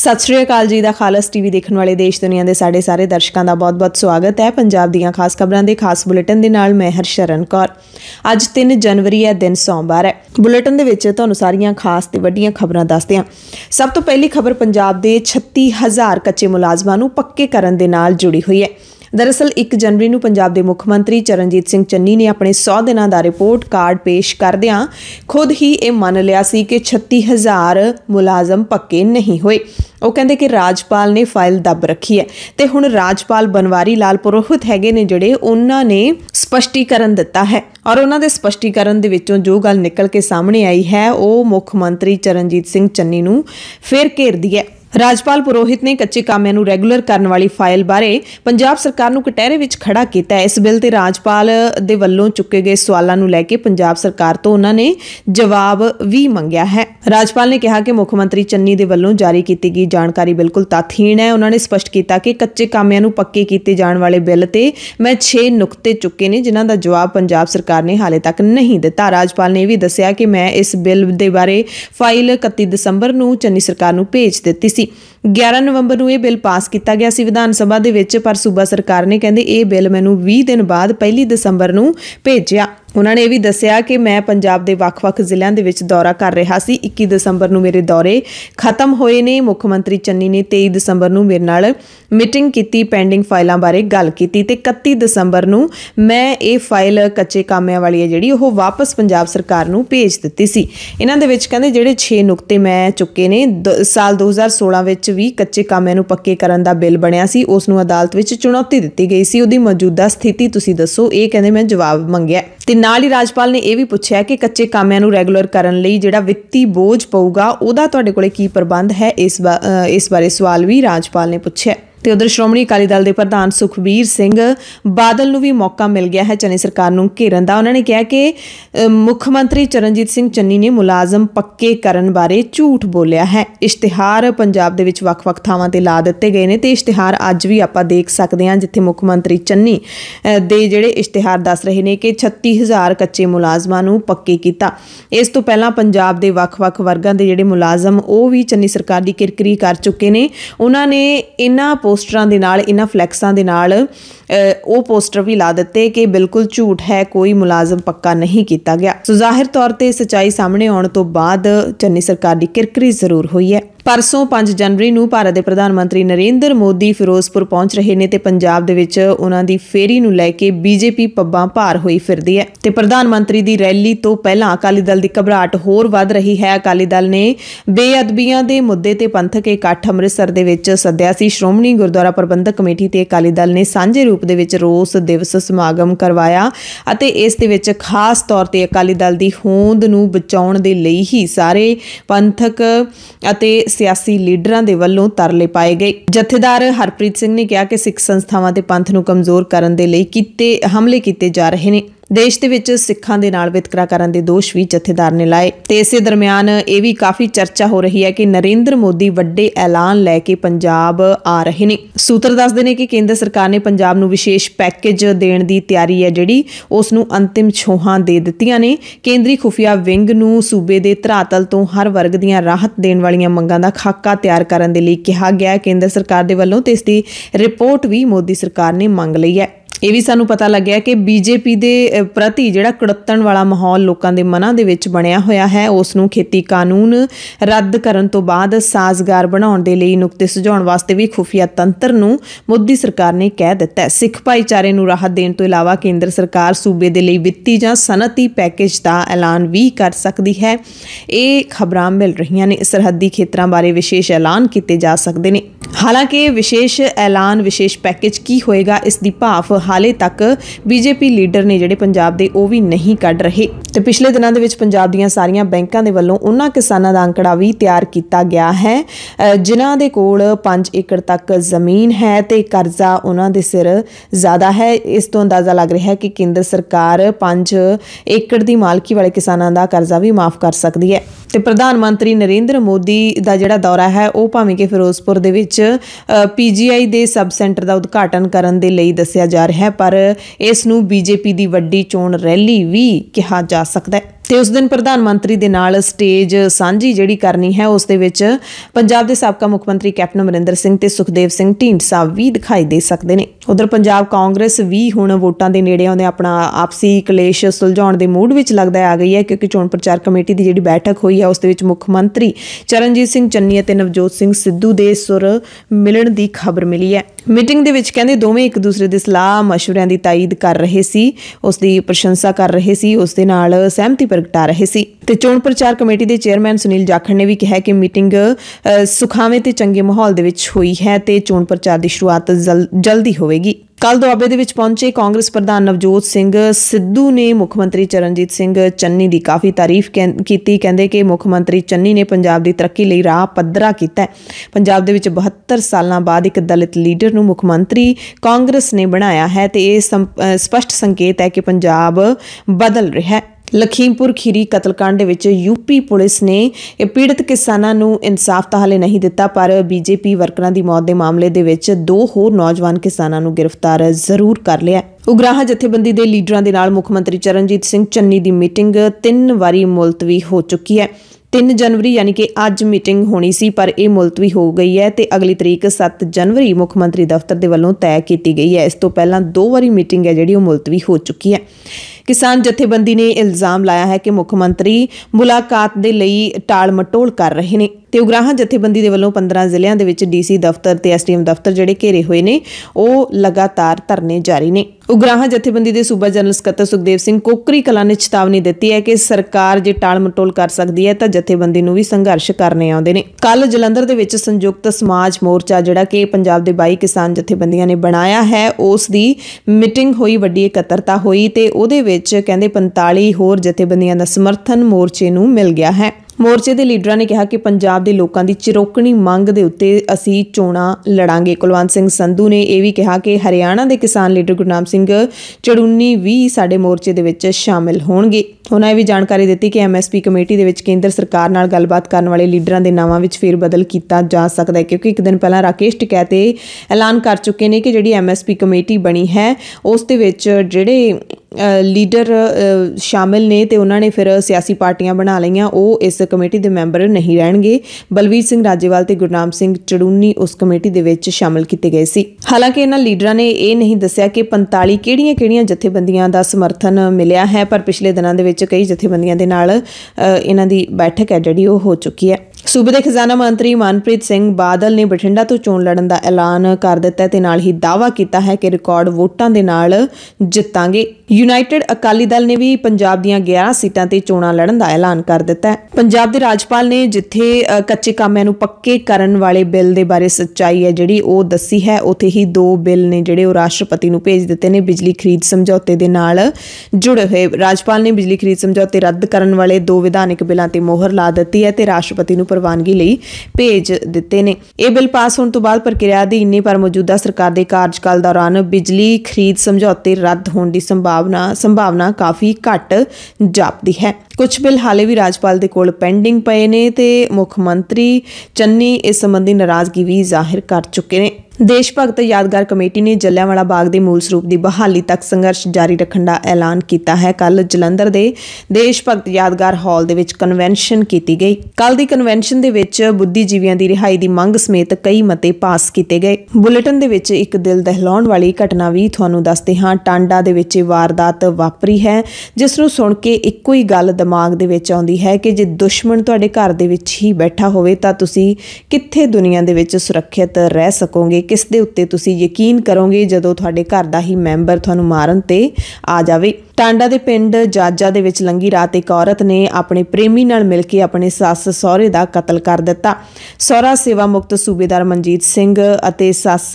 ਸਤਿ ਸ੍ਰੀ ਅਕਾਲ ਜੀ ਦਾ ਖਾਲਸ ਟੀਵੀ ਦੇਖਣ ਵਾਲੇ ਦੇਸ਼ ਦੁਨੀਆ ਦੇ ਸਾਡੇ ਸਾਰੇ ਦਰਸ਼ਕਾਂ ਦਾ ਬਹੁਤ-ਬਹੁਤ ਸਵਾਗਤ ਹੈ ਪੰਜਾਬ ਦੀਆਂ ਖਾਸ ਖਬਰਾਂ ਦੇ ਖਾਸ ਬੁਲੇਟਿਨ ਦੇ ਨਾਲ ਮੈਂ ਹਰਸ਼ਰਨ ਕੌਰ ਅੱਜ 3 ਜਨਵਰੀ ਹੈ ਦਿਨ ਸੋਮਵਾਰ ਹੈ ਬੁਲੇਟਿਨ ਦੇ ਵਿੱਚ ਤੁਹਾਨੂੰ ਸਾਰੀਆਂ ਖਾਸ ਤੇ ਵੱਡੀਆਂ ਖਬਰਾਂ ਦੱਸਦੇ ਹਾਂ ਸਭ ਤੋਂ ਪਹਿਲੀ ਖਬਰ ਪੰਜਾਬ ਦੇ 36000 ਕੱਚੇ ਮੁਲਾਜ਼ਮਾਂ ਨੂੰ ਪੱਕੇ ਕਰਨ ਦੇ ਨਾਲ ਜੁੜੀ ਹੋਈ ਹੈ ਦਰਅਸਲ 1 ਜਨਵਰੀ ਨੂੰ ਪੰਜਾਬ ਦੇ ਮੁੱਖ ਮੰਤਰੀ ਚਰਨਜੀਤ ਸਿੰਘ ਚੰਨੀ ਨੇ ਆਪਣੇ 100 ਦਿਨਾਂ ਦਾ ਰਿਪੋਰਟ ਕਾਰਡ ਪੇਸ਼ ਕਰਦਿਆਂ ਖੁਦ ਹੀ ਇਹ ਮੰਨ ਲਿਆ ਸੀ ਕਿ 36000 ਮੁਲਾਜ਼ਮ ਪੱਕੇ ਨਹੀਂ ਹੋਏ ਉਹ ਕਹਿੰਦੇ ਕਿ ਰਾਜਪਾਲ ਨੇ ਫਾਈਲ ਦੱਬ ਰੱਖੀ ਹੈ ਤੇ ਹੁਣ ਰਾਜਪਾਲ ਬਨਵਾਰੀ ਲਾਲ ਪੁਰੋਹਿਤ ਹੈਗੇ ਨੇ ਜਿਹੜੇ ਉਹਨਾਂ ਨੇ ਸਪਸ਼ਟੀਕਰਨ ਦਿੱਤਾ ਹੈ ਔਰ ਉਹਨਾਂ ਦੇ ਸਪਸ਼ਟੀਕਰਨ ਦੇ ਵਿੱਚੋਂ ਜੋ ਗੱਲ ਨਿਕਲ ਕੇ ਸਾਹਮਣੇ ਆਈ ਹੈ ਉਹ ਮੁੱਖ ਮੰਤਰੀ ਚਰਨਜੀਤ ਸਿੰਘ ਚੰਨੀ ਨੂੰ ਫੇਰ ਘੇਰਦੀ ਹੈ ਰਾਜਪਾਲ ਪੁਰੋਹਿਤ ਨੇ ਕੱਚੇ ਕਾਮਿਆਂ ਨੂੰ ਰੈਗੂਲਰ ਕਰਨ ਵਾਲੀ ਫਾਈਲ ਬਾਰੇ ਪੰਜਾਬ ਸਰਕਾਰ ਨੂੰ ਕਟਹਿਰੇ ਵਿੱਚ ਖੜਾ ਕੀਤਾ ਹੈ ਇਸ ਬਿੱਲ ਤੇ ਰਾਜਪਾਲ ਦੇ ਵੱਲੋਂ ਚੁੱਕੇ ਗਏ ਸਵਾਲਾਂ ਨੂੰ ਲੈ ਕੇ ਪੰਜਾਬ ਸਰਕਾਰ ਤੋਂ ਉਹਨਾਂ ਨੇ ਜਵਾਬ ਵੀ ਮੰਗਿਆ ਹੈ ਰਾਜਪਾਲ ਨੇ ਕਿਹਾ ਕਿ ਮੁੱਖ ਮੰਤਰੀ ਚੰਨੀ ਦੇ ਵੱਲੋਂ ਜਾਰੀ ਕੀਤੀ ਗਈ ਜਾਣਕਾਰੀ ਬਿਲਕੁਲ ਤਾਥੀਣ ਹੈ ਉਹਨਾਂ ਨੇ ਸਪਸ਼ਟ ਕੀਤਾ ਕਿ ਕੱਚੇ ਕਾਮਿਆਂ ਨੂੰ ਪੱਕੇ ਕੀਤੇ ਜਾਣ ਵਾਲੇ ਬਿੱਲ ਤੇ ਮੈਂ 6 ਨੁਕਤੇ ਚੁੱਕੇ ਨੇ ਜਿਨ੍ਹਾਂ ਦਾ ਜਵਾਬ ਪੰਜਾਬ ਸਰਕਾਰ ਨੇ ਹਾਲੇ ਤੱਕ ਨਹੀਂ ਦਿੱਤਾ ਰਾਜਪਾਲ ਨੇ ਵੀ ਦੱਸਿਆ ਕਿ ਮੈਂ ਇਸ ਬਿੱਲ ਦੇ ਬਾਰੇ ਫਾਈਲ 31 ਦਸੰਬਰ ਨੂੰ ਚੰਨੀ ਸਰਕਾਰ ਨੂੰ ਭੇਜ ਦਿੱਤੀ ਸੀ aussi 11 ਨਵੰਬਰ ਨੂੰ ਇਹ ਬਿੱਲ ਪਾਸ ਕੀਤਾ ਗਿਆ ਸੀ ਵਿਧਾਨ ਸਭਾ ਦੇ ਵਿੱਚ ਪਰ ਸੂਬਾ ਸਰਕਾਰ ਨੇ ਕਹਿੰਦੇ ਇਹ ਬਿੱਲ ਮੈਨੂੰ 20 ਦਿਨ ਬਾਅਦ 1 ਦਸੰਬਰ ਨੂੰ ਭੇਜਿਆ ਉਹਨਾਂ ਨੇ ਇਹ ਵੀ ਦੱਸਿਆ ਕਿ ਮੈਂ ਪੰਜਾਬ ਦੇ ਵੱਖ-ਵੱਖ ਜ਼ਿਲ੍ਹਿਆਂ ਦੇ ਵਿੱਚ ਦੌਰਾ ਕਰ ਰਿਹਾ ਸੀ 21 ਦਸੰਬਰ ਨੂੰ ਮੇਰੇ ਦੌਰੇ ਖਤਮ ਹੋਏ ਨੇ ਮੁੱਖ ਮੰਤਰੀ ਚੰਨੀ ਨੇ 23 ਦਸੰਬਰ ਨੂੰ ਮੇਰੇ ਨਾਲ ਮੀਟਿੰਗ ਕੀਤੀ ਪੈਂਡਿੰਗ ਫਾਈਲਾਂ ਬਾਰੇ ਗੱਲ ਕੀਤੀ ਤੇ 31 ਦਸੰਬਰ ਨੂੰ ਮੈਂ ਇਹ ਫਾਈਲ ਕੱਚੇ ਕਾਮਿਆਂ ਵਾਲੀ ਹੈ ਜਿਹੜੀ ਉਹ ਵਾਪਸ ਪੰਜਾਬ ਸਰਕਾਰ ਨੂੰ ਭੇਜ ਦਿੱਤੀ ਸੀ ਇਹਨਾਂ ਦੇ ਵਿੱਚ ਕਹਿੰਦੇ ਜਿਹੜੇ 6 ਨੁਕਤੇ ਮੈਂ ਚੁੱਕੇ ਨੇ ਸਾਲ 2016 ਵਿੱਚ ਵੀ ਕੱਚੇ ਕਾਮਿਆਂ ਨੂੰ ਪੱਕੇ ਕਰਨ ਦਾ ਬਿੱਲ ਬਣਿਆ ਸੀ ਉਸ ਨੂੰ ਅਦਾਲਤ ਵਿੱਚ ਚੁਣੌਤੀ ਦਿੱਤੀ ਗਈ ਸੀ ਉਹਦੀ ਮੌਜੂਦਾ ਸਥਿਤੀ ਤੁਸੀਂ ਦੱਸੋ ਇਹ ਕਹਿੰਦੇ ਮੈਂ ਜਵਾਬ ਮੰਗਿਆ ਤੇ ਨਾਲ ਹੀ ਰਾਜਪਾਲ ਨੇ ਇਹ ਵੀ ਪੁੱਛਿਆ ਕਿ ਕੱਚੇ ਕਾਮਿਆਂ ਨੂੰ ਰੈਗੂਲਰ ਕਰਨ ਲਈ ਜਿਹੜਾ ਵਿੱਤੀ ਬੋਝ ਪਊਗਾ ਉਹਦਾ ਤੁਹਾਡੇ ਕੋਲੇ ਕੀ ਪ੍ਰਬੰਧ ਹੈ ਇਸ ਇਸ ਬਾਰੇ ਸਵਾਲ ਵੀ ਰਾਜਪਾਲ ਨੇ ਪੁੱਛਿਆ ਤੇ ਉਧਰ ਸ਼੍ਰੋਮਣੀ ਅਕਾਲੀ ਦਲ ਦੇ ਪ੍ਰਧਾਨ ਸੁਖਬੀਰ ਸਿੰਘ ਬਾਦਲ ਨੂੰ ਵੀ ਮੌਕਾ ਮਿਲ ਗਿਆ ਹੈ ਚੰਨੀ ਸਰਕਾਰ ਨੂੰ ਘੇਰਨ ਦਾ ਉਹਨਾਂ ਨੇ ਕਿਹਾ ਕਿ ਮੁੱਖ ਮੰਤਰੀ ਚਰਨਜੀਤ ਸਿੰਘ ਚੰਨੀ ਨੇ ਮੁਲਾਜ਼ਮ ਪੱਕੇ ਕਰਨ ਬਾਰੇ ਝੂਠ ਬੋਲਿਆ ਹੈ ਇਸ਼ਤਿਹਾਰ ਪੰਜਾਬ ਦੇ ਵਿੱਚ ਵੱਖ-ਵੱਖ ਥਾਵਾਂ ਤੇ ਲਾ ਦਿੱਤੇ ਗਏ ਨੇ ਤੇ ਇਸ਼ਤਿਹਾਰ ਅੱਜ ਵੀ ਆਪਾਂ ਦੇਖ ਸਕਦੇ ਹਾਂ ਜਿੱਥੇ ਮੁੱਖ ਮੰਤਰੀ ਚੰਨੀ ਦੇ ਜਿਹੜੇ ਇਸ਼ਤਿਹਾਰ ਦੱਸ ਰਹੇ ਨੇ ਕਿ 36000 ਕੱਚੇ ਮੁਲਾਜ਼ਮਾਂ ਨੂੰ ਪੱਕੇ ਕੀਤਾ ਇਸ ਤੋਂ ਪਹਿਲਾਂ ਪੰਜਾਬ ਦੇ ਵੱਖ-ਵੱਖ ਵਰਗਾਂ ਦੇ ਜਿਹੜੇ ਮੁਲਾਜ਼ਮ ਉਹ ਵੀ ਚੰਨੀ ਸਰਕਾਰ ਦੀ ਕਿਰਕਰੀ ਕਰ ਚੁੱਕੇ ਨੇ ਉਹਨਾਂ ਨੇ ਇਹਨਾਂ ਪੋਸਟਰਾਂ ਦੇ ਨਾਲ ਇਹਨਾਂ ਫਲੈਕਸਾਂ ਦੇ ਨਾਲ ਉਹ ਪੋਸਟਰ ਵੀ ਲਾ ਦਿੱਤੇ ਕਿ ਬਿਲਕੁਲ ਝੂਠ ਹੈ ਕੋਈ ਮੁਲਾਜ਼ਮ ਪੱਕਾ ਨਹੀਂ ਕੀਤਾ ਗਿਆ ਸੋ ਜ਼ਾਹਿਰ ਤੌਰ ਤੇ ਸਚਾਈ ਸਾਹਮਣੇ ਆਉਣ ਤੋਂ ਬਾਅਦ ਚੰਨੀ ਸਰਕਾਰ ਦੀ ਕਿਰਕਰੀ ਜ਼ਰੂਰ ਹੋਈ ਹੈ ਪਰਸੋਂ 5 ਜਨਵਰੀ ਨੂੰ ਭਾਰਤ ਦੇ ਪ੍ਰਧਾਨ ਮੰਤਰੀ ਨਰਿੰਦਰ ਮੋਦੀ ਫਿਰੋਜ਼ਪੁਰ ਪਹੁੰਚ ਰਹੇ ਨੇ ਤੇ ਪੰਜਾਬ ਦੇ ਵਿੱਚ ਉਹਨਾਂ ਦੀ ਫੇਰੀ ਨੂੰ ਲੈ ਕੇ ਬੀਜੇਪੀ ਪੱਬਾਂ ਭਾਰ ਹੋਈ ਫਿਰਦੀ ਹੈ ਤੇ ਪ੍ਰਧਾਨ ਮੰਤਰੀ ਦੀ ਰੈਲੀ ਤੋਂ ਪਹਿਲਾਂ ਅਕਾਲੀ ਦਲ ਦੀ ਘਬਰਾਹਟ ਹੋਰ ਵੱਧ ਰਹੀ ਹੈ ਅਕਾਲੀ ਦਲ ਨੇ ਬੇਅਦਬੀਆਂ ਦੇ ਮੁੱਦੇ ਤੇ ਪੰਥਕ ਇਕੱਠ ਅੰਮ੍ਰਿਤਸਰ ਦੇ ਵਿੱਚ ਸੱਦਿਆ ਸੀ ਸ਼੍ਰੋਮਣੀ ਗੁਰਦੁਆਰਾ ਪ੍ਰਬੰਧਕ ਕਮੇਟੀ ਤੇ ਅਕਾਲੀ ਦਲ ਨੇ ਸਾਂਝੇ ਰੂਪ ਦੇ ਵਿੱਚ ਰੋਸ ਦਿਵਸ ਸਮਾਗਮ ਕਰਵਾਇਆ ਅਤੇ ਇਸ ਦੇ ਵਿੱਚ ਖਾਸ ਤੌਰ ਤੇ ਅਕਾਲੀ ਦਲ ਦੀ ਹੋਂਦ ਨੂੰ ਬਚਾਉਣ ਦੇ ਲਈ ਹੀ ਸਾਰੇ ਪੰਥਕ ਅਤੇ ਸਿਆਸੀ ਲੀਡਰਾਂ ਦੇ ਵੱਲੋਂ ਤਰਲੇ ਪਾਏ ਗਏ ਜਥੇਦਾਰ ਹਰਪ੍ਰੀਤ ਸਿੰਘ ਨੇ ਕਿਹਾ ਕਿ ਸਿੱਖ ਸੰਸਥਾਵਾਂ ਤੇ ਪੰਥ ਨੂੰ ਕਮਜ਼ੋਰ ਕਰਨ ਦੇ ਲਈ ਕੀਤੇ ਹਮਲੇ ਕੀਤੇ ਜਾ ਰਹੇ ਨੇ ਦੇਸ਼ ਦੇ ਵਿੱਚ ਸਿੱਖਾਂ ਦੇ ਨਾਲ ਵਿਤਕਰਾ ਕਰਨ ਦੇ ਦੋਸ਼ ਵੀ ਜਥੇਦਾਰ ਨੇ ਲਾਏ ਤੇ ਇਸੇ ਦਰਮਿਆਨ ਇਹ ਵੀ ਕਾਫੀ ਚਰਚਾ ਹੋ ਰਹੀ ਹੈ ਕਿ ਨਰਿੰਦਰ ਮੋਦੀ ਵੱਡੇ ਐਲਾਨ ਲੈ ਕੇ ਪੰਜਾਬ ਆ ਰਹੇ ਨੇ ਸੂਤਰ ਦੱਸਦੇ ਨੇ ਕਿ ਕੇਂਦਰ ਸਰਕਾਰ ਨੇ ਪੰਜਾਬ ਨੂੰ ਵਿਸ਼ੇਸ਼ ਪੈਕੇਜ ਦੇਣ ਦੀ ਤਿਆਰੀ ਹੈ ਜਿਹੜੀ ਉਸ ਨੂੰ ਅੰਤਿਮ ਛੋਹਾਂ ਦੇ ਦਿੱਤੀਆਂ ਨੇ ਕੇਂਦਰੀ ਖੁਫੀਆ ਵਿੰਗ ਨੂੰ ਸੂਬੇ ਦੇ ਧਰਾਤਲ ਤੋਂ ਹਰ ਵਰਗ ਦੀਆਂ ਰਾਹਤ ਦੇਣ ਵਾਲੀਆਂ ਮੰਗਾਂ ਦਾ ਖਾਕਾ ਤਿਆਰ ਕਰਨ ਦੇ ਲਈ ਕਿਹਾ ਗਿਆ ਕੇਂਦਰ ਸਰਕਾਰ ਦੇ ਵੱਲੋਂ ਤੇ ਇਸ ਦੀ ਰਿਪੋਰਟ ਵੀ ਮੋਦੀ ਸਰਕਾਰ ਨੇ ਮੰਗ ਲਈ ਹੈ ਇਹ ਵੀ ਸਾਨੂੰ ਪਤਾ ਲੱਗਿਆ ਕਿ ਬੀਜੇਪੀ ਦੇ ਪ੍ਰਤੀ ਜਿਹੜਾ ਕੜੱਤਣ ਵਾਲਾ ਮਾਹੌਲ ਲੋਕਾਂ ਦੇ ਮਨਾਂ ਦੇ ਵਿੱਚ ਬਣਿਆ ਹੋਇਆ ਹੈ ਉਸ ਨੂੰ ਖੇਤੀ ਕਾਨੂੰਨ ਰੱਦ ਕਰਨ ਤੋਂ ਬਾਅਦ ਸਾਜ਼ਗਾਰ ਬਣਾਉਣ ਦੇ ਲਈ ਨੁਕਤੇ ਸੁਝਾਉਣ ਵਾਸਤੇ ਵੀ ਖੁਫੀਆ ਤੰਤਰ ਨੂੰ ਮੋਦੀ ਸਰਕਾਰ ਨੇ ਕਹਿ ਦਿੱਤਾ ਹੈ ਸਿੱਖ ਭਾਈਚਾਰੇ ਨੂੰ ਰਾਹਤ ਦੇਣ ਤੋਂ ਇਲਾਵਾ ਕੇਂਦਰ ਸਰਕਾਰ ਸੂਬੇ ਦੇ ਲਈ ਵਿੱਤੀ ਜਾਂ ਸਨਅਤੀ ਪੈਕੇਜ ਦਾ ਐਲਾਨ ਵੀ ਕਰ ਸਕਦੀ ਹੈ ਇਹ ਖਬਰਾਂ ਮਿਲ ਰਹੀਆਂ ਨੇ ਸਰਹੱਦੀ ਖੇਤਰਾਂ ਬਾਰੇ ਵਿਸ਼ੇਸ਼ ਐਲਾਨ ਕੀਤੇ ਜਾ ਸਕਦੇ ਨੇ ਹਾਲਾਂਕਿ ਵਿਸ਼ੇਸ਼ ਐਲਾਨ ਵਿਸ਼ੇਸ਼ ਪੈਕੇਜ ਕੀ ਹੋਏਗਾ ਇਸ ਦੀ ਭਾਫ ਹਾਲੇ ਤੱਕ ਬੀਜੇਪੀ ਲੀਡਰ ਨੇ ਜਿਹੜੇ ਪੰਜਾਬ ਦੇ ਉਹ ਵੀ ਨਹੀਂ ਕੱਢ ਰਹੇ ਤੇ ਪਿਛਲੇ ਦਿਨਾਂ ਦੇ ਵਿੱਚ ਪੰਜਾਬ ਦੀਆਂ ਸਾਰੀਆਂ ਬੈਂਕਾਂ ਦੇ ਵੱਲੋਂ ਉਹਨਾਂ ਕਿਸਾਨਾਂ ਦਾ ਅੰਕੜਾ ਵੀ ਤਿਆਰ ਕੀਤਾ ਗਿਆ ਹੈ ਜਿਨ੍ਹਾਂ ਦੇ ਕੋਲ 5 ਏਕੜ ਤੱਕ ਜ਼ਮੀਨ ਹੈ ਤੇ ਕਰਜ਼ਾ ਉਹਨਾਂ ਦੇ ਸਿਰ ਜ਼ਿਆਦਾ ਹੈ ਇਸ ਤੋਂ ਅੰਦਾਜ਼ਾ ਲੱਗ ਰਿਹਾ ਹੈ ਕਿ ਕੇਂਦਰ ਸਰਕਾਰ 5 ਏਕੜ ਦੀ ਮਾਲਕੀ ਵਾਲੇ ਕਿਸਾਨਾਂ ਦਾ ਕਰਜ਼ਾ ਵੀ ਮਾਫ ਕਰ ਸਕਦੀ ਹੈ ਤੇ ਪ੍ਰਧਾਨ ਮੰਤਰੀ ਨਰਿੰਦਰ ਮੋਦੀ ਦਾ ਜਿਹੜਾ ਦੌਰਾ ਹੈ ਉਹ ਭਾਵੇਂ ਕਿ ਫਿਰੋਜ਼ਪੁਰ ਦੇ ਵਿੱਚ ਵਿੱਚ ਪੀਜੀਆਈ ਦੇ ਸਬ ਸੈਂਟਰ ਦਾ ਉਦਘਾਟਨ ਕਰਨ ਦੇ ਲਈ ਦੱਸਿਆ ਜਾ ਰਿਹਾ ਹੈ ਪਰ ਇਸ ਨੂੰ ਬੀਜੇਪੀ ਦੀ ਵੱਡੀ ਚੋਣ ਰੈਲੀ ਵੀ ਕਿਹਾ ਜਾ ਸਕਦਾ ਹੈ ਤੇ ਉਸ ਦਿਨ ਪ੍ਰਧਾਨ ਮੰਤਰੀ ਦੇ ਨਾਲ ਸਟੇਜ ਸਾਂਝੀ ਜਿਹੜੀ ਕਰਨੀ ਹੈ ਉਸ ਦੇ ਵਿੱਚ ਪੰਜਾਬ ਦੇ ਸਾਬਕਾ ਮੁੱਖ ਮੰਤਰੀ ਕੈਪਟਨ ਅਮਰਿੰਦਰ ਸਿੰਘ ਤੇ ਸੁਖਦੇਵ ਸਿੰਘ ਢੀਂਡਸਾ ਵੀ ਦਿਖਾਈ ਦੇ ਸਕਦੇ ਨੇ ਉਧਰ ਪੰਜਾਬ ਕਾਂਗਰਸ ਵੀ ਹੁਣ ਵੋਟਾਂ ਦੇ ਨੇੜੇ ਆਉਂਦੇ ਆਪਣਾ ਆਪਸੀ ਕਲੇਸ਼ ਸੁਲਝਾਉਣ ਦੇ ਮੂਡ ਵਿੱਚ ਲੱਗਦਾ ਆ ਗਈ ਹੈ ਕਿਉਂਕਿ ਚੋਣ ਪ੍ਰਚਾਰ ਕਮੇਟੀ ਦੀ ਜਿਹੜੀ ਬੈਠਕ ਹੋਈ ਹੈ ਉਸ ਦੇ ਵਿੱਚ ਮੁੱਖ ਮੰਤਰੀ ਚਰਨਜੀਤ ਸਿੰਘ ਚੰਨੀ ਅਤੇ ਨਵਜੋਤ ਸਿੰਘ ਸਿੱਧੂ ਦੇ ਸੁਰ ਮਿਲਣ ਦੀ ਖਬਰ ਮਿਲੀ ਹੈ ਮੀਟਿੰਗ ਦੇ ਵਿੱਚ ਕਹਿੰਦੇ ਦੋਵੇਂ ਇੱਕ ਦੂਸਰੇ ਦੇ ਸਲਾਹ ਮਸ਼ਵਰਿਆਂ ਦੀ ਤਾਇਦ ਕਰ ਰਹੇ ਸੀ ਉਸ ਦੀ ਪ੍ਰਸ਼ੰਸਾ ਕਰ ਰਹੇ ਸੀ ਉਸ ਦੇ ਨਾਲ ਸਹਿਮਤੀ ਪ੍ਰਗਟਾ ਰਹੇ ਸੀ ਤੇ ਚੋਣ ਪ੍ਰਚਾਰ ਕਮੇਟੀ ਦੇ ਚੇਅਰਮੈਨ ਸੁਨੀਲ ਜਾਖੜ ਨੇ ਵੀ ਕਿਹਾ ਕਿ ਮੀਟਿੰਗ ਸੁਖਾਵੇਂ ਤੇ ਚੰਗੇ ਮਾਹੌਲ ਦੇ ਵਿੱਚ ਹੋਈ ਹੈ ਤੇ ਚੋਣ ਪ੍ਰਚਾਰ ਦੀ ਸ਼ੁਰੂਆਤ ਜਲਦੀ ਹੋਵੇਗੀ ਹੋਵੇਗੀ ਕੱਲ ਦੁਆਬੇ ਦੇ ਵਿੱਚ ਪਹੁੰਚੇ ਕਾਂਗਰਸ ਪ੍ਰਧਾਨ ਨਵਜੋਤ ਸਿੰਘ ਸਿੱਧੂ ਨੇ ਮੁੱਖ ਮੰਤਰੀ ਚਰਨਜੀਤ ਸਿੰਘ ਚੰਨੀ ਦੀ ਕਾਫੀ ਤਾਰੀਫ ਕੀਤੀ ਕਹਿੰਦੇ ਕਿ ਮੁੱਖ ਮੰਤਰੀ ਚੰਨੀ ਨੇ ਪੰਜਾਬ ਦੀ ਤਰੱਕੀ ਲਈ ਰਾਹ ਪੱਧਰਾ ਕੀਤਾ ਹੈ ਪੰਜਾਬ ਦੇ ਵਿੱਚ 72 ਸਾਲਾਂ ਬਾਅਦ ਇੱਕ ਦਲਿਤ ਲੀਡਰ ਨੂੰ ਮੁੱਖ ਮੰਤਰੀ ਕਾਂਗਰਸ ਨੇ ਬਣਾਇਆ ਹੈ ਤੇ ਇਹ ਸਪਸ਼ਟ ਸੰਕੇਤ ਹੈ ਕਿ ਪੰਜਾਬ ਬਦਲ ਰਿਹਾ ਹੈ ਲਖੀਮਪੁਰ ਖੀਰੀ ਕਤਲकांड ਦੇ ਵਿੱਚ ਯੂਪੀ ਪੁਲਿਸ ਨੇ ਇਹ ਪੀੜਤ ਕਿਸਾਨਾਂ ਨੂੰ ਇਨਸਾਫ ਤਾਂ ਹਲੇ ਨਹੀਂ ਦਿੱਤਾ ਪਰ ਬੀਜੇਪੀ ਵਰਕਰਾਂ ਦੀ ਮੌਤ ਦੇ ਮਾਮਲੇ ਦੇ ਵਿੱਚ ਦੋ ਹੋਰ ਨੌਜਵਾਨ ਕਿਸਾਨਾਂ ਨੂੰ ਗ੍ਰਿਫਤਾਰ ਜ਼ਰੂਰ ਕਰ ਲਿਆ ਉਗਰਾਹਾ ਜਥੇਬੰਦੀ ਦੇ ਲੀਡਰਾਂ ਦੇ ਨਾਲ ਮੁੱਖ ਮੰਤਰੀ ਚਰਨਜੀਤ ਸਿੰਘ ਚੰਨੀ ਦੀ ਮੀਟਿੰਗ ਤਿੰਨ ਵਾਰੀ ਮੁਲਤਵੀ ਹੋ ਚੁੱਕੀ ਹੈ 3 ਜਨਵਰੀ ਯਾਨੀ ਕਿ ਅੱਜ ਮੀਟਿੰਗ ਹੋਣੀ ਸੀ ਪਰ ਇਹ ਮੁਲਤਵੀ ਹੋ ਗਈ ਹੈ ਤੇ ਅਗਲੀ ਤਰੀਕ 7 ਜਨਵਰੀ ਮੁੱਖ ਮੰਤਰੀ ਦਫ਼ਤਰ ਦੇ ਵੱਲੋਂ ਤੈਅ ਕੀਤੀ ਗਈ ਹੈ ਇਸ ਤੋਂ ਪਹਿਲਾਂ ਦੋ ਵਾਰੀ ਮੀਟਿੰਗ ਹੈ ਜਿਹੜੀ ਉਹ ਮੁਲਤਵੀ ਹੋ ਚੁੱਕੀ ਹੈ ਕਿਸਾਨ ਜਥੇਬੰਦੀ ਨੇ ਇਲਜ਼ਾਮ ਲਾਇਆ ਹੈ ਕਿ ਮੁੱਖ ਮੰਤਰੀ ਮੁਲਾਕਾਤ ਦੇ ਲਈ ਟਾਲ ਮਟੋਲ ਕਰ ਰਹੇ ਨੇ ਤੇ ਉਗਰਾਹਾਂ ਜਥੇਬੰਦੀ ਦੇ ਵੱਲੋਂ 15 ਜ਼ਿਲ੍ਹਿਆਂ ਦੇ ਵਿੱਚ ਡੀਸੀ ਦਫ਼ਤਰ ਤੇ ਐਸਡੀਐਮ ਦਫ਼ਤਰ ਜਿਹੜੇ ਘੇਰੇ ਹੋਏ ਨੇ ਉਹ ਲਗਾਤਾਰ ਧਰਨੇ ਜਾਰੀ ਨੇ ਉਗਰਾਹਾਂ ਜਥੇਬੰਦੀ ਦੇ ਸੂਬਾ ਜਨਰਲ ਸਕੱਤਰ ਸੁਖਦੇਵ ਸਿੰਘ ਕੋਕਰੀ ਕਲਾਂ ਨੇ ਚੇਤਾਵਨੀ ਦਿੱਤੀ ਹੈ ਕਿ ਸਰਕਾਰ ਜੇ ਟਾਲ ਮਟੋਲ ਕਰ ਸਕਦੀ ਹੈ ਤਾਂ ਜਥੇਬੰਦੀ ਨੂੰ ਵੀ ਸੰਘਰਸ਼ ਕਰਨੇ ਆਉਂਦੇ ਨੇ ਕੱਲ ਜਲੰਧਰ ਦੇ ਵਿੱਚ ਸੰਯੁਕਤ ਸਮਾਜ ਮੋਰਚਾ ਜਿਹੜਾ ਕਿ ਪੰਜਾਬ ਦੇ 22 ਕਿਸਾਨ ਜਥੇਬੰਦੀਆਂ ਨੇ ਬਣਾਇਆ ਹੈ ਉਸ ਦੀ ਮੀਟਿੰਗ ਹੋਈ ਵੱਡੀ ਇਕੱਤਰਤਾ ਹੋਈ ਤੇ ਉਹਦੇ ਵਿੱਚ ਕਹਿੰਦੇ 45 ਹੋਰ ਜਥੇਬੰਦੀਆਂ ਦਾ ਸਮਰਥਨ ਮੋਰਚੇ ਨੂੰ ਮਿਲ ਗਿਆ ਹੈ ਮੋਰਚੇ ਦੇ ਲੀਡਰਾਂ ਨੇ ਕਿਹਾ ਕਿ ਪੰਜਾਬ ਦੇ ਲੋਕਾਂ ਦੀ ਚਿਰੋਕਣੀ ਮੰਗ ਦੇ ਉੱਤੇ ਅਸੀਂ ਚੋਣਾਂ ਲੜਾਂਗੇ ਕੁਲਵੰਤ ਸਿੰਘ ਸੰਧੂ ਨੇ ਇਹ ਵੀ ਕਿਹਾ ਕਿ ਹਰਿਆਣਾ ਦੇ ਕਿਸਾਨ ਲੀਡਰ ਗੁਰਨਾਮ ਸਿੰਘ ਚੜੂਨੀ ਵੀ ਸਾਡੇ ਮੋਰਚੇ ਦੇ ਵਿੱਚ ਸ਼ਾਮਿਲ ਹੋਣਗੇ ਉਹਨਾਂ ਇਹ ਵੀ ਜਾਣਕਾਰੀ ਦਿੱਤੀ ਕਿ ਐਮਐਸਪੀ ਕਮੇਟੀ ਦੇ ਵਿੱਚ ਕੇਂਦਰ ਸਰਕਾਰ ਨਾਲ ਗੱਲਬਾਤ ਕਰਨ ਵਾਲੇ ਲੀਡਰਾਂ ਦੇ ਨਾਵਾਂ ਵਿੱਚ ਫੇਰ ਬਦਲ ਕੀਤਾ ਜਾ ਸਕਦਾ ਹੈ ਕਿਉਂਕਿ ਇੱਕ ਦਿਨ ਪਹਿਲਾਂ ਰਾਕੇਸ਼ ਤੇ ਐਲਾਨ ਕਰ ਚੁੱਕੇ ਨੇ ਕਿ ਜਿਹੜੀ ਐਮਐਸਪੀ ਕਮੇਟੀ ਬਣੀ ਹੈ ਉਸ ਦੇ ਵਿੱਚ ਜਿਹੜੇ ਲੀਡਰ ਸ਼ਾਮਿਲ ਨੇ ਤੇ ਉਹਨਾਂ ਨੇ ਫਿਰ ਸਿਆਸੀ ਪਾਰਟੀਆਂ ਬਣਾ ਲਈਆਂ ਉਹ ਇਸ ਕਮੇਟੀ ਦੇ ਮੈਂਬਰ ਨਹੀਂ ਰਹਿਣਗੇ ਬਲਵੀਰ ਸਿੰਘ ਰਾਜੇਵਾਲ ਤੇ ਗੁਰਨਾਮ ਸਿੰਘ ਚੜੂਨੀ ਉਸ ਕਮੇਟੀ ਦੇ ਵਿੱਚ ਸ਼ਾਮਿਲ ਕੀਤੇ ਗਏ ਸੀ ਹਾਲਾਂਕਿ ਇਹਨਾਂ ਲੀਡਰਾਂ ਨੇ ਇਹ ਨਹੀਂ ਦੱਸਿਆ ਕਿ 45 ਕਿਹੜੀਆਂ-ਕਿਹੜੀਆਂ ਜਥੇਬੰਦੀਆਂ ਦਾ ਸਮਰਥਨ ਮਿਲਿਆ ਹੈ ਪਰ ਪਿਛਲੇ ਦਿਨਾਂ ਦੇ ਵਿੱਚ ਵਿੱਚ ਕਈ ਜਥੇਬੰਦੀਆਂ ਦੇ ਨਾਲ ਇਹਨਾਂ ਦੀ ਬੈਠਕ ਹੈ ਜਿਹੜੀ ਉਹ ਹੋ ਚੁੱਕੀ ਹੈ ਸੂਬੇ ਦੇ ਖਜ਼ਾਨਾ ਮੰਤਰੀ ਮਨਪ੍ਰੀਤ ਸਿੰਘ ਬਾਦਲ ਨੇ ਬਠਿੰਡਾ ਤੋਂ ਚੋਣ ਲੜਨ ਦਾ ਐਲਾਨ ਕਰ ਦਿੱਤਾ ਤੇ ਨਾਲ ਹੀ ਦਾਵਾ ਕੀਤਾ ਹੈ ਕਿ ਰਿਕਾਰਡ ਵੋਟਾਂ ਦੇ ਨਾਲ ਜਿੱਤਾਂਗੇ ਯੂਨਾਈਟਿਡ ਅਕਾਲੀ ਦਲ ਨੇ ਵੀ ਪੰਜਾਬ ਦੀਆਂ 11 ਸੀਟਾਂ ਤੇ ਚੋਣਾਂ ਲੜਨ ਦਾ ਐਲਾਨ ਕਰ ਦਿੱਤਾ ਹੈ ਪੰਜਾਬ ਦੇ ਰਾਜਪਾਲ ਨੇ ਜਿੱਥੇ ਕੱਚੇ ਕਾਮਿਆਂ ਨੂੰ ਪੱਕੇ ਕਰਨ ਵਾਲੇ ਬਿੱਲ ਦੇ ਬਾਰੇ ਸੱਚਾਈ ਹੈ ਜਿਹੜੀ ਉਹ ਦੱਸੀ ਹੈ ਉਥੇ ਹੀ ਦੋ ਬਿੱਲ ਨੇ ਜਿਹੜੇ ਉਹ ਰਾਸ਼ਟਰਪਤੀ ਨੂੰ ਭੇਜ ਦਿੱਤੇ ਨੇ ਬਿਜਲੀ ਖਰੀਦ ਸਮਝੌਤੇ ਦੇ ਨਾਲ ਜੁੜੇ ਹੋਏ ਰਾਜਪਾਲ ਨੇ ਬਿਜਲੀ ਖਰੀਦ ਸਮਝੌਤੇ ਰੱਦ ਕਰਨ ਵਾਲੇ ਦੋ ਵਿਧਾਨਿਕ ਬਿੱਲਾਂ ਤੇ ਮੋਹਰ ਲਾ ਦਿੱਤੀ ਹੈ ਤੇ ਰਾਸ਼ਟਰਪਤੀ ਨੂੰ ਪ੍ਰਵਾਨਗੀ ਲਈ ਭੇਜ ਦਿੱਤੇ ਨੇ ਇਹ ਬਿੱਲ ਪਾਸ ਹੋਣ ਤੋਂ ਬਾਅਦ ਪ੍ਰਕਿਰਿਆ ਦੀ ਇੰਨੀ ਪਰ ਮੌਜੂਦਾ ਸਰਕਾਰ ਦੇ ਕਾਰਜਕਾਲ ਦੌਰਾਨ ਬਿਜਲੀ ਖਰੀਦ ਸਮਝੌਤੇ ਰੱਦ ਹੋਣ ਦੀ ਸੰਭਾਵਨਾ ਸੰਭਾਵਨਾ ਕਾਫੀ ਘੱਟ ਜਾਪਦੀ ਹੈ ਕੁਝ ਬਿੱਲ ਹਾਲੇ ਵੀ ਰਾਜਪਾਲ ਦੇ ਕੋਲ ਪੈਂਡਿੰਗ ਪਏ ਨੇ ਤੇ ਮੁੱਖ ਮੰਤਰੀ ਚੰਨੀ ਇਸ ਸੰਬੰਧੀ ਨਾਰਾਜ਼ਗੀ ਵੀ ਜ਼ਾਹਿਰ ਕਰ ਚੁੱਕੇ ਨੇ ਦੇਸ਼ ਭਗਤ ਯਾਦਗਾਰ ਕਮੇਟੀ ਨੇ ਜੱਲਿਆਂਵਾਲਾ ਬਾਗ ਦੇ ਮੂਲ ਸਰੂਪ ਦੀ ਬਹਾਲੀ ਤੱਕ ਸੰਘਰਸ਼ ਜਾਰੀ ਰੱਖਣ ਦਾ ਐਲਾਨ ਕੀਤਾ ਹੈ ਕੱਲ ਜਲੰਧਰ ਦੇ ਦੇਸ਼ ਭਗਤ ਯਾਦਗਾਰ ਹਾਲ ਦੇ ਵਿੱਚ ਕਨਵੈਨਸ਼ਨ ਕੀਤੀ ਗਈ ਕੱਲ ਦੀ ਕਨਵੈਨਸ਼ਨ ਦੇ ਵਿੱਚ ਬੁੱਧੀਜੀਵੀਆਂ ਦੀ ਰਿਹਾਈ ਦੀ ਮੰਗ ਸਮੇਤ ਕਈ ਮਤੇ ਪਾਸ ਕੀਤੇ ਗਏ ਬੁਲੇਟਿਨ ਦੇ ਵਿੱਚ ਇੱਕ ਦਿਲ ਦਹਿਲਾਉਣ ਵਾਲੀ ਘਟਨਾ ਵੀ ਤੁਹਾਨੂੰ ਦੱਸਦੇ ਹਾਂ ਟਾਂਡਾ ਦੇ ਵਿੱਚ ਵਾਰਦਾਤ ਵਾਪਰੀ ਹੈ ਜਿਸ ਨੂੰ ਸੁਣ ਕੇ ਇੱਕੋ ਹੀ ਗੱਲ ਦਿਮਾਗ ਦੇ ਵਿੱਚ ਆਉਂਦੀ ਹੈ ਕਿ ਜੇ ਦੁਸ਼ਮਣ ਤੁਹਾਡੇ ਘਰ ਦੇ ਵਿੱਚ ਹੀ ਬੈਠਾ ਹੋਵੇ ਤਾਂ ਤੁਸੀਂ ਕਿੱਥੇ ਦੁਨੀਆ ਦੇ ਵਿੱਚ ਸੁਰੱਖਿਅਤ ਰਹਿ ਸਕੋਗੇ ਕਿਸ ਦੇ ਉੱਤੇ ਤੁਸੀਂ ਯਕੀਨ ਕਰੋਗੇ ਜਦੋਂ ਤੁਹਾਡੇ ਘਰ ਦਾ ਹੀ ਮੈਂਬਰ ਤੁਹਾਨੂੰ ਮਾਰਨ ਤੇ ਆ ਜਾਵੇ ਟਾਂਡਾ ਦੇ ਪਿੰਡ ਜਾਜਾ ਦੇ ਵਿੱਚ ਲੰਗੀ ਰਾਤ ਇੱਕ ਔਰਤ ਨੇ ਆਪਣੇ ਪ੍ਰੇਮੀ ਨਾਲ ਮਿਲ ਕੇ ਆਪਣੇ ਸੱਸ ਸਹੁਰੇ ਦਾ ਕਤਲ ਕਰ ਦਿੱਤਾ ਸਹੁਰਾ ਸੇਵਾ ਮੁਕਤ ਸੂਬੇਦਾਰ ਮਨਜੀਤ ਸਿੰਘ ਅਤੇ ਸੱਸ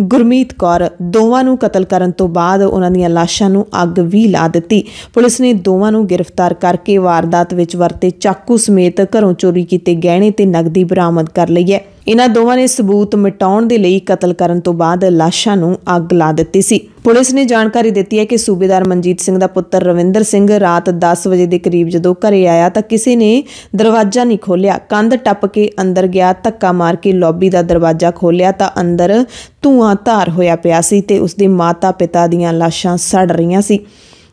ਗੁਰਮੀਤ ਕੌਰ ਦੋਵਾਂ ਨੂੰ ਕਤਲ ਕਰਨ ਤੋਂ ਬਾਅਦ ਉਹਨਾਂ ਦੀਆਂ ਲਾਸ਼ਾਂ ਨੂੰ ਅੱਗ ਵੀ ਲਾ ਦਿੱਤੀ ਪੁਲਿਸ ਨੇ ਦੋਵਾਂ ਨੂੰ ਗ੍ਰਿਫਤਾਰ ਕਰ ਕੇ ਵਾਰਦਾਤ ਵਿੱਚ ਵਰਤੇ ਚਾਕੂ ਸਮੇਤ ਘਰੋਂ ਚੋਰੀ ਕੀਤੇ ਗਹਿਣੇ ਤੇ ਨਗਦੀ ਬਰਾਮਦ ਕਰ ਲਈ ਹੈ ਇਹਨਾਂ ਦੋਵਾਂ ਨੇ ਸਬੂਤ ਮਿਟਾਉਣ ਦੇ ਲਈ ਕਤਲ ਕਰਨ ਤੋਂ ਬਾਅਦ ਲਾਸ਼ਾਂ ਨੂੰ ਅੱਗ ਲਾ ਦਿੱਤੀ ਸੀ ਪੁਲਿਸ ਨੇ ਜਾਣਕਾਰੀ ਦਿੱਤੀ ਹੈ ਕਿ ਸੂਬੇਦਾਰ ਮਨਜੀਤ ਸਿੰਘ ਦਾ ਪੁੱਤਰ ਰਵਿੰਦਰ ਸਿੰਘ ਰਾਤ 10 ਵਜੇ ਦੇ ਕਰੀਬ ਜਦੋਂ ਘਰੇ ਆਇਆ ਤਾਂ ਕਿਸੇ ਨੇ ਦਰਵਾਜ਼ਾ ਨਹੀਂ ਖੋਲ੍ਹਿਆ ਕੰਧ ਟੱਪ ਕੇ ਅੰਦਰ ਗਿਆ ਧੱਕਾ ਮਾਰ ਕੇ ਲੌਬੀ ਦਾ ਦਰਵਾਜ਼ਾ ਖੋਲ੍ਹਿਆ ਤਾਂ ਅੰਦਰ ਧੂਆਂ ਧਾਰ ਹੋਇਆ ਪਿਆ ਸੀ ਤੇ ਉਸਦੇ ਮਾਤਾ-ਪਿਤਾ ਦੀਆਂ ਲਾਸ਼ਾਂ ਸੜ ਰਹੀਆਂ ਸੀ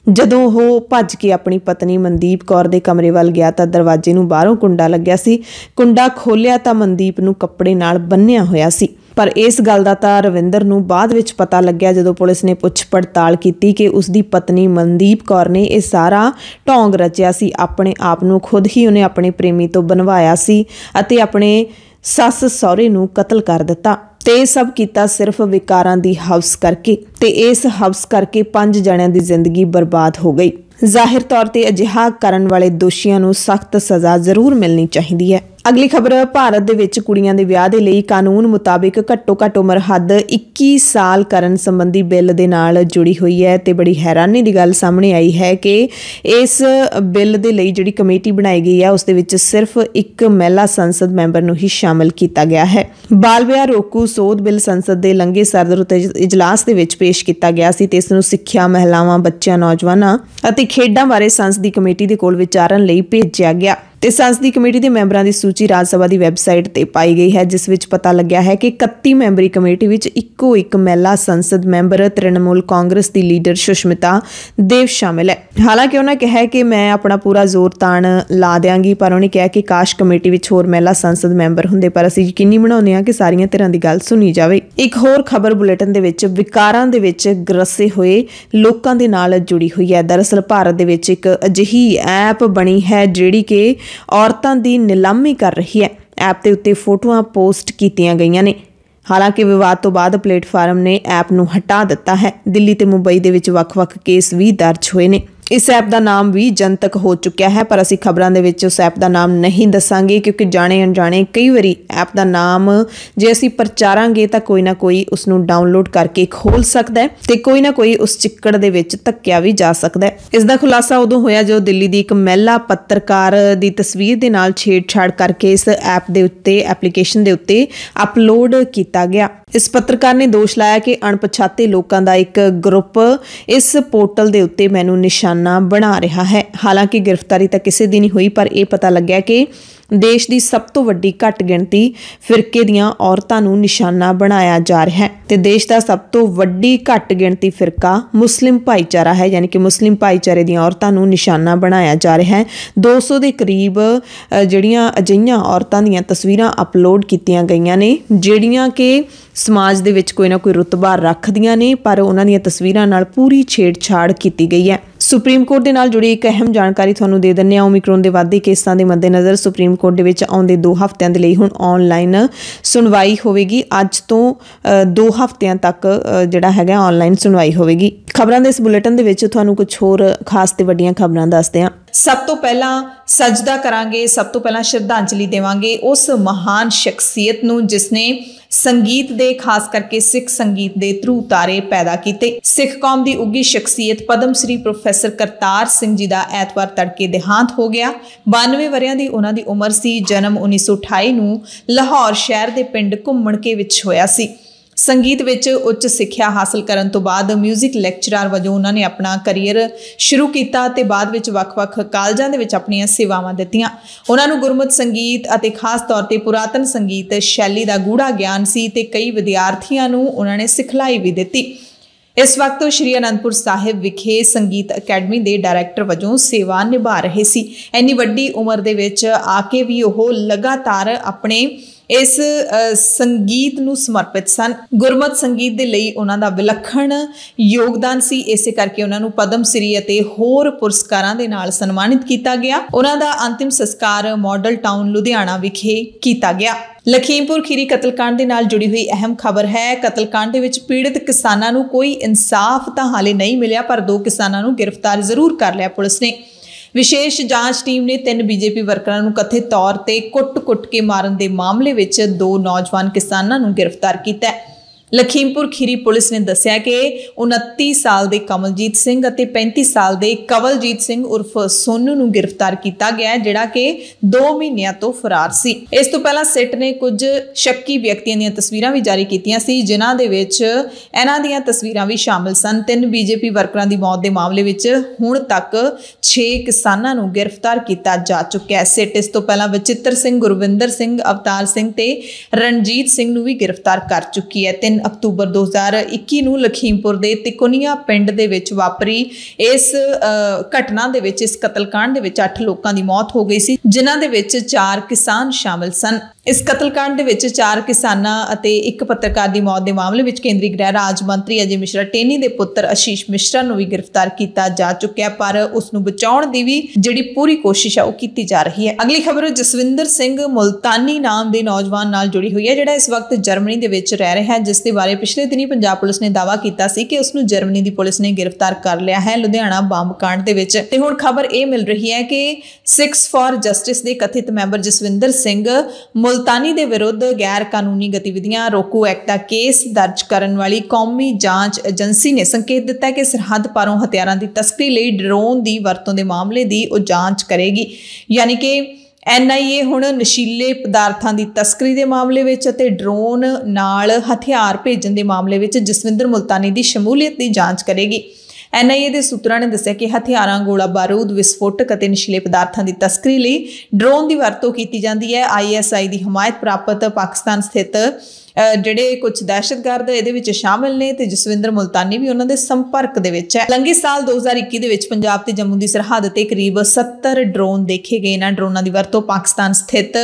ਜਦੋਂ ਉਹ ਭੱਜ ਕੇ ਆਪਣੀ ਪਤਨੀ ਮਨਦੀਪ ਕੌਰ ਦੇ ਕਮਰੇ ਵੱਲ ਗਿਆ ਤਾਂ ਦਰਵਾਜ਼ੇ ਨੂੰ ਬਾਹਰੋਂ ਕੁੰਡਾ ਲੱਗਿਆ ਸੀ ਕੁੰਡਾ ਖੋਲ੍ਹਿਆ ਤਾਂ ਮਨਦੀਪ ਨੂੰ ਕੱਪੜੇ ਨਾਲ ਬੰਨਿਆ ਹੋਇਆ ਸੀ ਪਰ ਇਸ ਗੱਲ ਦਾ ਤਾਂ ਰਵਿੰਦਰ ਨੂੰ ਬਾਅਦ ਵਿੱਚ ਪਤਾ ਲੱਗਿਆ ਜਦੋਂ ਪੁਲਿਸ ਨੇ ਪੁੱਛ ਪੜਤਾਲ ਕੀਤੀ ਕਿ ਉਸ ਦੀ ਪਤਨੀ ਮਨਦੀਪ ਕੌਰ ਨੇ ਇਹ ਸਾਰਾ ਢੌਂਗ ਰਚਿਆ ਸੀ ਆਪਣੇ ਆਪ ਨੂੰ ਖੁਦ ਹੀ ਉਹਨੇ ਆਪਣੇ ਪ੍ਰੇਮੀ ਤੋਂ ਬਣਵਾਇਆ ਸੀ ਅਤੇ ਆਪਣੇ ਸੱਸ ਸਹੁਰੇ ਨੂੰ ਕਤਲ ਕਰ ਦਿੱਤਾ ਤੇ ਇਹ ਸਭ ਕੀਤਾ ਸਿਰਫ ਵਿਕਾਰਾਂ ਦੀ ਹਵਸ ਕਰਕੇ ਤੇ ਇਸ ਹਵਸ ਕਰਕੇ ਪੰਜ ਜਣਿਆਂ ਦੀ ਜ਼ਿੰਦਗੀ ਬਰਬਾਦ ਹੋ ਗਈ ਜ਼ਾਹਿਰ ਤੌਰ ਤੇ ਅਜਿਹਾ ਕਰਨ ਵਾਲੇ ਦੋਸ਼ੀਆਂ ਨੂੰ ਸਖਤ ਸਜ਼ਾ ਜ਼ਰੂਰ ਮਿਲਣੀ ਚਾਹੀਦੀ ਹੈ ਅਗਲੀ ਖਬਰ ਭਾਰਤ ਦੇ ਵਿੱਚ ਕੁੜੀਆਂ ਦੇ ਵਿਆਹ ਦੇ ਲਈ ਕਾਨੂੰਨ ਮੁਤਾਬਿਕ ਘੱਟੋ-ਘੱਟ ਉਮਰ ਹੱਦ 21 ਸਾਲ ਕਰਨ ਸੰਬੰਧੀ ਬਿੱਲ ਦੇ ਨਾਲ ਜੁੜੀ ਹੋਈ ਹੈ ਤੇ ਬੜੀ ਹੈਰਾਨੀ ਦੀ ਗੱਲ ਸਾਹਮਣੇ ਆਈ ਹੈ ਕਿ ਇਸ ਬਿੱਲ ਦੇ ਲਈ ਜਿਹੜੀ ਕਮੇਟੀ ਬਣਾਈ ਗਈ ਹੈ ਉਸ ਦੇ ਵਿੱਚ ਸਿਰਫ ਇੱਕ ਮਹਿਲਾ ਸੰਸਦ ਮੈਂਬਰ ਨੂੰ ਹੀ ਸ਼ਾਮਲ ਕੀਤਾ ਗਿਆ ਹੈ ਬਾਲ ਵਿਆਹ ਰੋਕੂ ਸੋਧ ਬਿੱਲ ਸੰਸਦ ਦੇ ਲੰਗੇ ਸਰਦਰ ਉਤੇ ਇਜਲਾਸ ਦੇ ਵਿੱਚ ਪੇਸ਼ ਕੀਤਾ ਗਿਆ ਸੀ ਤੇ ਇਸ ਨੂੰ ਸਿੱਖਿਆ ਮਹਿਲਾਵਾਂ ਬੱਚਿਆਂ ਨੌਜਵਾਨਾਂ ਅਤੇ ਅਤੇ ਖੇਡਾਂ ਬਾਰੇ ਸੰਸਦੀ ਕਮੇਟੀ ਦੇ ਕੋਲ ਵਿਚਾਰਨ ਲਈ ਭੇਜਿਆ ਗਿਆ ਤੇ ਸੰਸਦੀ ਕਮੇਟੀ ਦੇ ਮੈਂਬਰਾਂ ਦੀ ਸੂਚੀ ਰਾਜ ਸਭਾ ਦੀ ਵੈਬਸਾਈਟ ਤੇ ਪਾਈ ਗਈ ਹੈ ਜਿਸ ਵਿੱਚ ਪਤਾ ਲੱਗਿਆ ਹੈ ਕਿ 31 ਮੈਂਬਰੀ ਕਮੇਟੀ ਵਿੱਚ ਇੱਕੋ ਇੱਕ ਮਹਿਲਾ ਸੰਸਦ ਮੈਂਬਰ ਤ੍ਰਿਣਮੂਲ ਕਾਂਗਰਸ ਦੀ ਲੀਡਰ ਸੁਸ਼ਮਿਤਾ ਦੇਵ ਸ਼ਾਮਿਲ ਹੈ ਹਾਲਾਂਕਿ ਉਹਨਾਂ ਕਿਹਾ ਕਿ ਮੈਂ ਆਪਣਾ ਪੂਰਾ ਜ਼ੋਰ ਤਾਣ ਲਾ ਦਿਆਂਗੀ ਪਰ ਉਹਨੇ ਕਿਹਾ ਕਿ ਕਾਸ਼ ਕਮੇਟੀ ਵਿੱਚ ਹੋਰ ਮਹਿਲਾ ਸੰਸਦ ਮੈਂਬਰ ਹੁੰਦੇ ਪਰ ਅਸੀਂ ਯਕੀਨੀ ਬਣਾਉਂਦੇ ਹਾਂ ਕਿ ਸਾਰੀਆਂ ਤਰ੍ਹਾਂ ਦੀ ਗੱਲ ਸੁਣੀ ਜਾਵੇ ਇੱਕ ਹੋਰ ਖਬਰ ਬੁਲੇਟਿਨ ਦੇ ਵਿੱਚ ਵਿਕਾਰਾਂ ਦੇ ਵਿੱਚ ਗਰਸੇ ਹੋਏ ਲੋਕਾਂ ਦੇ ਨਾਲ ਜੁੜੀ ਹੋਈ ਹੈ ਦਰਅਸਲ ਭਾਰਤ ਦੇ ਵਿੱਚ ਇੱਕ ਅਜਿਹੀ ਐਪ ਬਣੀ ਹੈ ਜਿਹੜੀ ਕਿ ਔਰਤਾਂ ਦੀ ਨਿਲਾਮੀ ਕਰ ਰਹੀ ਹੈ ਐਪ ਦੇ ਉੱਤੇ ਫੋਟੋਆਂ ਪੋਸਟ ਕੀਤੀਆਂ ਗਈਆਂ ਨੇ ਹਾਲਾਂਕਿ ਵਿਵਾਦ ਤੋਂ ਬਾਅਦ ਪਲੇਟਫਾਰਮ ਨੇ ਐਪ ਨੂੰ ਹਟਾ ਦਿੱਤਾ ਹੈ ਦਿੱਲੀ ਤੇ ਮੁੰਬਈ ਦੇ ਵਿੱਚ ਵੱਖ-ਵੱਖ ਕੇਸ ਵੀ ਦਰਜ ਹੋਏ ਨੇ ਇਸ ਐਪ ਦਾ ਨਾਮ ਵੀ ਜਨਤਕ ਹੋ ਚੁੱਕਿਆ ਹੈ ਪਰ ਅਸੀਂ ਖਬਰਾਂ ਦੇ ਵਿੱਚ ਉਸ ਐਪ ਦਾ ਨਾਮ ਨਹੀਂ ਦੱਸਾਂਗੇ ਕਿਉਂਕਿ ਜਾਣੇ ਅਣਜਾਣੇ ਕਈ ਵਾਰੀ ਐਪ ਦਾ ਨਾਮ ਜੇ ਅਸੀਂ ਪ੍ਰਚਾਰਾਂਗੇ ਤਾਂ ਕੋਈ ਨਾ ਕੋਈ ਉਸ ਨੂੰ ਡਾਊਨਲੋਡ ਕਰਕੇ ਖੋਲ ਸਕਦਾ ਹੈ ਤੇ ਕੋਈ ਨਾ ਕੋਈ ਉਸ ਚਿੱਕੜ ਦੇ ਵਿੱਚ ਧੱਕਿਆ ਵੀ ਜਾ ਸਕਦਾ ਹੈ ਇਸ ਦਾ ਖੁਲਾਸਾ ਉਦੋਂ ਹੋਇਆ ਜਦੋਂ ਦਿੱਲੀ ਦੀ ਇੱਕ ਮਹਿਲਾ ਪੱਤਰਕਾਰ ਦੀ ਤਸਵੀਰ ਦੇ ਨਾਲ ਛੇੜਛਾੜ ਕਰਕੇ ਇਸ ਐਪ ਦੇ ਉੱਤੇ ਐਪਲੀਕੇਸ਼ਨ ਦੇ ਉੱਤੇ ਅਪਲੋਡ ਕੀਤਾ ਗਿਆ ਇਸ ਪੱਤਰਕਾਰ ਨੇ ਦੋਸ਼ ਲਾਇਆ ਕਿ ਅਣਪਛਾਤੇ ਲੋਕਾਂ ਦਾ ਇੱਕ ਗਰੁੱਪ ਇਸ ਪੋਰਟਲ ਦੇ ਉੱਤੇ ਮੈਨੂੰ ਨਿਸ਼ਾਨਾ ਨਿਸ਼ਾਨਾ ਬਣਾ ਰਿਹਾ ਹੈ ਹਾਲਾਂਕਿ ਗ੍ਰਿਫਤਾਰੀ ਤਾਂ ਕਿਸੇ ਦੀ ਨਹੀਂ ਹੋਈ ਪਰ ਇਹ ਪਤਾ ਲੱਗਿਆ ਕਿ ਦੇਸ਼ ਦੀ ਸਭ ਤੋਂ ਵੱਡੀ ਘੱਟ ਗਿਣਤੀ ਫਿਰਕੇ ਦੀਆਂ ਔਰਤਾਂ ਨੂੰ ਨਿਸ਼ਾਨਾ ਬਣਾਇਆ ਜਾ ਰਿਹਾ ਹੈ ਤੇ ਦੇਸ਼ ਦਾ ਸਭ ਤੋਂ ਵੱਡੀ ਘੱਟ ਗਿਣਤੀ ਫਿਰਕਾ ਮੁਸਲਿਮ ਭਾਈਚਾਰਾ ਹੈ ਯਾਨੀ ਕਿ ਮੁਸਲਿਮ ਭਾਈਚਾਰੇ ਦੀਆਂ ਔਰਤਾਂ ਨੂੰ ਨਿਸ਼ਾਨਾ ਬਣਾਇਆ ਜਾ ਰਿਹਾ ਹੈ 200 ਦੇ ਕਰੀਬ ਜਿਹੜੀਆਂ ਅਜਈਆਂ ਔਰਤਾਂ ਦੀਆਂ ਤਸਵੀਰਾਂ ਅਪਲੋਡ ਕੀਤੀਆਂ ਗਈਆਂ ਨੇ ਜਿਹੜੀਆਂ ਕਿ ਸਮਾਜ ਦੇ ਵਿੱਚ ਕੋਈ ਨਾ ਕੋਈ ਰੁਤਬਾ ਰੱਖਦੀਆਂ ਨੇ ਪਰ ਉਹਨਾਂ ਦੀਆਂ ਤਸਵੀਰਾਂ ਨਾਲ ਪੂਰੀ ਛੇੜਛਾੜ ਕੀਤੀ ਗਈ ਹੈ ਸੁਪਰੀਮ ਕੋਰਟ ਦੇ ਨਾਲ ਜੁੜੀ ਇੱਕ ਅਹਿਮ ਜਾਣਕਾਰੀ ਤੁਹਾਨੂੰ ਦੇ ਦਿੰਨੇ ਆ ਓਮਿਕਰੋਨ ਦੇ ਵਾਧੇ ਕੇਸਾਂ ਦੇ ਮੱਦੇਨਜ਼ਰ ਸੁਪਰੀਮ ਕੋਰਟ ਦੇ ਵਿੱਚ ਆਉਂਦੇ 2 ਹਫ਼ਤਿਆਂ ਦੇ ਲਈ ਹੁਣ ਆਨਲਾਈਨ ਸੁਣਵਾਈ ਹੋਵੇਗੀ ਅੱਜ ਤੋਂ 2 ਹਫ਼ਤਿਆਂ ਤੱਕ ਜਿਹੜਾ ਹੈਗਾ ਆਨਲਾਈਨ ਸੁਣਵਾਈ ਹੋਵੇਗੀ ਖਬਰਾਂ ਦੇ ਇਸ ਬੁਲੇਟਿਨ ਦੇ ਵਿੱਚ ਤੁਹਾਨੂੰ ਕੁਝ ਹੋਰ ਖਾਸ ਤੇ ਵੱਡੀਆਂ ਖਬਰਾਂ ਦੱਸਦੇ ਹਾਂ ਸਭ ਤੋਂ ਪਹਿਲਾਂ ਸਜਦਾ ਕਰਾਂਗੇ ਸਭ ਤੋਂ ਪਹਿਲਾਂ ਸ਼ਰਧਾਂਜਲੀ ਦੇਵਾਂਗੇ ਉਸ ਮਹਾਨ ਸ਼ਖਸੀਅਤ ਨੂੰ ਜਿਸ ਨੇ ਸੰਗੀਤ ਦੇ ਖਾਸ ਕਰਕੇ ਸਿੱਖ ਸੰਗੀਤ ਦੇ ਧਰੂ ਤਾਰੇ ਪੈਦਾ ਕੀਤੇ ਸਿੱਖ ਕੌਮ ਦੀ ਉੱਗੀ ਸ਼ਖਸੀਅਤ ਪਦਮ ਸ੍ਰੀ ਪ੍ਰੋਫੈਸਰ ਕਰਤਾਰ ਸਿੰਘ ਜੀ ਦਾ ਐਤਵਾਰ ਤੜਕੇ ਦੇਹਾਂਤ ਹੋ ਗਿਆ 92 ਵਰਿਆਂ ਦੀ ਉਹਨਾਂ ਦੀ ਉਮਰ ਸੀ ਜਨਮ 1928 ਨੂੰ ਲਾਹੌਰ ਸ਼ਹਿਰ ਦੇ ਪਿੰਡ ਘੁੰਮਣਕੇ ਵਿੱਚ ਹੋਇਆ ਸੀ ਸੰਗੀਤ ਵਿੱਚ ਉੱਚ ਸਿੱਖਿਆ ਹਾਸਲ ਕਰਨ ਤੋਂ ਬਾਅਦ 뮤직 ਲੈਕਚਰਰ ਵਜੋਂ ਉਹਨਾਂ ਨੇ ਆਪਣਾ ਕੈਰੀਅਰ ਸ਼ੁਰੂ ਕੀਤਾ ਤੇ ਬਾਅਦ ਵਿੱਚ ਵੱਖ-ਵੱਖ ਕਾਲਜਾਂ ਦੇ ਵਿੱਚ ਆਪਣੀਆਂ ਸੇਵਾਵਾਂ ਦਿੱਤੀਆਂ ਉਹਨਾਂ ਨੂੰ ਗੁਰਮਤ ਸੰਗੀਤ ਅਤੇ ਖਾਸ ਤੌਰ ਤੇ ਪੁਰਾਤਨ ਸੰਗੀਤ ਸ਼ੈਲੀ ਦਾ ਗੂੜਾ ਗਿਆਨ ਸੀ ਤੇ ਕਈ ਵਿਦਿਆਰਥੀਆਂ ਨੂੰ ਉਹਨਾਂ ਨੇ ਸਿਖਲਾਈ ਵੀ ਦਿੱਤੀ ਇਸ ਵਕਤ ਉਹ ਸ਼੍ਰੀ ਅਨੰਦਪੁਰ ਸਾਹਿਬ ਵਿਖੇ ਸੰਗੀਤ ਅਕੈਡਮੀ ਦੇ ਡਾਇਰੈਕਟਰ ਵਜੋਂ ਸੇਵਾ ਨਿਭਾ ਰਹੇ ਸੀ ਐਨੀ ਵੱਡੀ ਉਮਰ ਦੇ ਵਿੱਚ ਆ ਕੇ ਵੀ ਉਹ ਲਗਾਤਾਰ ਆਪਣੇ ਇਸ ਸੰਗੀਤ ਨੂੰ ਸਮਰਪਿਤ ਸਨ ਗੁਰਮਤ ਸੰਗੀਤ ਦੇ ਲਈ ਉਹਨਾਂ ਦਾ ਵਿਲੱਖਣ ਯੋਗਦਾਨ ਸੀ ਇਸੇ ਕਰਕੇ ਉਹਨਾਂ ਨੂੰ ਪਦਮ ਸ੍ਰੀ ਅਤੇ ਹੋਰ ਪੁਰਸਕਾਰਾਂ ਦੇ ਨਾਲ ਸਨਮਾਨਿਤ ਕੀਤਾ ਗਿਆ ਉਹਨਾਂ ਦਾ ਅੰਤਿਮ ਸੰਸਕਾਰ ਮਾਡਲ ਟਾਊਨ ਲੁਧਿਆਣਾ ਵਿਖੇ ਕੀਤਾ ਗਿਆ ਲਖੀਮਪੁਰ ਖੀਰੀ ਕਤਲकांड ਦੇ ਨਾਲ ਜੁੜੀ ਹੋਈ ਅਹਿਮ ਖਬਰ ਹੈ ਕਤਲकांड ਦੇ ਵਿੱਚ ਪੀੜਤ ਕਿਸਾਨਾਂ ਨੂੰ ਕੋਈ ਇਨਸਾਫ ਤਾਂ ਹਾਲੇ ਨਹੀਂ ਮਿਲਿਆ ਪਰ ਦੋ ਕਿਸਾਨਾਂ ਨੂੰ ਗ੍ਰਿਫਤਾਰ ਜ਼ਰੂਰ ਕਰ ਲਿਆ ਪੁਲਿਸ ਨੇ ਵਿਸ਼ੇਸ਼ ਜਾਂਚ ਟੀਮ ਨੇ ਤਿੰਨ ਬੀਜੇਪੀ ਵਰਕਰਾਂ ਨੂੰ ਕਥਿਤ ਤੌਰ ਤੇ ਕੁੱਟ-ਕੁੱਟ ਕੇ ਮਾਰਨ ਦੇ ਮਾਮਲੇ ਵਿੱਚ ਦੋ ਨੌਜਵਾਨ ਕਿਸਾਨਾਂ ਨੂੰ ਗ੍ਰਿਫਤਾਰ ਕੀਤਾ ਹੈ ਲਖੀਮਪੁਰ ਖੀਰੀ ਪੁਲਿਸ ਨੇ ਦੱਸਿਆ ਕਿ 29 ਸਾਲ ਦੇ ਕਮਲਜੀਤ ਸਿੰਘ ਅਤੇ 35 ਸਾਲ ਦੇ ਕਵਲਜੀਤ ਸਿੰਘ ਉਰਫ ਸੋਨੂ ਨੂੰ ਗ੍ਰਿਫਤਾਰ ਕੀਤਾ ਗਿਆ ਜਿਹੜਾ ਕਿ 2 ਮਹੀਨਿਆਂ ਤੋਂ ਫਰਾਰ ਸੀ ਇਸ ਤੋਂ ਪਹਿਲਾਂ ਸਿੱਟ ਨੇ ਕੁਝ ਸ਼ੱਕੀ ਵਿਅਕਤੀਆਂ ਦੀਆਂ ਤਸਵੀਰਾਂ ਵੀ ਜਾਰੀ ਕੀਤੀਆਂ ਸੀ ਜਿਨ੍ਹਾਂ ਦੇ ਵਿੱਚ ਇਹਨਾਂ ਦੀਆਂ ਤਸਵੀਰਾਂ ਵੀ ਸ਼ਾਮਲ ਸਨ ਤਿੰਨ ਬੀਜੇਪੀ ਵਰਕਰਾਂ ਦੀ ਮੌਤ ਦੇ ਮਾਮਲੇ ਵਿੱਚ ਹੁਣ ਤੱਕ 6 ਕਿਸਾਨਾਂ ਨੂੰ ਗ੍ਰਿਫਤਾਰ ਕੀਤਾ ਜਾ ਚੁੱਕਿਆ ਹੈ ਸਿੱਟ ਇਸ ਤੋਂ ਪਹਿਲਾਂ ਵਿਚਿੱਤਰ ਸਿੰਘ ਗੁਰਵਿੰਦਰ ਸਿੰਘ ਅਵਤਾਰ ਸਿੰਘ ਤੇ ਰਣਜੀਤ ਸਿੰਘ ਨੂੰ ਵੀ ਗ੍ਰਿਫਤਾਰ ਕਰ ਚੁੱਕੀ ਹੈ ਤਿੰਨ ਅਕਤੂਬਰ 2021 ਨੂੰ ਲਖੀਮਪੁਰ ਦੇ ਤਿਕੋਨੀਆ ਪਿੰਡ ਦੇ ਵਿੱਚ ਵਾਪਰੀ ਇਸ ਘਟਨਾ ਦੇ ਵਿੱਚ ਇਸ ਕਤਲकांड ਦੇ ਵਿੱਚ 8 ਲੋਕਾਂ ਦੀ ਮੌਤ ਹੋ ਗਈ ਸੀ ਜਿਨ੍ਹਾਂ ਦੇ ਵਿੱਚ 4 ਕਿਸਾਨ ਸ਼ਾਮਲ ਸਨ ਇਸ ਕਤਲकांड ਦੇ ਵਿੱਚ ਚਾਰ ਕਿਸਾਨਾਂ ਅਤੇ ਇੱਕ ਪੱਤਰਕਾਰ ਦੀ ਮੌਤ ਦੇ ਮਾਮਲੇ ਵਿੱਚ ਕੇਂਦਰੀ ਗ੍ਰਹਿ ਰਾਜ ਮੰਤਰੀ ਅਜੇ ਮਿਸ਼ਰਾ ਟੇਨੀ ਦੇ ਪੁੱਤਰ ਅਸ਼ੀਸ਼ ਮਿਸ਼ਰਾ ਨੂੰ ਵੀ ਗ੍ਰਿਫਤਾਰ ਕੀਤਾ ਜਾ ਚੁੱਕਿਆ ਪਰ ਉਸ ਨੂੰ ਬਚਾਉਣ ਦੀ ਵੀ ਜਿਹੜੀ ਪੂਰੀ ਕੋਸ਼ਿਸ਼ ਆ ਉਹ ਕੀਤੀ ਜਾ ਰਹੀ ਹੈ ਅਗਲੀ ਖਬਰ ਜਸਵਿੰਦਰ ਸਿੰਘ ਮਲਤਾਨੀ ਨਾਮ ਦੇ ਨੌਜਵਾਨ ਨਾਲ ਜੁੜੀ ਹੋਈ ਹੈ ਜਿਹੜਾ ਇਸ ਵਕਤ ਜਰਮਨੀ ਦੇ ਵਿੱਚ ਰਹਿ ਰਿਹਾ ਹੈ ਜਿਸ ਦੇ ਬਾਰੇ ਪਿਛਲੇ ਦਿਨੀ ਪੰਜਾਬ ਪੁਲਿਸ ਨੇ ਦਾਅਵਾ ਕੀਤਾ ਸੀ ਕਿ ਉਸ ਨੂੰ ਜਰਮਨੀ ਦੀ ਪੁਲਿਸ ਨੇ ਗ੍ਰਿਫਤਾਰ ਕਰ ਲਿਆ ਹੈ ਲੁਧਿਆਣਾ ਬੰਬ ਕਾਂਡ ਦੇ ਵਿੱਚ ਤੇ ਹੁਣ ਖਬਰ ਇਹ ਮਿਲ ਰਹੀ ਹੈ ਕਿ 6 ਫਾਰ ਜਸਟਿਸ ਦੇ ਕਥਿਤ ਮੈਂਬਰ ਜਸਵਿੰਦਰ ਸਿੰਘ ਮੁਲਤਾਨੀ ਦੇ ਵਿਰੁੱਧ ਗੈਰ ਕਾਨੂੰਨੀ ਗਤੀਵਿਧੀਆਂ ਰੋਕੂ ਐਕਟ ਦਾ ਕੇਸ ਦਰਜ ਕਰਨ ਵਾਲੀ ਕੌਮੀ ਜਾਂਚ ਏਜੰਸੀ ਨੇ ਸੰਕੇਤ ਦਿੱਤਾ ਹੈ ਕਿ ਸਰਹੱਦ ਪਾਰੋਂ ਹਥਿਆਰਾਂ ਦੀ ਤਸਕਰੀ ਲਈ ਡਰੋਨ ਦੀ ਵਰਤੋਂ ਦੇ ਮਾਮਲੇ ਦੀ ਉਹ ਜਾਂਚ ਕਰੇਗੀ ਯਾਨੀ ਕਿ ਐਨਆਈਏ ਹੁਣ ਨਸ਼ੀਲੇ ਪਦਾਰਥਾਂ ਦੀ ਤਸਕਰੀ ਦੇ ਮਾਮਲੇ ਵਿੱਚ ਅਤੇ ਡਰੋਨ ਨਾਲ ਹਥਿਆਰ ਭੇਜਣ ਦੇ ਮਾਮਲੇ ਵਿੱਚ ਜਸਵਿੰਦਰ ਮੁਲਤਾਨੀ ਦੀ ਸ਼ਮੂਲੀਅਤ ਦੀ ਜਾਂਚ ਕਰੇਗੀ ਐਨਆਈਏ ਦੇ ਸੂਤਰਾਂ ਨੇ ਦੱਸਿਆ ਕਿ ਹਥਿਆਰਾਂ ਗੋਲਾ ਬਾਰੂਦ ਵਿਸਫੋਟਕ ਅਤੇ ਨਸ਼ੀਲੇ ਪਦਾਰਥਾਂ ਦੀ ਤਸਕਰੀ ਲਈ ਡਰੋਨ ਦੀ ਵਰਤੋਂ ਕੀਤੀ ਜਾਂਦੀ ਹੈ ਆਈਐਸਆਈ ਦੀ ਹਮਾਇਤ ਪ੍ਰਾਪਤ ਪਾਕਿਸਤਾਨ ਸਥਿਤ ਜਿਹੜੇ ਕੁਝ ਦਹਿਸ਼ਤਗਰਦ ਇਹਦੇ ਵਿੱਚ ਸ਼ਾਮਿਲ ਨੇ ਤੇ ਜਸਵਿੰਦਰ ਮਲਤਾਨੀ ਵੀ ਉਹਨਾਂ ਦੇ ਸੰਪਰਕ ਦੇ ਵਿੱਚ ਹੈ ਲੰਗੀ ਸਾਲ 2021 ਦੇ ਵਿੱਚ ਪੰਜਾਬ ਤੇ ਜੰਮੂ ਦੀ ਸਰਹੱਦ ਤੇ ਕਰੀਬ 70 ਡਰੋਨ ਦੇਖੇ ਗਏ ਇਹਨਾਂ ਡਰੋਨਾਂ ਦੀ ਵਰਤੋਂ ਪਾਕਿਸਤਾਨ ਸਥਿਤ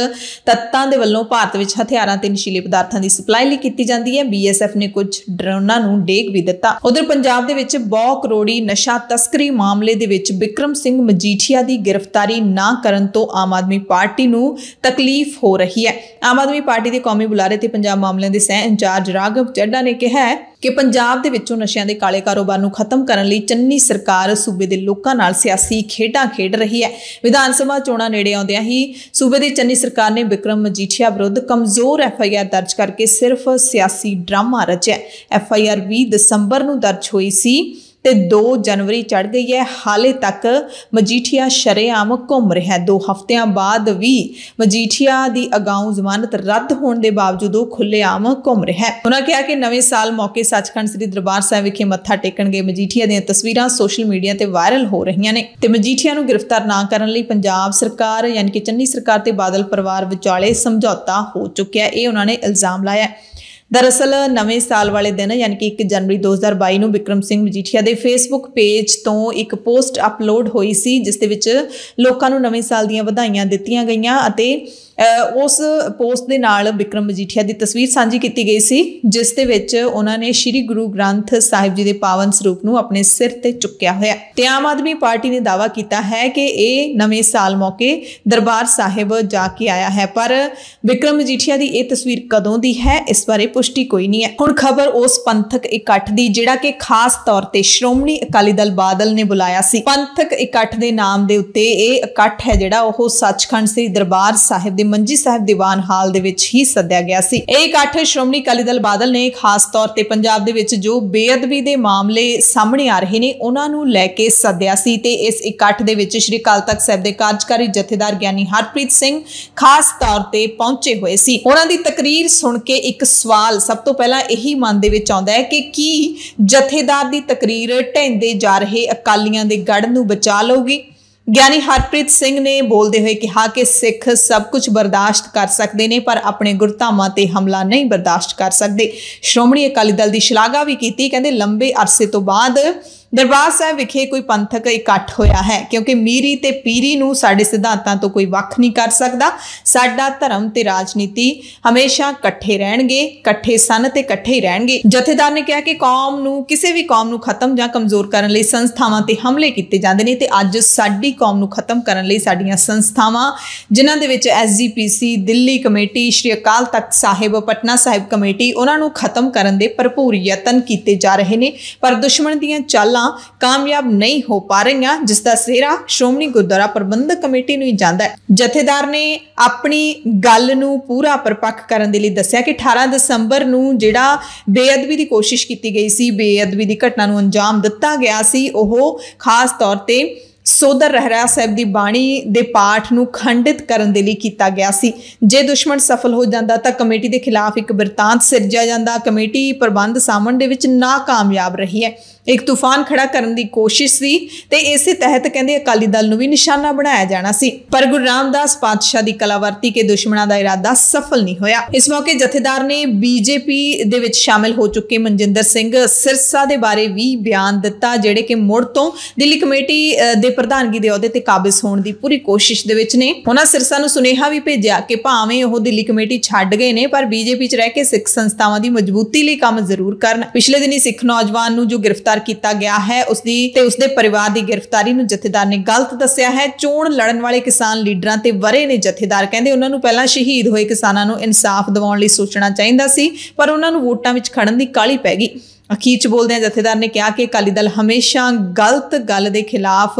ਤੱਤਾਂ ਦੇ ਵੱਲੋਂ ਭਾਰਤ ਵਿੱਚ ਹਥਿਆਰਾਂ ਤੇ ਨਸ਼ੀਲੇ ਪਦਾਰਥਾਂ ਦੀ ਸਪਲਾਈ ਲਈ ਕੀਤੀ ਜਾਂਦੀ ਹੈ ਬੀਐਸਐਫ ਨੇ ਕੁਝ ਡਰੋਨਾਂ ਨੂੰ ਡੇਗ ਵੀ ਦਿੱਤਾ ਉਧਰ ਪੰਜਾਬ ਦੇ ਵਿੱਚ ਬਹੁ ਕਰੋੜੀ ਨਸ਼ਾ ਤਸਕਰੀ ਮਾਮਲੇ ਦੇ ਵਿੱਚ ਵਿਕਰਮ ਸਿੰਘ ਮਜੀਠੀਆ ਦੀ ਗ੍ਰਿਫਤਾਰੀ ਨਾ ਕਰਨ ਤੋਂ ਆਮ ਆਦਮੀ ਪਾਰਟੀ ਨੂੰ ਤਕਲੀਫ ਹੋ ਰਹੀ ਹੈ ਆਮ ਆਦਮੀ ਪਾਰਟੀ ਦੇ ਕੌਮੀ ਬੁਲਾਰੇ ਤੇ ਪੰਜਾਬ ਮਾਮਲਿਆਂ ਦੇ ਸਹਿ ਇੰਚਾਰਜ ਰਾਘਵ ਚੱਡਾ ਨੇ ਕਿਹਾ ਕਿ ਪੰਜਾਬ ਦੇ ਵਿੱਚੋਂ ਨਸ਼ਿਆਂ ਦੇ ਕਾਲੇ ਕਾਰੋਬਾਰ ਨੂੰ ਖਤਮ ਕਰਨ ਲਈ ਚੰਨੀ ਸਰਕਾਰ ਸੂਬੇ ਦੇ ਲੋਕਾਂ ਨਾਲ ਸਿਆਸੀ ਖੇਡਾਂ ਖੇਡ ਰਹੀ ਹੈ ਵਿਧਾਨ ਸਭਾ ਚੋਣਾਂ ਨੇੜੇ ਆਉਂਦਿਆਂ ਹੀ ਸੂਬੇ ਦੀ ਚੰਨੀ ਸਰਕਾਰ ਨੇ ਵਿਕਰਮ ਮਜੀਠੀਆ ਵਿਰੁੱਧ ਕਮਜ਼ੋਰ ਐਫ ਆਈ ਆਰ ਦਰਜ ਕਰਕੇ ਸਿਰਫ ਸਿਆਸੀ ਡਰਾਮਾ ਰਚਿਆ ਐਫ ਆਈ ਆਰ 20 ਦਸੰਬਰ ਨੂੰ ਦਰਜ ਹੋਈ ਸੀ ਤੇ 2 ਜਨਵਰੀ ਚੜ ਗਈ ਹੈ ਹਾਲੇ ਤੱਕ ਮਜੀਠੀਆ ਸ਼ਰੇਆਮ ਘੁੰਮ ਰਿਹਾ ਹੈ 2 ਹਫ਼ਤਿਆਂ ਬਾਅਦ ਵੀ ਮਜੀਠੀਆ ਦੀ ਅਗਾਊਂ ਜ਼ਮਾਨਤ ਰੱਦ ਹੋਣ ਦੇ ਬਾਵਜੂਦ ਉਹ ਖੁੱਲੇਆਮ ਘੁੰਮ ਰਿਹਾ ਹੈ ਉਹਨਾਂ ਕਿਹਾ ਕਿ ਨਵੇਂ ਸਾਲ ਮੌਕੇ ਸੱਚਖੰਡ ਸ੍ਰੀ ਦਰਬਾਰ ਸਾਹਿਬ ਵਿਖੇ ਮੱਥਾ ਟੇਕਣਗੇ ਮਜੀਠੀਆ ਦੀਆਂ ਤਸਵੀਰਾਂ ਸੋਸ਼ਲ ਮੀਡੀਆ ਤੇ ਵਾਇਰਲ ਹੋ ਰਹੀਆਂ ਨੇ ਤੇ ਮਜੀਠੀਆ ਨੂੰ ਗ੍ਰਿਫਤਾਰ ਨਾ ਕਰਨ ਲਈ ਪੰਜਾਬ ਸਰਕਾਰ ਯਾਨੀ ਕਿ ਚੰਨੀ ਸਰਕਾਰ ਤੇ ਬਾਦਲ ਪਰਿਵਾਰ ਵਿਚਾਲੇ ਸਮਝੌਤਾ ਹੋ ਚੁੱਕਿਆ ਇਹ ਉਹਨਾਂ ਨੇ ਇਲਜ਼ਾਮ ਲਾਇਆ ਹੈ ਦਰਅਸਲ ਨਵੇਂ ਸਾਲ ਵਾਲੇ ਦਿਨ ਯਾਨੀ ਕਿ 1 ਜਨਵਰੀ 2022 ਨੂੰ ਵਿਕਰਮ ਸਿੰਘ ਮਜੀਠੀਆ ਦੇ ਫੇਸਬੁੱਕ ਪੇਜ ਤੋਂ ਇੱਕ ਪੋਸਟ ਅਪਲੋਡ ਹੋਈ ਸੀ ਜਿਸ ਦੇ ਵਿੱਚ ਲੋਕਾਂ ਨੂੰ ਨਵੇਂ ਸਾਲ ਦੀਆਂ ਵਧਾਈਆਂ ਦਿੱਤੀਆਂ ਗਈਆਂ ਅਤੇ ਉਸ ਪੋਸਟ ਦੇ ਨਾਲ ਵਿਕਰਮ ਮਜੀਠੀਆ ਦੀ ਤਸਵੀਰ ਸਾਂਝੀ ਕੀਤੀ ਗਈ ਸੀ ਜਿਸ ਦੇ ਵਿੱਚ ਉਹਨਾਂ ਨੇ ਸ੍ਰੀ ਗੁਰੂ ਗ੍ਰੰਥ ਸਾਹਿਬ ਜੀ ਦੇ ਪਾਵਨ ਸਰੂਪ ਨੂੰ ਆਪਣੇ ਸਿਰ ਤੇ ਚੁੱਕਿਆ ਹੋਇਆ ਤੇ ਆਮ ਆਦਮੀ ਪਾਰਟੀ ਨੇ ਦਾਵਾ ਕੀਤਾ ਹੈ ਕਿ ਇਹ ਨਵੇਂ ਸਾਲ ਮੌਕੇ ਦਰਬਾਰ ਸਾਹਿਬ ਜਾ ਕੇ ਆਇਆ ਹੈ ਪਰ ਵਿਕਰਮ ਮਜੀਠੀਆ ਦੀ ਇਹ ਤਸਵੀਰ ਕਦੋਂ ਦੀ ਹੈ ਇਸ ਬਾਰੇ ਪੁਸ਼ਟੀ ਕੋਈ ਨਹੀਂ ਹੈ ਹੁਣ ਖਬਰ ਉਸ ਪੰਥਕ ਇਕੱਠ ਦੀ ਜਿਹੜਾ ਕਿ ਖਾਸ ਤੌਰ ਤੇ ਸ਼੍ਰੋਮਣੀ ਅਕਾਲੀ ਦਲ ਬਾਦਲ ਨੇ ਬੁਲਾਇਆ ਸੀ ਪੰਥਕ ਇਕੱਠ ਦੇ ਨਾਮ ਦੇ ਉੱਤੇ ਇਹ ਇਕੱਠ ਹੈ ਜਿਹੜਾ ਉਹ ਸੱਚਖੰਡ ਸ੍ਰੀ ਦਰਬਾਰ ਸਾਹਿਬ ਦੇ ਮੰਜੀ ਸਾਹਿਬ ਦੀਵਾਨ ਹਾਲ ਦੇ ਵਿੱਚ ਹੀ ਸੱਦਿਆ ਗਿਆ ਸੀ ਇਹ ਇਕੱਠ ਸ਼੍ਰੋਮਣੀ ਅਕਾਲੀ ਦਲ ਬਾਦਲ ਨੇ ਖਾਸ ਤੌਰ ਤੇ ਪੰਜਾਬ ਦੇ ਵਿੱਚ ਜੋ ਬੇਅਦਬੀ ਦੇ ਮਾਮਲੇ ਸਾਹਮਣੇ ਆ ਰਹੇ ਨੇ ਉਹਨਾਂ ਨੂੰ ਲੈ ਕੇ ਸੱਦਿਆ ਸੀ ਤੇ ਇਸ ਇਕੱਠ ਦੇ ਵਿੱਚ ਸ਼੍ਰੀ ਅਕਾਲ ਤਖਤ ਸਾਹਿਬ ਦੇ ਕਾਰਜਕਾਰੀ ਜਥੇਦਾਰ ਗਿਆਨੀ ਹਰਪ੍ਰੀਤ ਸਿੰਘ ਖਾਸ ਤੌਰ ਤੇ ਪਹੁੰਚੇ ਹੋਏ ਸੀ ਉਹਨਾਂ ਦੀ ਤਕਰੀਰ ਸੁਣ ਕੇ ਇੱਕ ਸਵਾਲ ਸਵਾਲ ਸਭ ਤੋਂ ਪਹਿਲਾਂ ਇਹੀ ਮਨ ਦੇ ਵਿੱਚ ਆਉਂਦਾ ਹੈ ਕਿ ਕੀ ਜਥੇਦਾਰ ਦੀ ਤਕਰੀਰ ਢੈਂਦੇ ਜਾ ਰਹੇ ਅਕਾਲੀਆਂ ਦੇ ਗੜ ਨੂੰ ਬਚਾ ਲਊਗੀ ਗਿਆਨੀ ਹਰਪ੍ਰੀਤ ਸਿੰਘ ਨੇ ਬੋਲਦੇ ਹੋਏ ਕਿਹਾ ਕਿ ਸਿੱਖ ਸਭ ਕੁਝ ਬਰਦਾਸ਼ਤ ਕਰ ਸਕਦੇ ਨੇ ਪਰ ਆਪਣੇ ਗੁਰਤਾਮਾ ਤੇ ਹਮਲਾ ਨਹੀਂ ਬਰਦਾਸ਼ਤ ਕਰ ਸਕਦੇ ਸ਼੍ਰੋਮਣੀ ਅਕਾਲੀ ਦਲ ਦੀ ਸ਼ਲਾਘਾ ਵੀ ਕੀਤੀ ਕਹਿੰਦੇ ਲੰਬੇ ਅਰਸੇ ਤੋਂ ਬਾਅਦ ਦਰਬਾਰ ਸਾਹਿਬ ਵਿਖੇ ਕੋਈ ਪੰਥਕ ਇਕੱਠ ਹੋਇਆ ਹੈ ਕਿਉਂਕਿ ਮੀਰੀ ਤੇ ਪੀਰੀ ਨੂੰ ਸਾਡੇ ਸਿਧਾਂਤਾਂ ਤੋਂ ਕੋਈ ਵੱਖ ਨਹੀਂ ਕਰ ਸਕਦਾ ਸਾਡਾ ਧਰਮ ਤੇ ਰਾਜਨੀਤੀ ਹਮੇਸ਼ਾ ਇਕੱਠੇ ਰਹਿਣਗੇ ਇਕੱਠੇ ਸਨ ਤੇ ਇਕੱਠੇ ਹੀ ਰਹਿਣਗੇ ਜਥੇਦਾਰ ਨੇ ਕਿਹਾ ਕਿ ਕੌਮ ਨੂੰ ਕਿਸੇ ਵੀ ਕੌਮ ਨੂੰ ਖਤਮ ਜਾਂ ਕਮਜ਼ੋਰ ਕਰਨ ਲਈ ਸੰਸਥਾਵਾਂ ਤੇ ਹਮਲੇ ਕੀਤੇ ਜਾਂਦੇ ਨੇ ਤੇ ਅੱਜ ਸਾਡੀ ਕੌਮ ਨੂੰ ਖਤਮ ਕਰਨ ਲਈ ਸਾਡੀਆਂ ਸੰਸਥਾਵਾਂ ਜਿਨ੍ਹਾਂ ਦੇ ਵਿੱਚ SGPC Delhi committee Shri Akal Takht Sahib Patna Sahib committee ਉਹਨਾਂ ਨੂੰ ਖਤਮ ਕਰਨ ਦੇ ਭਰਪੂਰ ਯਤਨ ਕੀਤੇ ਜਾ ਰਹੇ ਨੇ ਪਰ ਦੁਸ਼ਮਣ ਦੀਆਂ ਚਾਲਾਂ ਪਹਿਲਾਂ ਕਾਮਯਾਬ ਨਹੀਂ ਹੋ ਪਾ ਰਹੀਆਂ ਜਿਸ ਦਾ ਸਿਹਰਾ ਸ਼੍ਰੋਮਣੀ ਗੁਰਦੁਆਰਾ ਪ੍ਰਬੰਧਕ ਕਮੇਟੀ ਨੂੰ ਹੀ ਜਾਂਦਾ ਹੈ ਜਥੇਦਾਰ ਨੇ ਆਪਣੀ ਗੱਲ ਨੂੰ ਪੂਰਾ ਪਰਪੱਖ ਕਰਨ ਦੇ ਲਈ ਦੱਸਿਆ ਕਿ 18 ਦਸੰਬਰ ਨੂੰ ਜਿਹੜਾ ਬੇਅਦਬੀ ਦੀ ਕੋਸ਼ਿਸ਼ ਕੀਤੀ ਗਈ ਸੀ ਬੇਅਦਬੀ ਦੀ ਘਟਨਾ ਨੂੰ ਅੰਜਾਮ ਦਿੱਤਾ ਗਿਆ ਸੀ ਉਹ ਖਾਸ ਤੌਰ ਤੇ ਸੋਦਰ ਰਹਿਰਾ ਸਾਹਿਬ ਦੀ ਬਾਣੀ ਦੇ ਪਾਠ ਨੂੰ ਖੰਡਿਤ ਕਰਨ ਦੇ ਲਈ ਕੀਤਾ ਗਿਆ ਸੀ ਜੇ ਦੁਸ਼ਮਣ ਸਫਲ ਹੋ ਜਾਂਦਾ ਤਾਂ ਕਮੇਟੀ ਦੇ ਖਿਲਾਫ ਇੱਕ ਬਿਰਤਾਂਤ ਸਿਰਜਿਆ ਜਾਂਦਾ ਕਮੇਟੀ ਪ੍ਰਬੰਧ ਸਾਹਮਣ ਦੇ ਵਿੱਚ ਨਾਕਾਮਯਾਬ ਰਹੀ ਹੈ ਇੱਕ ਤੂਫਾਨ ਖੜਾ ਕਰਨ ਦੀ ਕੋਸ਼ਿਸ਼ ਸੀ ਤੇ ਇਸੇ ਤਹਿਤ ਕਹਿੰਦੇ ਅਕਾਲੀ ਦਲ ਨੂੰ ਵੀ ਨਿਸ਼ਾਨਾ ਬਣਾਇਆ ਜਾਣਾ ਸੀ ਪਰ ਗੁਰੂ ਰਾਮਦਾਸ ਪਾਤਸ਼ਾਹ ਦੀ ਕਲਾਵਰਤੀ ਕੇ ਦੁਸ਼ਮਣਾਂ ਦਾ ਇਰਾਦਾ ਸਫਲ ਨਹੀਂ ਹੋਇਆ ਇਸ ਮੌਕੇ ਜਥੇਦਾਰ ਨੇ ਬੀਜੇਪੀ ਦੇ ਵਿੱਚ ਸ਼ਾਮਿਲ ਹੋ ਚੁੱਕੇ ਮਨਜਿੰਦਰ ਸਿੰਘ ਸਿਰਸਾ ਦੇ ਬਾਰੇ ਵੀ ਬਿਆਨ ਦਿੱਤਾ ਜਿਹੜੇ ਕਿ ਮੁੜ ਤੋਂ ਦਿੱਲੀ ਕਮੇਟੀ ਦੇ ਪ੍ਰਧਾਨਗੀ ਦੇ ਅਹੁਦੇ ਤੇ ਕਾਬਜ਼ ਹੋਣ ਦੀ ਪੂਰੀ ਕੋਸ਼ਿਸ਼ ਦੇ ਵਿੱਚ ਨੇ ਉਹਨਾਂ ਸਿਰਸਾ ਨੂੰ ਸੁਨੇਹਾ ਵੀ ਭੇਜਿਆ ਕਿ ਭਾਵੇਂ ਉਹ ਦਿੱਲੀ ਕਮੇਟੀ ਛੱਡ ਗਏ ਨੇ ਪਰ ਬੀਜੇਪੀ 'ਚ ਰਹਿ ਕੇ ਸਿੱਖ ਸੰਸਥਾਵਾਂ ਦੀ ਮਜ਼ਬੂਤੀ ਲਈ ਕੰਮ ਜ਼ਰੂਰ ਕਰਨ ਪਿਛਲੇ ਦਿਨੀ ਸਿੱਖ ਨੌਜਵਾਨ ਨੂੰ ਜੋ ਗ੍ਰਿਫਤਾਰ ਗ੍ਰਿਫਤਾਰ ਕੀਤਾ ਗਿਆ ਹੈ ਉਸ ਦੀ ਤੇ ਉਸ ਦੇ ਪਰਿਵਾਰ ਦੀ ਗ੍ਰਿਫਤਾਰੀ ਨੂੰ ਜਥੇਦਾਰ ਨੇ ਗਲਤ ਦੱਸਿਆ ਹੈ ਚੋਣ ਲੜਨ ਵਾਲੇ ਕਿਸਾਨ ਲੀਡਰਾਂ ਤੇ ਵਰੇ ਨੇ ਜਥੇਦਾਰ ਕਹਿੰਦੇ ਉਹਨਾਂ ਨੂੰ ਪਹਿਲਾਂ ਸ਼ਹੀਦ ਹੋਏ ਕਿਸਾਨਾਂ ਨੂੰ ਇਨਸਾਫ ਦਿਵਾਉਣ ਲਈ ਸੋਚਣਾ ਚਾਹੀਦਾ ਸੀ ਪਰ ਉਹਨਾਂ ਨੂੰ ਵੋਟਾਂ ਵਿੱਚ ਖੜਨ ਦੀ ਕਾਲੀ ਪੈ ਗਈ ਅਖੀਰ ਚ ਬੋਲਦੇ ਆ ਜਥੇਦਾਰ ਨੇ ਕਿਹਾ ਕਿ ਅਕਾਲੀ ਦਲ ਹਮੇਸ਼ਾ ਗਲਤ ਗੱਲ ਦੇ ਖਿਲਾਫ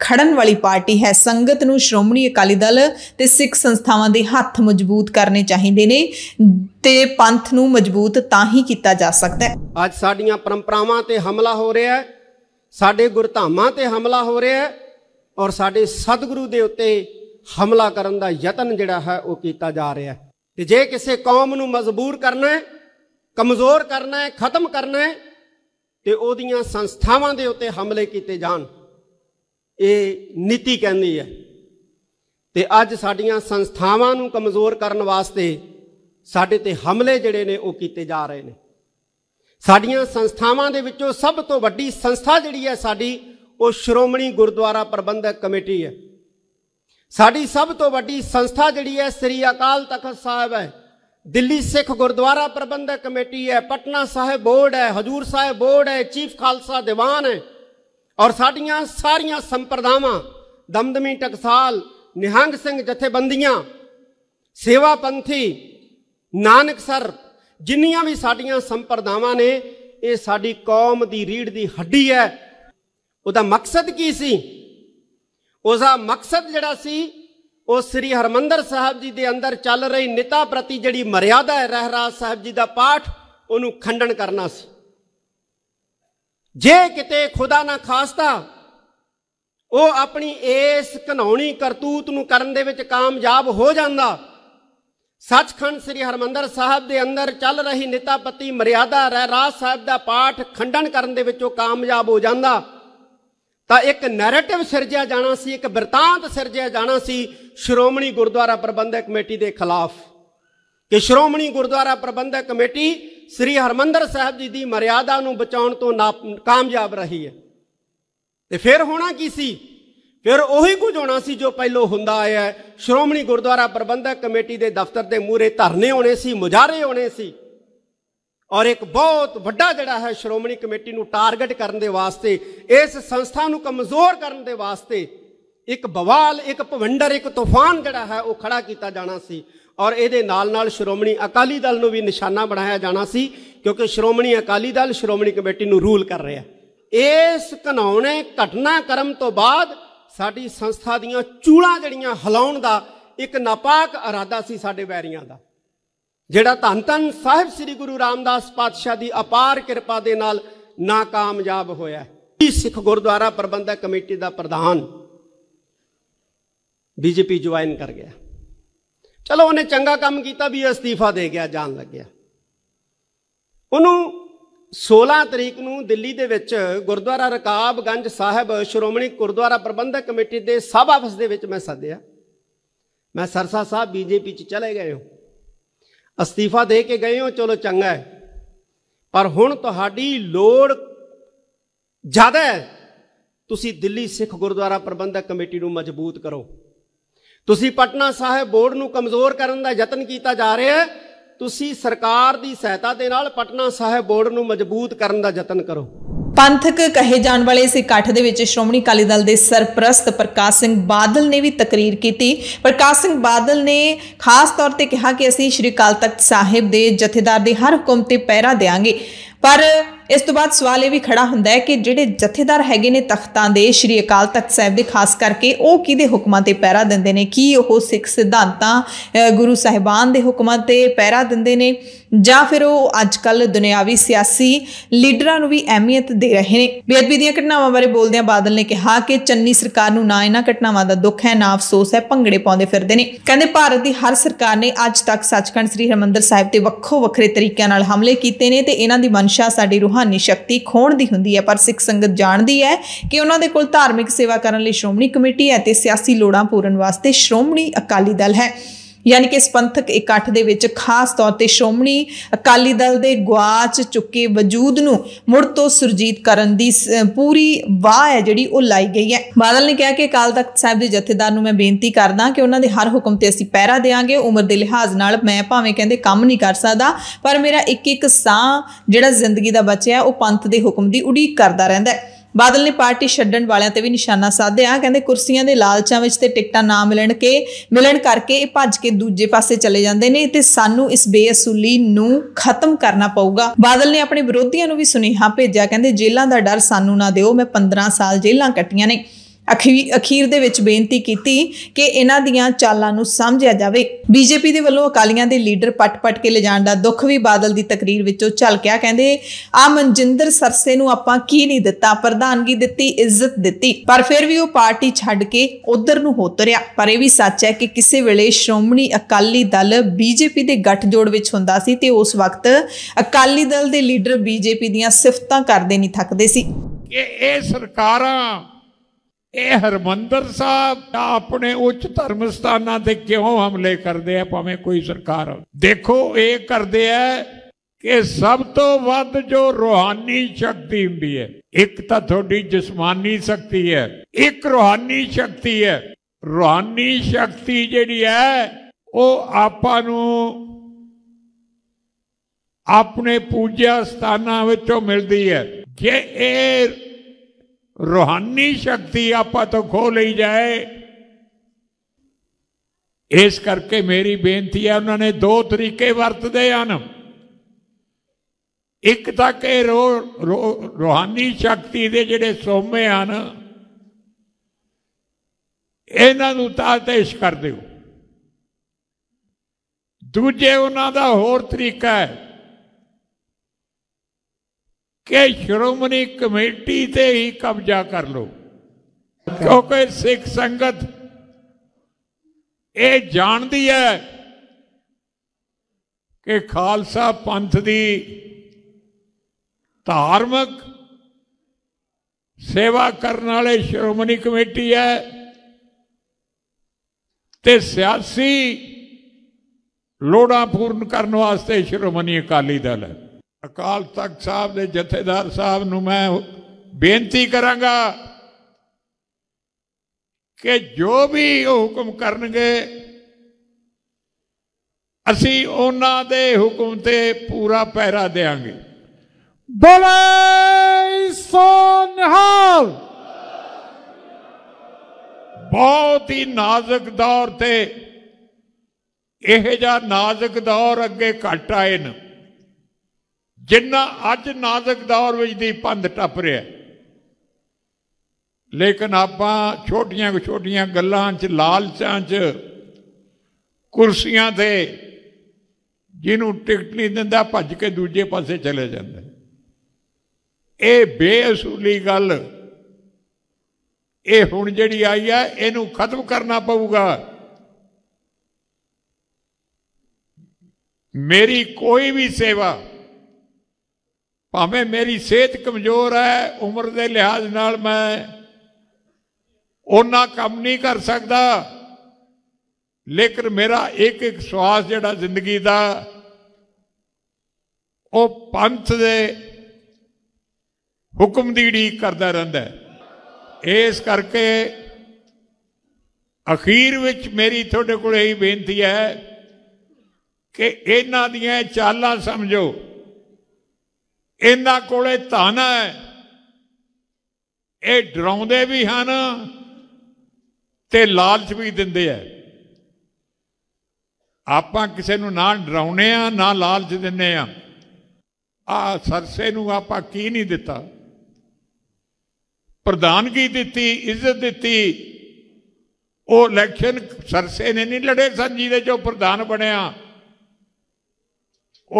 ਖੜਨ ਵਾਲੀ ਪਾਰਟੀ ਹੈ ਸੰਗਤ ਨੂੰ ਸ਼੍ਰੋਮਣੀ ਅਕਾਲੀ ਦਲ ਤੇ ਸਿੱਖ ਸੰਸਥਾਵਾਂ ਦੇ ਹੱਥ ਮਜ਼ਬੂਤ ਕਰਨੇ ਚਾਹੀਦੇ ਨੇ ਤੇ ਪੰਥ ਨੂੰ ਮਜ਼ਬੂਤ ਤਾਂ ਹੀ ਕੀਤਾ ਜਾ ਸਕਦਾ ਹੈ ਅੱਜ ਸਾਡੀਆਂ ਪਰੰਪਰਾਵਾਂ ਤੇ ਹਮਲਾ ਹੋ ਰਿਹਾ ਹੈ ਸਾਡੇ ਗੁਰਧਾਮਾਂ ਤੇ ਹਮਲਾ ਹੋ ਰਿਹਾ ਹੈ ਔਰ ਸਾਡੇ ਸਤਿਗੁਰੂ ਦੇ ਉੱਤੇ ਹਮਲਾ ਕਰਨ ਦਾ ਯਤਨ ਜਿਹੜਾ ਹੈ ਉਹ ਕੀਤਾ ਜਾ ਰਿਹਾ ਹੈ ਤੇ ਜੇ ਕਿਸੇ ਕੌਮ ਨੂੰ ਮਜਬੂਰ ਕਰਨਾ ਹੈ ਕਮਜ਼ੋਰ ਕਰਨਾ ਹੈ ਖਤਮ ਕਰਨਾ ਹੈ ਤੇ ਉਹਦੀਆਂ ਸੰਸਥਾਵਾਂ ਦੇ ਉੱਤੇ ਹਮਲੇ ਕੀਤੇ ਜਾਣ ਇਹ ਨੀਤੀ ਕਹਿੰਦੀ ਹੈ ਤੇ ਅੱਜ ਸਾਡੀਆਂ ਸੰਸਥਾਵਾਂ ਨੂੰ ਕਮਜ਼ੋਰ ਕਰਨ ਵਾਸਤੇ ਸਾਡੇ ਤੇ ਹਮਲੇ ਜਿਹੜੇ ਨੇ ਉਹ ਕੀਤੇ ਜਾ ਰਹੇ ਨੇ ਸਾਡੀਆਂ ਸੰਸਥਾਵਾਂ ਦੇ ਵਿੱਚੋਂ ਸਭ ਤੋਂ ਵੱਡੀ ਸੰਸਥਾ ਜਿਹੜੀ ਹੈ ਸਾਡੀ ਉਹ ਸ਼੍ਰੋਮਣੀ ਗੁਰਦੁਆਰਾ ਪ੍ਰਬੰਧਕ ਕਮੇਟੀ ਹੈ ਸਾਡੀ ਸਭ ਤੋਂ ਵੱਡੀ ਸੰਸਥਾ ਜਿਹੜੀ ਹੈ ਸ੍ਰੀ ਅਕਾਲ ਤਖਤ ਸਾਹਿਬ ਹੈ ਦਿੱਲੀ ਸਿੱਖ ਗੁਰਦੁਆਰਾ ਪ੍ਰਬੰਧਕ ਕਮੇਟੀ ਹੈ ਪਟਨਾ ਸਾਹਿਬ ਬੋਰਡ ਹੈ ਹਜੂਰ ਸਾਹਿਬ ਬੋਰਡ ਹੈ ਚੀਫ ਖਾਲਸਾ ਦੀਵਾਨ ਹੈ ਔਰ ਸਾਡੀਆਂ ਸਾਰੀਆਂ ਸੰਪਰਦਾਵਾਂ ਦਮਦਮੀ ਟਕਸਾਲ ਨਿਹੰਗ ਸਿੰਘ ਜਥੇਬੰਦੀਆਂ ਸੇਵਾ ਪੰਥੀ ਨਾਨਕ ਸਰ ਜਿੰਨੀਆਂ ਵੀ ਸਾਡੀਆਂ ਸੰਪਰਦਾਵਾਂ ਨੇ ਇਹ ਸਾਡੀ ਕੌਮ ਦੀ ਰੀੜ ਦੀ ਹੱਡੀ ਹੈ ਉਹਦਾ ਮਕਸਦ ਕੀ ਸੀ ਉਹਦਾ ਮਕਸਦ ਜਿਹੜਾ ਸੀ ਉਹ ਸ੍ਰੀ ਹਰਮੰਦਰ ਸਾਹਿਬ ਜੀ ਦੇ ਅੰਦਰ ਚੱਲ ਰਹੀ ਨਿਤਾ ਪ੍ਰਤੀ ਜਿਹੜੀ ਮਰਿਆਦਾ ਹੈ ਰਹਿਰਾਜ ਸਾਹਿਬ ਜੀ ਦਾ ਪਾਠ ਉਹਨੂੰ ਖੰਡਨ ਕਰਨਾ ਸੀ ਜੇ ਕਿਤੇ ਖੁਦਾ ਨਾ ਖਾਸਤਾ ਉਹ ਆਪਣੀ ਇਸ ਘਨੌਣੀ ਕਰਤੂਤ ਨੂੰ ਕਰਨ ਦੇ ਵਿੱਚ ਕਾਮਯਾਬ ਹੋ ਜਾਂਦਾ ਸੱਚਖੰਡ ਸ੍ਰੀ ਹਰਮੰਦਰ ਸਾਹਿਬ ਦੇ ਅੰਦਰ ਚੱਲ ਰਹੀ ਨਿਤਾਪਤੀ ਮਰਿਆਦਾ ਰਹਿਰਾਜ ਸਾਹਿਬ ਦਾ ਪਾਠ ਖੰਡਨ ਕਰਨ ਦੇ ਵਿੱਚ ਉਹ ਕਾਮਯਾਬ ਹੋ ਜਾਂਦਾ ਤਾਂ ਇੱਕ ਨੈਰੇਟਿਵ ਸਿਰਜਿਆ ਜਾਣਾ ਸੀ ਇੱਕ ਬਿਰਤਾਂਤ ਸਿਰਜਿਆ ਜਾਣਾ ਸੀ ਸ਼੍ਰੋਮਣੀ ਗੁਰਦੁਆਰਾ ਪ੍ਰਬੰਧਕ ਕਮੇਟੀ ਦੇ ਖਿਲਾਫ ਕਿ ਸ਼੍ਰੋਮਣੀ ਗੁਰਦੁਆਰਾ ਪ੍ਰਬੰਧਕ ਕਮੇਟੀ ਸ੍ਰੀ ਹਰਮੰਦਰ ਸਾਹਿਬ ਜੀ ਦੀ ਮਰਿਆਦਾ ਨੂੰ ਬਚਾਉਣ ਤੋਂ ਕਾਮਯਾਬ ਰਹੀ ਹੈ ਤੇ ਫਿਰ ਹੋਣਾ ਕੀ ਸੀ ਫਿਰ ਉਹੀ ਕੁਝ ਹੋਣਾ ਸੀ ਜੋ ਪਹਿਲੋ ਹੁੰਦਾ ਆਇਆ ਸ਼੍ਰੋਮਣੀ ਗੁਰਦੁਆਰਾ ਪ੍ਰਬੰਧਕ ਕਮੇਟੀ ਦੇ ਦਫ਼ਤਰ ਦੇ ਮੂਹਰੇ ਧਰਨੇ ਹੋਣੇ ਸੀ ਮੁਜ਼ਾਹਰੇ ਹੋਣੇ ਸੀ ਔਰ ਇੱਕ ਬਹੁਤ ਵੱਡਾ ਜਿਹੜਾ ਹੈ ਸ਼੍ਰੋਮਣੀ ਕਮੇਟੀ ਨੂੰ ਟਾਰਗੇਟ ਕਰਨ ਦੇ ਵਾਸਤੇ ਇਸ ਸੰਸਥਾ ਨੂੰ ਕਮਜ਼ੋਰ ਕਰਨ ਦੇ ਵਾਸਤੇ ਇੱਕ ਬਵਾਲ ਇੱਕ ਭਵੰਡਰ ਇੱਕ ਤੂਫਾਨ ਜਿਹੜਾ ਹੈ ਉਹ ਖੜਾ ਕੀਤਾ ਜਾਣਾ ਸੀ ਔਰ ਇਹਦੇ ਨਾਲ ਨਾਲ ਸ਼੍ਰੋਮਣੀ ਅਕਾਲੀ ਦਲ ਨੂੰ ਵੀ ਨਿਸ਼ਾਨਾ ਬਣਾਇਆ ਜਾਣਾ ਸੀ ਕਿਉਂਕਿ ਸ਼੍ਰੋਮਣੀ ਅਕਾਲੀ ਦਲ ਸ਼੍ਰੋਮਣੀ ਕਮੇਟੀ ਨੂੰ ਰੂਲ ਕਰ ਰਿਹਾ ਇਸ ਘਨਾਉਣੇ ਘਟਨਾ ਕਰਮ ਤੋਂ ਬਾਅਦ ਸਾਡੀ ਸੰਸਥਾ ਦੀਆਂ ਚੂਲਾਂ ਜਿਹੜੀਆਂ ਹਲਾਉਣ ਦਾ ਇੱਕ ਨਾਪਾਕ ਇਰਾਦਾ ਸੀ ਸਾਡੇ ਵੈਰੀਆਂ ਦਾ ਜਿਹੜਾ ਧੰਨ ਧੰਨ ਸਾਹਿਬ ਸ੍ਰੀ ਗੁਰੂ ਰਾਮਦਾਸ ਪਾਤਸ਼ਾਹ ਦੀ ਅਪਾਰ ਕਿਰਪਾ ਦੇ ਨਾਲ ਨਾਕਾਮਯਾਬ ਹੋਇਆ ਹੈ ਸਿੱਖ ਗੁਰਦੁਆਰਾ ਪ੍ਰਬੰਧਕ ਕਮੇਟੀ ਦਾ ਪ੍ਰਧਾਨ ਬੀਜੇਪੀ ਜੁਆਇਨ ਕਰ ਗਿਆ ਚਲੋ ਉਹਨੇ ਚੰਗਾ ਕੰਮ ਕੀਤਾ ਵੀ ਅਸਤੀਫਾ ਦੇ ਗਿਆ ਜਾਣ ਲੱਗਿਆ ਉਹਨੂੰ 16 ਤਰੀਕ ਨੂੰ ਦਿੱਲੀ ਦੇ ਵਿੱਚ ਗੁਰਦੁਆਰਾ ਰਕਾਬਗੰਜ ਸਾਹਿਬ ਸ਼੍ਰੋਮਣੀ ਗੁਰਦੁਆਰਾ ਪ੍ਰਬੰਧਕ ਕਮੇਟੀ ਦੇ ਸਭ ਆਫਿਸ ਦੇ ਵਿੱਚ ਮੈਂ ਸੱਦਿਆ ਮੈਂ ਸਰਸਾ ਸਾਹਿਬ ਬੀਜੇਪੀ ਚ ਚਲੇ ਗਏ ਹਾਂ ਅਸਤੀਫਾ ਦੇ ਕੇ ਗਏ ਹੋ ਚਲੋ ਚੰਗਾ ਹੈ ਪਰ ਹੁਣ ਤੁਹਾਡੀ ਲੋੜ ਜ਼ਿਆਦਾ ਹੈ ਤੁਸੀਂ ਦਿੱਲੀ ਸਿੱਖ ਗੁਰਦੁਆਰਾ ਪ੍ਰਬੰਧਕ ਕਮੇਟੀ ਨੂੰ ਮਜ਼ਬੂਤ ਕਰੋ ਤੁਸੀਂ ਪਟਨਾ ਸਾਹਿਬ ਬੋਰਡ ਨੂੰ ਕਮਜ਼ੋਰ ਕਰਨ ਦਾ ਯਤਨ ਕੀਤਾ ਜਾ ਰਿਹਾ ਹੈ ਤੁਸੀਂ ਸਰਕਾਰ ਦੀ ਸਹਾਇਤਾ ਦੇ ਨਾਲ ਪਟਨਾ ਸਾਹਿਬ ਬੋਰਡ ਨੂੰ ਮਜ਼ਬੂਤ ਕਰਨ ਦਾ ਯਤਨ ਕਰੋ ਪੰਥਕ ਕਹੇ ਜਾਣ ਵਾਲੇ ਇਸ ਇਕੱਠ ਦੇ ਵਿੱਚ ਸ਼੍ਰੋਮਣੀ ਅਕਾਲੀ ਦਲ ਦੇ ਸਰਪ੍ਰਸਤ ਪ੍ਰਕਾਸ਼ ਸਿੰਘ ਬਾਦਲ ਨੇ ਵੀ ਤਕਰੀਰ ਕੀਤੀ ਪ੍ਰਕਾਸ਼ ਸਿੰਘ ਬਾਦਲ ਨੇ ਖਾਸ ਤੌਰ ਤੇ ਕਿਹਾ ਕਿ ਅਸੀਂ ਸ਼੍ਰੀ ਅਕਾਲ ਤਖਤ ਸਾਹਿਬ ਦੇ ਜਥੇਦਾਰ ਦੇ ਹਰ ਹੁਕਮ ਤੇ ਪਹਿਰਾ ਦੇਵਾਂਗੇ ਪਰ ਇਸ ਤੋਂ ਬਾਅਦ ਸਵਾਲ ਇਹ ਵੀ ਖੜਾ ਹੁੰਦਾ ਹੈ ਕਿ ਜਿਹੜੇ ਜਥੇਦਾਰ ਹੈਗੇ ਨੇ ਤਖਤਾਂ ਦੇ ਸ਼੍ਰੀ ਅਕਾਲ ਤਖਤ ਸਾਹਿਬ ਦੇ ਖਾਸ ਕਰਕੇ ਉਹ ਕਿਹਦੇ ਹੁਕਮਾਂ ਤੇ ਪੈਰਾ ਦਿੰਦੇ ਨੇ ਕੀ ਉਹ ਸਿੱਖ ਸਿਧਾਂਤਾਂ ਗੁਰੂ ਸਾਹਿਬਾਨ ਦੇ ਹੁਕਮਾਂ ਤੇ ਪੈਰਾ ਦਿੰਦੇ ਨੇ ਜਾਂ ਫਿਰ ਉਹ ਅੱਜਕੱਲ ਦੁਨਿਆਵੀ ਸਿਆਸੀ ਲੀਡਰਾਂ ਨੂੰ ਵੀ ਅਹਿਮੀਅਤ ਦੇ ਰਹੇ ਨੇ ਬੇਅਦਬੀ ਦੀਆਂ ਘਟਨਾਵਾਂ ਬਾਰੇ ਬੋਲਦਿਆਂ ਬਾਦਲ ਨੇ ਕਿਹਾ ਕਿ ਚੰਨੀ ਸਰਕਾਰ ਨੂੰ ਨਾ ਇਹਨਾਂ ਘਟਨਾਵਾਂ ਦਾ ਦੁੱਖ ਹੈ ਨਾ ਅਫਸੋਸ ਹੈ ਭੰਗੜੇ ਪਾਉਂਦੇ ਫਿਰਦੇ ਨੇ ਕਹਿੰਦੇ ਭਾਰਤ ਦੀ ਹਰ ਸਰਕਾਰ ਨੇ ਅੱਜ ਤੱਕ ਸੱਚਖੰਡ ਸ੍ਰੀ ਹਰਮੰਦਰ ਸਾਹਿਬ ਤੇ ਵੱਖੋ ਵੱਖਰੇ ਤਰੀਕਿਆਂ ਨਾਲ ਹਮਲੇ ਕੀਤੇ ਨੇ ਤੇ ਇਹਨਾਂ ਦੀ ਮਨਸ਼ਾ ਸਾਡੀ ਰੂਹ ਰੂਹਾਨੀ ਸ਼ਕਤੀ ਖੋਣ ਦੀ ਹੁੰਦੀ ਹੈ ਪਰ ਸਿੱਖ ਸੰਗਤ ਜਾਣਦੀ ਹੈ ਕਿ ਉਹਨਾਂ ਦੇ ਕੋਲ ਧਾਰਮਿਕ ਸੇਵਾ ਕਰਨ ਲਈ ਸ਼੍ਰੋਮਣੀ ਕਮੇਟੀ ਹੈ ਤੇ ਸਿਆਸੀ ਲੋੜਾਂ ਪੂਰਨ ਵਾਸਤੇ ਸ਼੍ਰੋਮਣੀ ਅਕਾਲੀ ਦਲ ਹੈ ਯਾਨੀ ਕਿ ਇਸ ਪੰਥਕ ਇਕੱਠ ਦੇ ਵਿੱਚ ਖਾਸ ਤੌਰ ਤੇ ਸ਼ੋਮਣੀ ਅਕਾਲੀ ਦਲ ਦੇ ਗਵਾਚ ਚੁੱਕੇ ਵਜੂਦ ਨੂੰ ਮੁੜ ਤੋਂ ਸੁਰਜੀਤ ਕਰਨ ਦੀ ਪੂਰੀ ਵਾਹ ਹੈ ਜਿਹੜੀ ਉਹ ਲਾਈ ਗਈ ਹੈ ਬਾਦਲ ਨੇ ਕਿਹਾ ਕਿ ਅਕਾਲ ਤਖਤ ਸਾਹਿਬ ਦੇ ਜਥੇਦਾਰ ਨੂੰ ਮੈਂ ਬੇਨਤੀ ਕਰਦਾ ਕਿ ਉਹਨਾਂ ਦੇ ਹਰ ਹੁਕਮ ਤੇ ਅਸੀਂ ਪਹਿਰਾ ਦੇਵਾਂਗੇ ਉਮਰ ਦੇ ਲਿਹਾਜ਼ ਨਾਲ ਮੈਂ ਭਾਵੇਂ ਕਹਿੰਦੇ ਕੰਮ ਨਹੀਂ ਕਰ ਸਕਦਾ ਪਰ ਮੇਰਾ ਇੱਕ ਇੱਕ ਸਾਹ ਜਿਹੜਾ ਜ਼ਿੰਦਗੀ ਦਾ ਬਚਿਆ ਉਹ ਪੰਥ ਦੇ ਹੁਕਮ ਦੀ ਉਡੀਕ ਕਰਦਾ ਰਹਿੰਦਾ ਹੈ ਬਾਦਲ ਨੇ ਪਾਰਟੀ ਛੱਡਣ ਵਾਲਿਆਂ ਤੇ ਵੀ ਨਿਸ਼ਾਨਾ ਸਾਧਿਆ ਕਹਿੰਦੇ ਕੁਰਸੀਆਂ ਦੇ ਲਾਲਚਾਂ ਵਿੱਚ ਤੇ ਟਿਕਟਾਂ ਨਾ ਮਿਲਣ ਕੇ ਮਿਲਣ ਕਰਕੇ ਇਹ ਭੱਜ ਕੇ ਦੂਜੇ ਪਾਸੇ ਚਲੇ ਜਾਂਦੇ ਨੇ ਤੇ ਸਾਨੂੰ ਇਸ ਬੇਅਸੂਲੀ ਨੂੰ ਖਤਮ ਕਰਨਾ ਪਊਗਾ ਬਾਦਲ ਨੇ ਆਪਣੇ ਵਿਰੋਧੀਆਂ ਨੂੰ ਵੀ ਸੁਨੇਹਾ ਭੇਜਿਆ ਕਹਿੰਦੇ ਜੇਲ੍ਹਾਂ ਦਾ ਡਰ ਸਾਨੂੰ ਨਾ ਦਿਓ ਮੈਂ 15 ਸਾਲ ਜੇਲ੍ਹਾਂ ਕੱਟੀਆਂ ਨੇ ਅਖੀਰ ਅਖੀਰ ਦੇ ਵਿੱਚ ਬੇਨਤੀ ਕੀਤੀ ਕਿ ਇਹਨਾਂ ਦੀਆਂ ਚਾਲਾਂ ਨੂੰ ਸਮਝਿਆ ਜਾਵੇ ਬੀਜੇਪੀ ਦੇ ਵੱਲੋਂ ਅਕਾਲੀਆਂ ਦੇ ਲੀਡਰ ਪਟਪਟ ਕੇ ਲਿਜਾਣ ਦਾ ਦੁੱਖ ਵੀ ਬਾਦਲ ਦੀ ਤਕਰੀਰ ਵਿੱਚੋਂ ਝਲਕਿਆ ਕਹਿੰਦੇ ਆ ਮਨਜਿੰਦਰ ਸਰਸੇ ਨੂੰ ਆਪਾਂ ਕੀ ਨਹੀਂ ਦਿੱਤਾ ਪ੍ਰਧਾਨਗੀ ਦਿੱਤੀ ਇੱਜ਼ਤ ਦਿੱਤੀ ਪਰ ਫਿਰ ਵੀ ਉਹ ਪਾਰਟੀ ਛੱਡ ਕੇ ਉਧਰ ਨੂੰ ਹੋ ਤਰਿਆ ਪਰ ਇਹ ਵੀ ਸੱਚ ਹੈ ਕਿ ਕਿਸੇ ਵੇਲੇ ਸ਼੍ਰੋਮਣੀ ਅਕਾਲੀ ਦਲ ਬੀਜੇਪੀ ਦੇ ਗੱਠਜੋੜ ਵਿੱਚ ਹੁੰਦਾ ਸੀ ਤੇ ਉਸ ਵਕਤ ਅਕਾਲੀ ਦਲ ਦੇ ਲੀਡਰ ਬੀਜੇਪੀ ਦੀਆਂ ਸਿਫਤਾਂ ਕਰਦੇ ਨਹੀਂ ਥੱਕਦੇ ਸੀ ਇਹ ਇਹ ਸਰਕਾਰਾਂ ਇਹ ਹਰਮੰਦਰ ਸਾਹਿਬ ਆਪਣੇ ਉੱਚ ਧਰਮ ਸਥਾਨਾਂ ਤੇ ਕਿਉਂ ਹਮਲੇ ਕਰਦੇ ਆ ਭਾਵੇਂ ਕੋਈ ਸਰਕਾਰ ਦੇਖੋ ਇਹ ਕਰਦੇ ਆ ਕਿ ਸਭ ਤੋਂ ਵੱਧ ਜੋ ਰੋਹਾਨੀ ਸ਼ਕਤੀ ਹੁੰਦੀ ਹੈ ਇੱਕ ਤਾਂ ਤੁਹਾਡੀ ਜਿਸਮਾਨੀ ਸ਼ਕਤੀ ਹੈ ਇੱਕ ਰੋਹਾਨੀ ਸ਼ਕਤੀ ਹੈ ਰੋਹਾਨੀ ਸ਼ਕਤੀ ਜਿਹੜੀ ਹੈ ਉਹ ਆਪਾਂ ਨੂੰ ਆਪਣੇ ਪੂਜਿਆ ਸਥਾਨਾਂ ਵਿੱਚੋਂ ਮਿਲਦੀ ਹੈ ਜੇ ਇਹ ਰੋਹਾਨੀ ਸ਼ਕਤੀ ਆਪਾਂ ਤੋਂ ਖੋ ਲਈ ਜਾਏ ਇਸ ਕਰਕੇ ਮੇਰੀ ਬੇਨਤੀ ਹੈ ਉਹਨਾਂ ਨੇ ਦੋ ਤਰੀਕੇ ਵਰਤਦੇ ਹਨ ਇੱਕ ਤਾਂ ਕਿ ਰੋਹਾਨੀ ਸ਼ਕਤੀ ਦੇ ਜਿਹੜੇ ਸੋਮੇ ਹਨ ਇਹਨਾਂ ਨੂੰ ਤਾਤੇਸ਼ ਕਰ ਦਿਓ ਦੂਜੇ ਉਹਨਾਂ ਦਾ ਹੋਰ ਤਰੀਕਾ ਹੈ ਕਿ ਸ਼੍ਰੋਮਣੀ ਕਮੇਟੀ ਤੇ ਹੀ ਕਬਜ਼ਾ ਕਰ ਲੋ ਕਿਉਂਕਿ ਸਿੱਖ ਸੰਗਤ ਇਹ ਜਾਣਦੀ ਹੈ ਕਿ ਖਾਲਸਾ ਪੰਥ ਦੀ ਧਾਰਮਿਕ ਸੇਵਾ ਕਰਨ ਵਾਲੇ ਸ਼੍ਰੋਮਣੀ ਕਮੇਟੀ ਹੈ ਤੇ ਸਿਆਸੀ ਲੋੜਾਂ ਪੂਰਨ ਕਰਨ ਵਾਸਤੇ ਸ਼੍ਰੋਮਣੀ ਅਕਾਲੀ ਦਲ ਹੈ ਅਕਾਲ ਤਖਤ ਸਾਹਿਬ ਦੇ ਜਥੇਦਾਰ ਸਾਹਿਬ ਨੂੰ ਮੈਂ ਬੇਨਤੀ ਕਰਾਂਗਾ ਕਿ ਜੋ ਵੀ ਉਹ ਹੁਕਮ ਕਰਨਗੇ ਅਸੀਂ ਉਹਨਾਂ ਦੇ ਹੁਕਮ ਤੇ ਪੂਰਾ ਪਹਿਰਾ ਦੇਾਂਗੇ ਬੋਲੇ ਸੋਨਹਾਲ ਬਹੁਤ ਹੀ ਨਾਜ਼ੁਕ ਦੌਰ ਤੇ ਇਹ ਜਾਂ ਨਾਜ਼ੁਕ ਦੌਰ ਅੱਗੇ ਘਟ ਆਏ ਨੇ ਜਿੰਨਾ ਅੱਜ ਨਾਜ਼ਕ ਦੌਰ ਵਿੱਚ ਦੀ ਪੰਧ ਟੱਪ ਰਿਹਾ ਲੇਕਿਨ ਆਪਾਂ ਛੋਟੀਆਂ ਛੋਟੀਆਂ ਗੱਲਾਂ 'ਚ ਲਾਲਚਾਂ 'ਚ ਕੁਰਸੀਆਂ ਤੇ ਜਿਹਨੂੰ ਟਿਕਟ ਨਹੀਂ ਦਿੰਦਾ ਭੱਜ ਕੇ ਦੂਜੇ ਪਾਸੇ ਚਲੇ ਜਾਂਦਾ ਇਹ ਬੇਅਸੂਲੀ ਗੱਲ ਇਹ ਹੁਣ ਜਿਹੜੀ ਆਈ ਆ ਇਹਨੂੰ ਖਤਮ ਕਰਨਾ ਪਊਗਾ ਮੇਰੀ ਕੋਈ ਵੀ ਸੇਵਾ ਭਾਵੇਂ ਮੇਰੀ ਸਿਹਤ ਕਮਜ਼ੋਰ ਹੈ ਉਮਰ ਦੇ ਲਿਹਾਜ਼ ਨਾਲ ਮੈਂ ਉਹਨਾਂ ਕੰਮ ਨਹੀਂ ਕਰ ਸਕਦਾ ਲੇਕਿਨ ਮੇਰਾ ਇੱਕ ਇੱਕ ਸਵਾਸ ਜਿਹੜਾ ਜ਼ਿੰਦਗੀ ਦਾ ਉਹ ਪੰਥ ਦੇ ਹੁਕਮ ਦੀ ਢੀ ਕਰਦਾ ਰਹਿੰਦਾ ਹੈ ਇਸ ਕਰਕੇ ਅਖੀਰ ਵਿੱਚ ਮੇਰੀ ਤੁਹਾਡੇ ਕੋਲ ਇਹ ਬੇਨਤੀ ਹੈ ਕਿ ਇਹਨਾਂ ਦੀਆਂ ਚਾਲਾਂ ਸਮਝੋ ਇਹਨਾਂ ਕੋਲੇ ਧਨ ਹੈ ਇਹ ਡਰਾਉਂਦੇ ਵੀ ਹਨ ਤੇ ਲਾਲਚ ਵੀ ਦਿੰਦੇ ਆ ਆਪਾਂ ਕਿਸੇ ਨੂੰ ਨਾ ਡਰਾਉਨੇ ਆ ਨਾ ਲਾਲਚ ਦਿੰਨੇ ਆ ਆ ਸਰਸੇ ਨੂੰ ਆਪਾਂ ਕੀ ਨਹੀਂ ਦਿੱਤਾ ਪ੍ਰਧਾਨਗੀ ਦਿੱਤੀ ਇੱਜ਼ਤ ਦਿੱਤੀ ਉਹ ਇਲੈਕਸ਼ਨ ਸਰਸੇ ਨੇ ਨਹੀਂ ਲੜੇ ਸੰਜੀ ਦੇ ਜੋ ਪ੍ਰਧਾਨ ਬਣਿਆ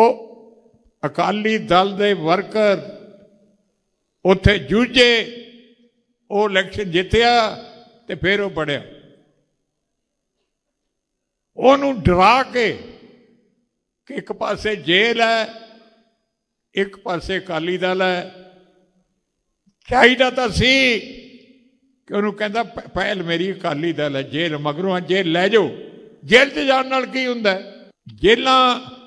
ਉਹ ਅਕਾਲੀ ਦਲ ਦੇ ਵਰਕਰ ਉੱਥੇ ਜੂਝੇ ਉਹ ਇਲੈਕਸ਼ਨ ਜਿੱਤਿਆ ਤੇ ਫਿਰ ਉਹ ਪੜਿਆ ਉਹਨੂੰ ਡਰਾ ਕੇ ਕਿ ਇੱਕ ਪਾਸੇ ਜੇਲ੍ਹ ਹੈ ਇੱਕ ਪਾਸੇ ਅਕਾਲੀ ਦਲ ਹੈ ਚਾਹੀਦਾ ਤਾਂ ਸੀ ਕਿ ਉਹਨੂੰ ਕਹਿੰਦਾ ਪਹਿਲ ਮੇਰੀ ਅਕਾਲੀ ਦਲ ਹੈ ਜੇਲ੍ਹ ਮਗਰੋਂ ਜੇਲ੍ਹ ਲੈ ਜਾਓ ਜੇਲ੍ਹ ਤੇ ਜਾਣ ਨਾਲ ਕੀ ਹੁੰਦਾ ਜੇਲ੍ਹਾਂ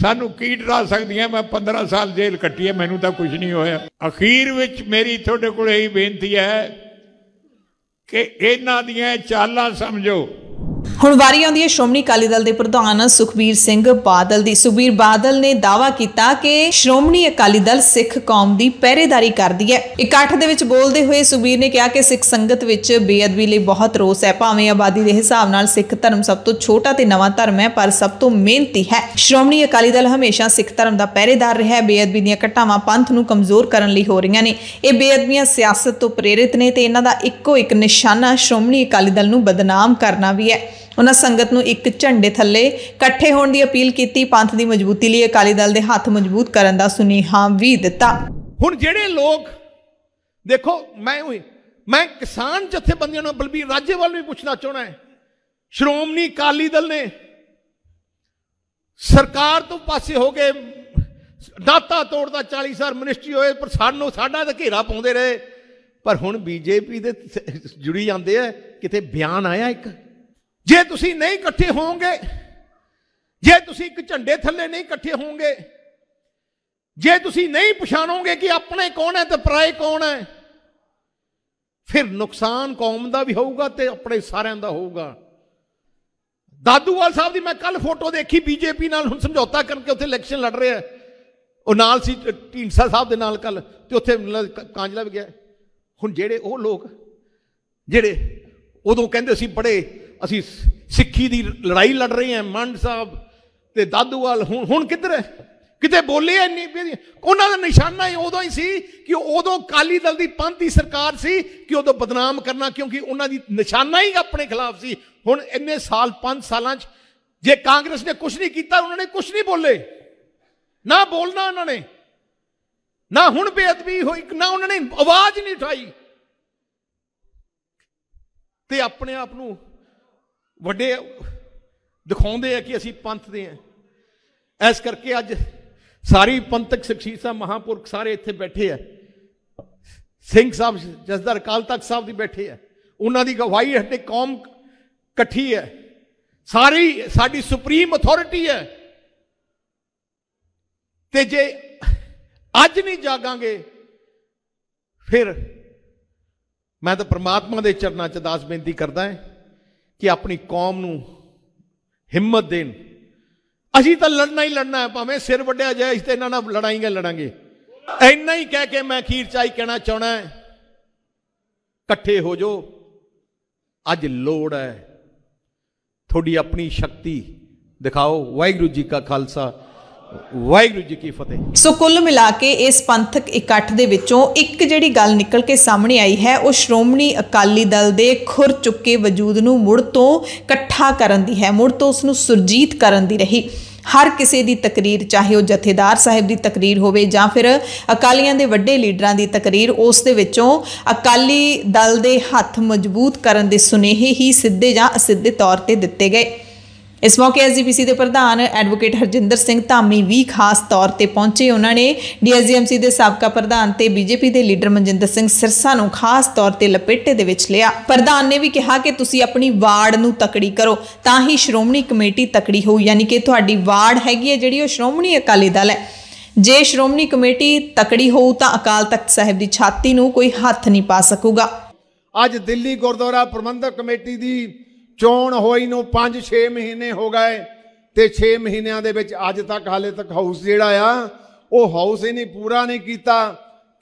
ਸਾਨੂੰ ਕੀ ਡਰਾ ਸਕਦੀਆਂ ਮੈਂ 15 ਸਾਲ ਜੇਲ੍ਹ ਕੱਟੀ ਹੈ ਮੈਨੂੰ ਤਾਂ ਕੁਝ ਨਹੀਂ ਹੋਇਆ ਅਖੀਰ ਵਿੱਚ ਮੇਰੀ ਤੁਹਾਡੇ ਕੋਲ ਇਹੀ ਬੇਨਤੀ ਹੈ ਕਿ ਇਹਨਾਂ ਦੀਆਂ ਚਾਲਾਂ ਸਮਝੋ ਹੁਣ ਵਾਰੀ ਆਉਂਦੀ ਹੈ ਸ਼੍ਰੋਮਣੀ ਅਕਾਲੀ ਦਲ ਦੇ ਪ੍ਰਧਾਨ ਸੁਖਬੀਰ ਸਿੰਘ ਬਾਦਲ ਦੀ ਸੁਖਬੀਰ ਬਾਦਲ ਨੇ ਦਾਵਾ ਕੀਤਾ ਕਿ ਸ਼੍ਰੋਮਣੀ ਅਕਾਲੀ ਦਲ ਸਿੱਖ ਕੌਮ ਦੀ ਪਹਿਰੇਦਾਰੀ ਕਰਦੀ ਹੈ ਇਕੱਠ ਦੇ ਵਿੱਚ ਬੋਲਦੇ ਹੋਏ ਸੁਖਬੀਰ ਨੇ ਕਿਹਾ ਕਿ ਸਿੱਖ ਸੰਗਤ ਵਿੱਚ ਬੇਅਦਬੀ ਲਈ ਬਹੁਤ ਰੋਸ ਹੈ ਭਾਵੇਂ ਆਬਾਦੀ ਦੇ ਹਿਸਾਬ ਨਾਲ ਸਿੱਖ ਧਰਮ ਸਭ ਤੋਂ ਛੋਟਾ ਤੇ ਨਵਾਂ ਧਰਮ ਹੈ ਪਰ ਸਭ ਤੋਂ ਮਿਹਨਤੀ ਹੈ ਸ਼੍ਰੋਮਣੀ ਅਕਾਲੀ ਦਲ ਹਮੇਸ਼ਾ ਸਿੱਖ ਧਰਮ ਦਾ ਪਹਿਰੇਦਾਰ ਰਿਹਾ ਹੈ ਬੇਅਦਬੀ ਦੀਆਂ ਘਟਾਵਾਂ ਪੰਥ ਨੂੰ ਕਮਜ਼ੋਰ ਕਰਨ ਲਈ ਹੋ ਰਹੀਆਂ ਨੇ ਇਹ ਬੇਅਦਬੀਆਂ ਸਿਆਸਤ ਤੋਂ ਪ੍ਰੇਰਿਤ ਨੇ ਤੇ ਇਹਨਾਂ ਦਾ ਇੱਕੋ ਇੱਕ ਨਿਸ਼ਾਨਾ ਸ਼੍ਰੋਮਣੀ ਅਕਾਲੀ ਦਲ ਨੂੰ ਬਦਨਾਮ ਕਰਨਾ ਵੀ ਹੈ ਉਹਨਾਂ ਸੰਗਤ ਨੂੰ ਇੱਕ ਝੰਡੇ ਥੱਲੇ ਇਕੱਠੇ ਹੋਣ ਦੀ ਅਪੀਲ ਕੀਤੀ ਪੰਥ ਦੀ ਮਜ਼ਬੂਤੀ ਲਈ ਅਕਾਲੀ ਦਲ ਦੇ ਹੱਥ ਮਜ਼ਬੂਤ ਕਰਨ ਦਾ ਸੁਨੇਹਾ ਵੀ ਦਿੱਤਾ ਹੁਣ ਜਿਹੜੇ ਲੋਕ ਦੇਖੋ ਮੈਂ ਮੈਂ ਕਿਸਾਨ ਜਥੇਬੰਦੀਆਂ ਨੂੰ ਬਲਬੀਰ ਰਾਜੇਵਾਲ ਨੂੰ ਪੁੱਛਣਾ ਚਾਹਣਾ ਹੈ ਸ਼੍ਰੋਮਣੀ ਅਕਾਲੀ ਦਲ ਨੇ ਸਰਕਾਰ ਤੋਂ ਪਾਸੇ ਹੋ ਕੇ ਦਾਤਾ ਤੋੜਦਾ 40 ਸਾਲ ਮਿਨਿਸਟਰੀ ਹੋਏ ਪਰ ਸਾਨੂੰ ਸਾਡਾ ਤਾਂ ਘੇਰਾ ਪਾਉਂਦੇ ਰਹੇ ਪਰ ਹੁਣ ਬੀਜੇਪੀ ਦੇ ਜੁੜੀ ਜਾਂਦੇ ਆ ਕਿਤੇ ਬਿਆਨ ਆਇਆ ਇੱਕ ਜੇ ਤੁਸੀਂ ਨਹੀਂ ਇਕੱਠੇ ਹੋਵੋਗੇ ਜੇ ਤੁਸੀਂ ਇੱਕ ਝੰਡੇ ਥੱਲੇ ਨਹੀਂ ਇਕੱਠੇ ਹੋਵੋਗੇ ਜੇ ਤੁਸੀਂ ਨਹੀਂ ਪਛਾਣੋਗੇ ਕਿ ਆਪਣੇ ਕੌਣ ਹੈ ਤੇ ਪਰਾਏ ਕੌਣ ਹੈ ਫਿਰ ਨੁਕਸਾਨ ਕੌਮ ਦਾ ਵੀ ਹੋਊਗਾ ਤੇ ਆਪਣੇ ਸਾਰਿਆਂ ਦਾ ਹੋਊਗਾ ਦਾਦੂਵਾਲ ਸਾਹਿਬ ਦੀ ਮੈਂ ਕੱਲ ਫੋਟੋ ਦੇਖੀ ਬੀਜੇਪੀ ਨਾਲ ਹੁਣ ਸਮਝੌਤਾ ਕਰਕੇ ਉੱਥੇ ਇਲੈਕਸ਼ਨ ਲੜ ਰਿਹਾ ਹੈ ਉਹ ਨਾਲ ਸੀ ਢੀਂਸਾ ਸਾਹਿਬ ਦੇ ਨਾਲ ਕੱਲ ਤੇ ਉੱਥੇ ਕਾਂਜਲਾ ਵੀ ਗਿਆ ਹੁਣ ਜਿਹੜੇ ਉਹ ਲੋਕ ਜਿਹੜੇ ਉਦੋਂ ਕਹਿੰਦੇ ਸੀ ਬੜੇ ਅਸੀਂ ਸਿੱਖੀ ਦੀ ਲੜਾਈ ਲੜ ਰਹੇ ਹਾਂ ਮੰਡ ਸਾਹਿਬ ਤੇ ਦਾਦੂਵਾਲ ਹੁਣ ਹੁਣ ਕਿੱਧਰ ਹੈ ਕਿਤੇ ਬੋਲੇ ਇੰਨੀ ਉਹਨਾਂ ਦਾ ਨਿਸ਼ਾਨਾ ਹੀ ਉਦੋਂ ਹੀ ਸੀ ਕਿ ਉਦੋਂ ਕਾਲੀ ਦਲ ਦੀ ਪੰਥੀ ਸਰਕਾਰ ਸੀ ਕਿ ਉਦੋਂ ਬਦਨਾਮ ਕਰਨਾ ਕਿਉਂਕਿ ਉਹਨਾਂ ਦੀ ਨਿਸ਼ਾਨਾ ਹੀ ਆਪਣੇ ਖਿਲਾਫ ਸੀ ਹੁਣ ਇੰਨੇ ਸਾਲ 5 ਸਾਲਾਂ 'ਚ ਜੇ ਕਾਂਗਰਸ ਨੇ ਕੁਝ ਨਹੀਂ ਕੀਤਾ ਉਹਨਾਂ ਨੇ ਕੁਝ ਨਹੀਂ ਬੋਲੇ ਨਾ ਬੋਲਣਾ ਉਹਨਾਂ ਨੇ ਨਾ ਹੁਣ ਬੇਅਦਬੀ ਹੋਈ ਨਾ ਉਹਨਾਂ ਨੇ ਆਵਾਜ਼ ਨਹੀਂ ਉਠਾਈ ਤੇ ਆਪਣੇ ਆਪ ਨੂੰ ਵੱਡੇ ਦਿਖਾਉਂਦੇ ਆ ਕਿ ਅਸੀਂ ਪੰਥ ਦੇ ਆ ਇਸ ਕਰਕੇ ਅੱਜ ਸਾਰੀ ਪੰਥਕ ਸ਼ਖਸੀਅਤਾਂ ਮਹਾਪੁਰਖ ਸਾਰੇ ਇੱਥੇ ਬੈਠੇ ਆ ਸਿੰਘ ਸਾਹਿਬ ਜਸਦਰ ਕਾਲ ਤੱਕ ਸਾਹਿਬ ਦੀ ਬੈਠੇ ਆ ਉਹਨਾਂ ਦੀ ਗਵਾਹੀ ਹੈ ਤੇ ਕੌਮ ਇਕੱਠੀ ਹੈ ਸਾਰੀ ਸਾਡੀ ਸੁਪਰੀਮ ਅਥਾਰਟੀ ਹੈ ਤੇ ਜੇ ਅੱਜ ਨਹੀਂ ਜਾਗਾਂਗੇ ਫਿਰ ਮੈਂ ਤਾਂ ਪ੍ਰਮਾਤਮਾ ਦੇ ਚਰਨਾਂ 'ਚ ਦਾਸ ਬੇਨਤੀ ਕਰਦਾ ਹਾਂ ਕਿ ਆਪਣੀ ਕੌਮ ਨੂੰ ਹਿੰਮਤ ਦੇਣ ਅਸੀਂ ਤਾਂ ਲੜਨਾ ਹੀ ਲੜਨਾ ਹੈ ਭਾਵੇਂ ਸਿਰ ਵੱਡਿਆ ਜਾਏ ਅਸੀਂ ਤਾਂ ਇਹਨਾਂ ਨਾਲ ਲੜਾਈਆਂ ਲੜਾਂਗੇ ਇੰਨਾ ਹੀ ਕਹਿ ਕੇ ਮੈਂ ਅਖੀਰ ਚਾਈ ਕਹਿਣਾ ਚਾਹਣਾ ਹੈ ਇਕੱਠੇ ਹੋ ਜੋ ਅੱਜ ਲੋੜ ਹੈ ਤੁਹਾਡੀ ਆਪਣੀ ਸ਼ਕਤੀ ਦਿਖਾਓ ਵਾਹਿਗੁਰੂ ਜੀ ਕਾ ਖਾਲਸਾ ਵਾਹਿਗੁਰੂ ਜੀ ਕੀ ਫਤਿਹ ਸੋ ਕੁੱਲ ਮਿਲਾ ਕੇ ਇਸ ਪੰਥਕ ਇਕੱਠ ਦੇ ਵਿੱਚੋਂ ਇੱਕ ਜਿਹੜੀ ਗੱਲ ਨਿਕਲ ਕੇ ਸਾਹਮਣੇ ਆਈ ਹੈ ਉਹ ਸ਼੍ਰੋਮਣੀ ਅਕਾਲੀ ਦਲ ਦੇ ਖੁਰ ਚੁੱਕੇ ਵਜੂਦ ਨੂੰ ਮੁੜ ਤੋਂ ਇਕੱਠਾ ਕਰਨ ਦੀ ਹੈ ਮੁੜ ਤੋਂ ਉਸ ਨੂੰ ਸੁਰਜੀਤ ਕਰਨ ਦੀ ਰਹੀ ਹਰ ਕਿਸੇ ਦੀ ਤਕਰੀਰ ਚਾਹੇ ਉਹ ਜਥੇਦਾਰ ਸਾਹਿਬ ਦੀ ਤਕਰੀਰ ਹੋਵੇ ਜਾਂ ਫਿਰ ਅਕਾਲੀਆਂ ਦੇ ਵੱਡੇ ਲੀਡਰਾਂ ਦੀ ਤਕਰੀਰ ਉਸ ਦੇ ਵਿੱਚੋਂ ਅਕਾਲੀ ਦਲ ਦੇ ਹੱਥ ਮਜ਼ਬੂਤ ਕਰਨ ਦੇ ਸੁਨੇਹੇ ਹੀ ਸਿੱਧੇ ਜਾਂ ਅਸਿੱਧੇ ਤੌਰ ਤੇ ਦਿੱਤੇ ਗਏ ਇਸ ਮੌਕੇ ਐਸਜੀਪੀਸੀ ਦੇ ਪ੍ਰਧਾਨ ਐਡਵੋਕੇਟ ਹਰਜਿੰਦਰ ਸਿੰਘ ਧਾਮੀ ਵੀ ਖਾਸ ਤੌਰ ਤੇ ਪਹੁੰਚੇ ਉਹਨਾਂ ਨੇ ਡੀਐਸਜੀਐਮਸੀ ਦੇ ਸਾਬਕਾ ਪ੍ਰਧਾਨ ਤੇ ਬੀਜੇਪੀ ਦੇ ਲੀਡਰ ਮਨਜਿੰਦਰ ਸਿੰਘ ਸਿਰਸਾ ਨੂੰ ਖਾਸ ਤੌਰ ਤੇ ਲਪੇਟੇ ਦੇ ਵਿੱਚ ਲਿਆ ਪ੍ਰਧਾਨ ਨੇ ਵੀ ਕਿਹਾ ਕਿ ਤੁਸੀਂ ਆਪਣੀ ਵਾਰਡ ਨੂੰ ਤਕੜੀ ਕਰੋ ਤਾਂ ਹੀ ਸ਼੍ਰੋਮਣੀ ਕਮੇਟੀ ਤਕੜੀ ਹੋਊ ਯਾਨੀ ਕਿ ਤੁਹਾਡੀ ਵਾਰਡ ਹੈਗੀ ਹੈ ਜਿਹੜੀ ਉਹ ਸ਼੍ਰੋਮਣੀ ਅਕਾਲੀ ਦਲ ਹੈ ਜੇ ਸ਼੍ਰੋਮਣੀ ਕਮੇਟੀ ਤਕੜੀ ਹੋਊ ਤਾਂ ਅਕਾਲ ਤਖਤ ਸਾਹਿਬ ਦੀ ਛਾਤੀ ਨੂੰ ਕੋਈ ਹੱਥ ਨਹੀਂ ਪਾ ਸਕੂਗਾ ਅੱਜ ਦਿੱਲੀ ਗੁਰਦੁਆਰਾ ਪ੍ਰਬੰਧਕ ਕਮੇਟੀ ਦੀ ਚੋਣ ਹੋਈ ਨੂੰ 5-6 ਮਹੀਨੇ ਹੋ ਗਏ ਤੇ 6 ਮਹੀਨਿਆਂ ਦੇ ਵਿੱਚ ਅੱਜ ਤੱਕ ਹਾਲੇ ਤੱਕ ਹਾਊਸ ਜਿਹੜਾ ਆ ਉਹ ਹਾਊਸ ਹੀ ਨਹੀਂ ਪੂਰਾ ਨਹੀਂ ਕੀਤਾ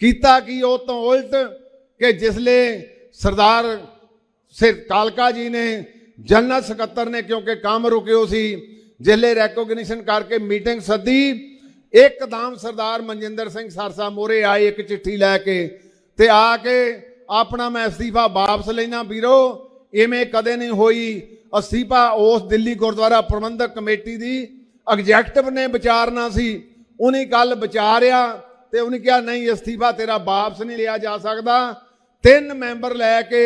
ਕੀਤਾ ਕੀ ਉਹ ਤੋਂ ਉਲਟ ਕਿ ਜਿਸਲੇ ਸਰਦਾਰ ਸਿਰ ਕਾਲਕਾ ਜੀ ਨੇ ਜਨਰਲ ਸਕੱਤਰ ਨੇ ਕਿਉਂਕਿ ਕੰਮ ਰੁਕਿਓ ਸੀ ਜਿਲੇ ਰੈਕੋਗਨੀਸ਼ਨ ਕਰਕੇ ਮੀਟਿੰਗ ਸੱਦੀ ਇੱਕਦਮ ਸਰਦਾਰ ਮਨਜਿੰਦਰ ਸਿੰਘ ਸਰਸਾ ਮੋਰੇ ਆਏ ਇੱਕ ਚਿੱਠੀ ਲੈ ਕੇ ਤੇ ਆ ਕੇ ਆਪਣਾ ਮੈਂ ਅਸਤੀਫਾ ਵਾਪਸ ਲੈਣਾ ਵੀਰੋ ਇਵੇਂ ਕਦੇ ਨਹੀਂ ਹੋਈ ਅਸੀਪਾ ਉਸ ਦਿੱਲੀ ਗੁਰਦੁਆਰਾ ਪ੍ਰਬੰਧਕ ਕਮੇਟੀ ਦੀ ਐਗਜੈਕਟਿਵ ਨੇ ਵਿਚਾਰਨਾ ਸੀ ਉਹਨੇ ਕੱਲ ਵਿਚਾਰਿਆ ਤੇ ਉਹਨੇ ਕਿਹਾ ਨਹੀਂ ਅਸਤੀਫਾ ਤੇਰਾ ਵਾਪਸ ਨਹੀਂ ਲਿਆ ਜਾ ਸਕਦਾ ਤਿੰਨ ਮੈਂਬਰ ਲੈ ਕੇ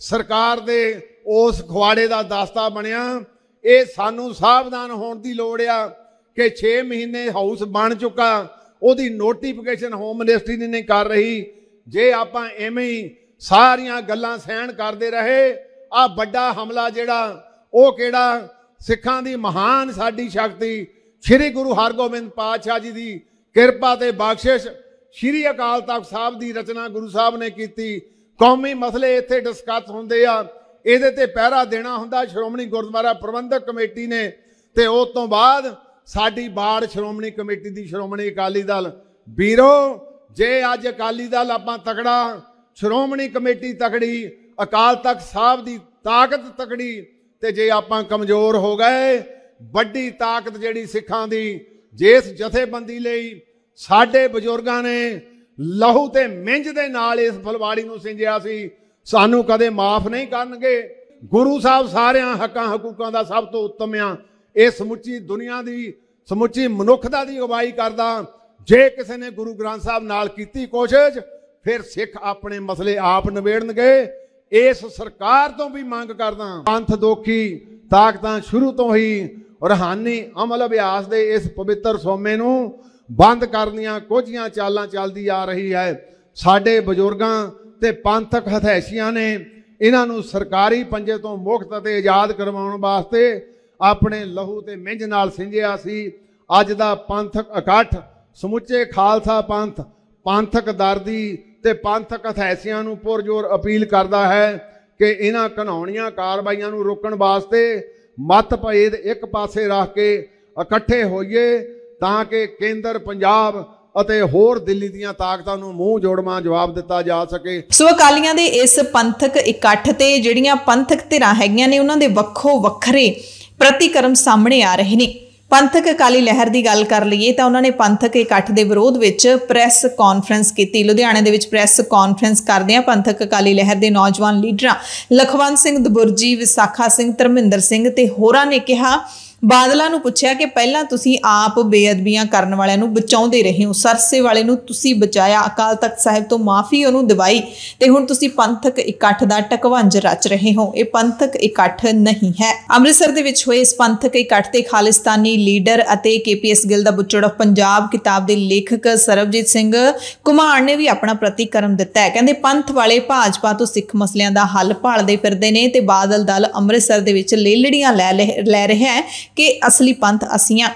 ਸਰਕਾਰ ਦੇ ਉਸ ਖਵਾੜੇ ਦਾ ਦਸਤਾ ਬਣਿਆ ਇਹ ਸਾਨੂੰ ਸਾਵਧਾਨ ਹੋਣ ਦੀ ਲੋੜ ਆ ਕਿ 6 ਮਹੀਨੇ ਹਾਊਸ ਬਣ ਚੁੱਕਾ ਉਹਦੀ ਨੋਟੀਫਿਕੇਸ਼ਨ ਹੋਮ ਮਿਨਿਸਟਰੀ ਨੇ ਕਰ ਰਹੀ ਜੇ ਆਪਾਂ ਐਵੇਂ ਹੀ ਸਾਰੀਆਂ ਗੱਲਾਂ ਸਹਿਣ ਕਰਦੇ ਰਹੇ ਆ ਵੱਡਾ ਹਮਲਾ ਜਿਹੜਾ ਉਹ ਕਿਹੜਾ ਸਿੱਖਾਂ ਦੀ ਮਹਾਨ ਸਾਡੀ ਸ਼ਕਤੀ ਸ੍ਰੀ ਗੁਰੂ ਹਰਗੋਬਿੰਦ ਪਾਤਸ਼ਾਹ ਜੀ ਦੀ ਕਿਰਪਾ ਤੇ ਬਖਸ਼ਿਸ਼ ਸ੍ਰੀ ਅਕਾਲ ਤਖਤ ਸਾਹਿਬ ਦੀ ਰਚਨਾ ਗੁਰੂ ਸਾਹਿਬ ਨੇ ਕੀਤੀ ਕੌਮੀ ਮਸਲੇ ਇੱਥੇ ਡਿਸਕਸ ਹੁੰਦੇ ਆ ਇਹਦੇ ਤੇ ਪਹਿਰਾ ਦੇਣਾ ਹੁੰਦਾ ਸ਼੍ਰੋਮਣੀ ਗੁਰਦੁਆਰਾ ਪ੍ਰਬੰਧਕ ਕਮੇਟੀ ਨੇ ਤੇ ਉਸ ਤੋਂ ਬਾਅਦ ਸਾਡੀ ਬਾੜ ਸ਼੍ਰੋਮਣੀ ਕਮੇਟੀ ਦੀ ਸ਼੍ਰੋਮਣੀ ਅਕਾਲੀ ਦਲ ਵੀਰੋ ਜੇ ਅੱਜ ਅਕਾਲੀ ਦਲ ਆਪਾਂ ਤਕੜਾ ਸ਼੍ਰੋਮਣੀ ਕਮੇਟੀ ਤਕੜੀ ਅਕਾਲ ਤਖਤ ਸਾਹਿਬ ਦੀ ਤਾਕਤ ਤਕੜੀ ਤੇ ਜੇ ਆਪਾਂ ਕਮਜ਼ੋਰ ਹੋ ਗਏ ਵੱਡੀ ਤਾਕਤ ਜਿਹੜੀ ਸਿੱਖਾਂ ਦੀ ਜਿਸ ਜਥੇਬੰਦੀ ਲਈ ਸਾਡੇ ਬਜ਼ੁਰਗਾਂ ਨੇ ਲਹੂ ਤੇ ਮਿੰਜ ਦੇ ਨਾਲ ਇਸ ਫਲਵਾੜੀ ਨੂੰ ਸਿੰਜਿਆ ਸੀ ਸਾਨੂੰ ਕਦੇ ਮਾਫ ਨਹੀਂ ਕਰਨਗੇ ਗੁਰੂ ਸਾਹਿਬ ਸਾਰਿਆਂ ਹੱਕਾਂ ਹਕੂਕਾਂ ਦਾ ਸਭ ਤੋਂ ਉੱਤਮ ਆ ਇਹ ਸਮੁੱਚੀ ਦੁਨੀਆ ਦੀ ਸਮੁੱਚੀ ਮਨੁੱਖਤਾ ਦੀ ਅਗਵਾਈ ਕਰਦਾ ਜੇ ਕਿਸੇ ਨੇ ਗੁਰੂ ਗ੍ਰੰਥ ਸਾਹਿਬ ਨਾਲ ਕੀਤੀ ਕੋਸ਼ਿਸ਼ ਫਿਰ ਸਿੱਖ ਆਪਣੇ ਮਸਲੇ ਆਪ ਨਿਬੇੜਨਗੇ ਇਸ ਸਰਕਾਰ ਤੋਂ ਵੀ ਮੰਗ ਕਰਦਾ ਪੰਥ ਦੋਖੀ ਤਾਕਤਾਂ ਸ਼ੁਰੂ ਤੋਂ ਹੀ ਰਹਾਨੀ ਅਮਲ ਅਭਿਆਸ ਦੇ ਇਸ ਪਵਿੱਤਰ ਸੋਮੇ ਨੂੰ ਬੰਦ ਕਰਨੀਆਂ ਕੋਝੀਆਂ ਚਾਲਾਂ ਚੱਲਦੀ ਆ ਰਹੀ ਹੈ ਸਾਡੇ ਬਜ਼ੁਰਗਾਂ ਤੇ ਪੰਥਕ ਹਥੈਸ਼ੀਆਂ ਨੇ ਇਹਨਾਂ ਨੂੰ ਸਰਕਾਰੀ ਪੰਜੇ ਤੋਂ ਮੁਕਤ ਅਤੇ ਆਜ਼ਾਦ ਕਰਵਾਉਣ ਵਾਸਤੇ ਆਪਣੇ ਲਹੂ ਤੇ ਮਿੰਝ ਨਾਲ ਸਿੰਜਿਆ ਸੀ ਅੱਜ ਦਾ ਪੰਥਕ ਇਕੱਠ ਸਮੁੱਚੇ ਖਾਲਸਾ ਪੰਥ ਪੰਥਕ ਦਰ ਦੀ ਤੇ ਪੰਥਕ ਅਥੈਸੀਆਂ ਨੂੰ ਪੁਰਜੋਰ ਅਪੀਲ ਕਰਦਾ ਹੈ ਕਿ ਇਹਨਾਂ ਘਨੌਣੀਆਂ ਕਾਰਵਾਈਆਂ ਨੂੰ ਰੋਕਣ ਵਾਸਤੇ ਮਤ ਭੇਦ ਇੱਕ ਪਾਸੇ ਰੱਖ ਕੇ ਇਕੱਠੇ ਹੋਈਏ ਤਾਂ ਕਿ ਕੇਂਦਰ ਪੰਜਾਬ ਅਤੇ ਹੋਰ ਦਿੱਲੀ ਦੀਆਂ ਤਾਕਤਾਂ ਨੂੰ ਮੂੰਹ ਜੋੜਵਾ ਜਵਾਬ ਦਿੱਤਾ ਜਾ ਸਕੇ ਸੋ ਅਕਾਲੀਆਂ ਦੇ ਇਸ ਪੰਥਕ ਇਕੱਠ ਤੇ ਜਿਹੜੀਆਂ ਪੰਥਕ ਧਿਰਾਂ ਹੈਗੀਆਂ ਨੇ ਉਹਨਾਂ ਦੇ ਵੱਖੋ ਵੱਖਰੇ ਪ੍ਰਤੀਕਰਮ ਸਾਹਮਣੇ ਆ ਰਹੇ ਨੇ ਪੰਥਕ ਅਕਾਲੀ ਲਹਿਰ ਦੀ ਗੱਲ ਕਰ ਲਈਏ ਤਾਂ ਉਹਨਾਂ ਨੇ ਪੰਥਕ ਇਕੱਠ ਦੇ ਵਿਰੋਧ ਵਿੱਚ ਪ੍ਰੈਸ ਕਾਨਫਰੰਸ ਕੀਤੀ ਲੁਧਿਆਣੇ ਦੇ ਵਿੱਚ ਪ੍ਰੈਸ ਕਾਨਫਰੰਸ ਕਰਦਿਆਂ ਪੰਥਕ ਅਕਾਲੀ ਲਹਿਰ ਦੇ ਨੌਜਵਾਨ ਲੀਡਰਾਂ ਲਖਵੰਤ ਸਿੰਘ ਦਬੁਰਜੀ ਵਿਸਾਖਾ ਸਿੰਘ ਧਰਮਿੰਦਰ ਸਿੰਘ ਤੇ ਹੋਰਾਂ ਨੇ ਕਿਹਾ ਬਾਦਲਾਂ ਨੂੰ ਪੁੱਛਿਆ ਕਿ ਪਹਿਲਾਂ ਤੁਸੀਂ ਆਪ ਬੇਅਦਬੀਆਂ ਕਰਨ ਵਾਲਿਆਂ ਨੂੰ ਬਚਾਉਂਦੇ ਰਹੇ ਹੋ ਸਰਸੇ ਵਾਲੇ ਨੂੰ ਤੁਸੀਂ ਬਚਾਇਆ ਅਕਾਲ ਤਖਤ ਸਾਹਿਬ ਤੋਂ ਮਾਫੀ ਉਹਨੂੰ ਦਿਵਾਈ ਤੇ ਹੁਣ ਤੁਸੀਂ ਪੰਥਕ ਇਕੱਠ ਦਾ ਟਕਵੰਜ ਰਚ ਰਹੇ ਹੋ ਇਹ ਪੰਥਕ ਇਕੱਠ ਨਹੀਂ ਹੈ ਅੰਮ੍ਰਿਤਸਰ ਦੇ ਵਿੱਚ ਹੋਏ ਇਸ ਪੰਥਕ ਇਕੱਠ ਤੇ ਖਾਲਿਸਤਾਨੀ ਲੀਡਰ ਅਤੇ ਕੇਪੀਐਸ ਗਿੱਲ ਦਾ ਬੁੱਚੜ ਆਫ ਪੰਜਾਬ ਕਿਤਾਬ ਦੇ ਲੇਖਕ ਸਰਬਜੀਤ ਸਿੰਘ ਕੁਮਾਰ ਨੇ ਵੀ ਆਪਣਾ ਪ੍ਰਤੀਕਰਮ ਦਿੱਤਾ ਹੈ ਕਹਿੰਦੇ ਪੰਥ ਵਾਲੇ ਭਾਜਪਾ ਤੋਂ ਸਿੱਖ ਮਸਲਿਆਂ ਦਾ ਹੱਲ ਭਾਲਦੇ ਫਿਰਦੇ ਨੇ ਤੇ ਬਾਦਲ ਦਲ ਅੰਮ੍ਰਿਤਸਰ ਦੇ ਵਿੱਚ ਲੇਲੜੀਆਂ ਲੈ ਲੈ ਰਿਹਾ ਹੈ ਕਿ ਅਸਲੀ ਪੰਥ ਅਸੀਂ ਆ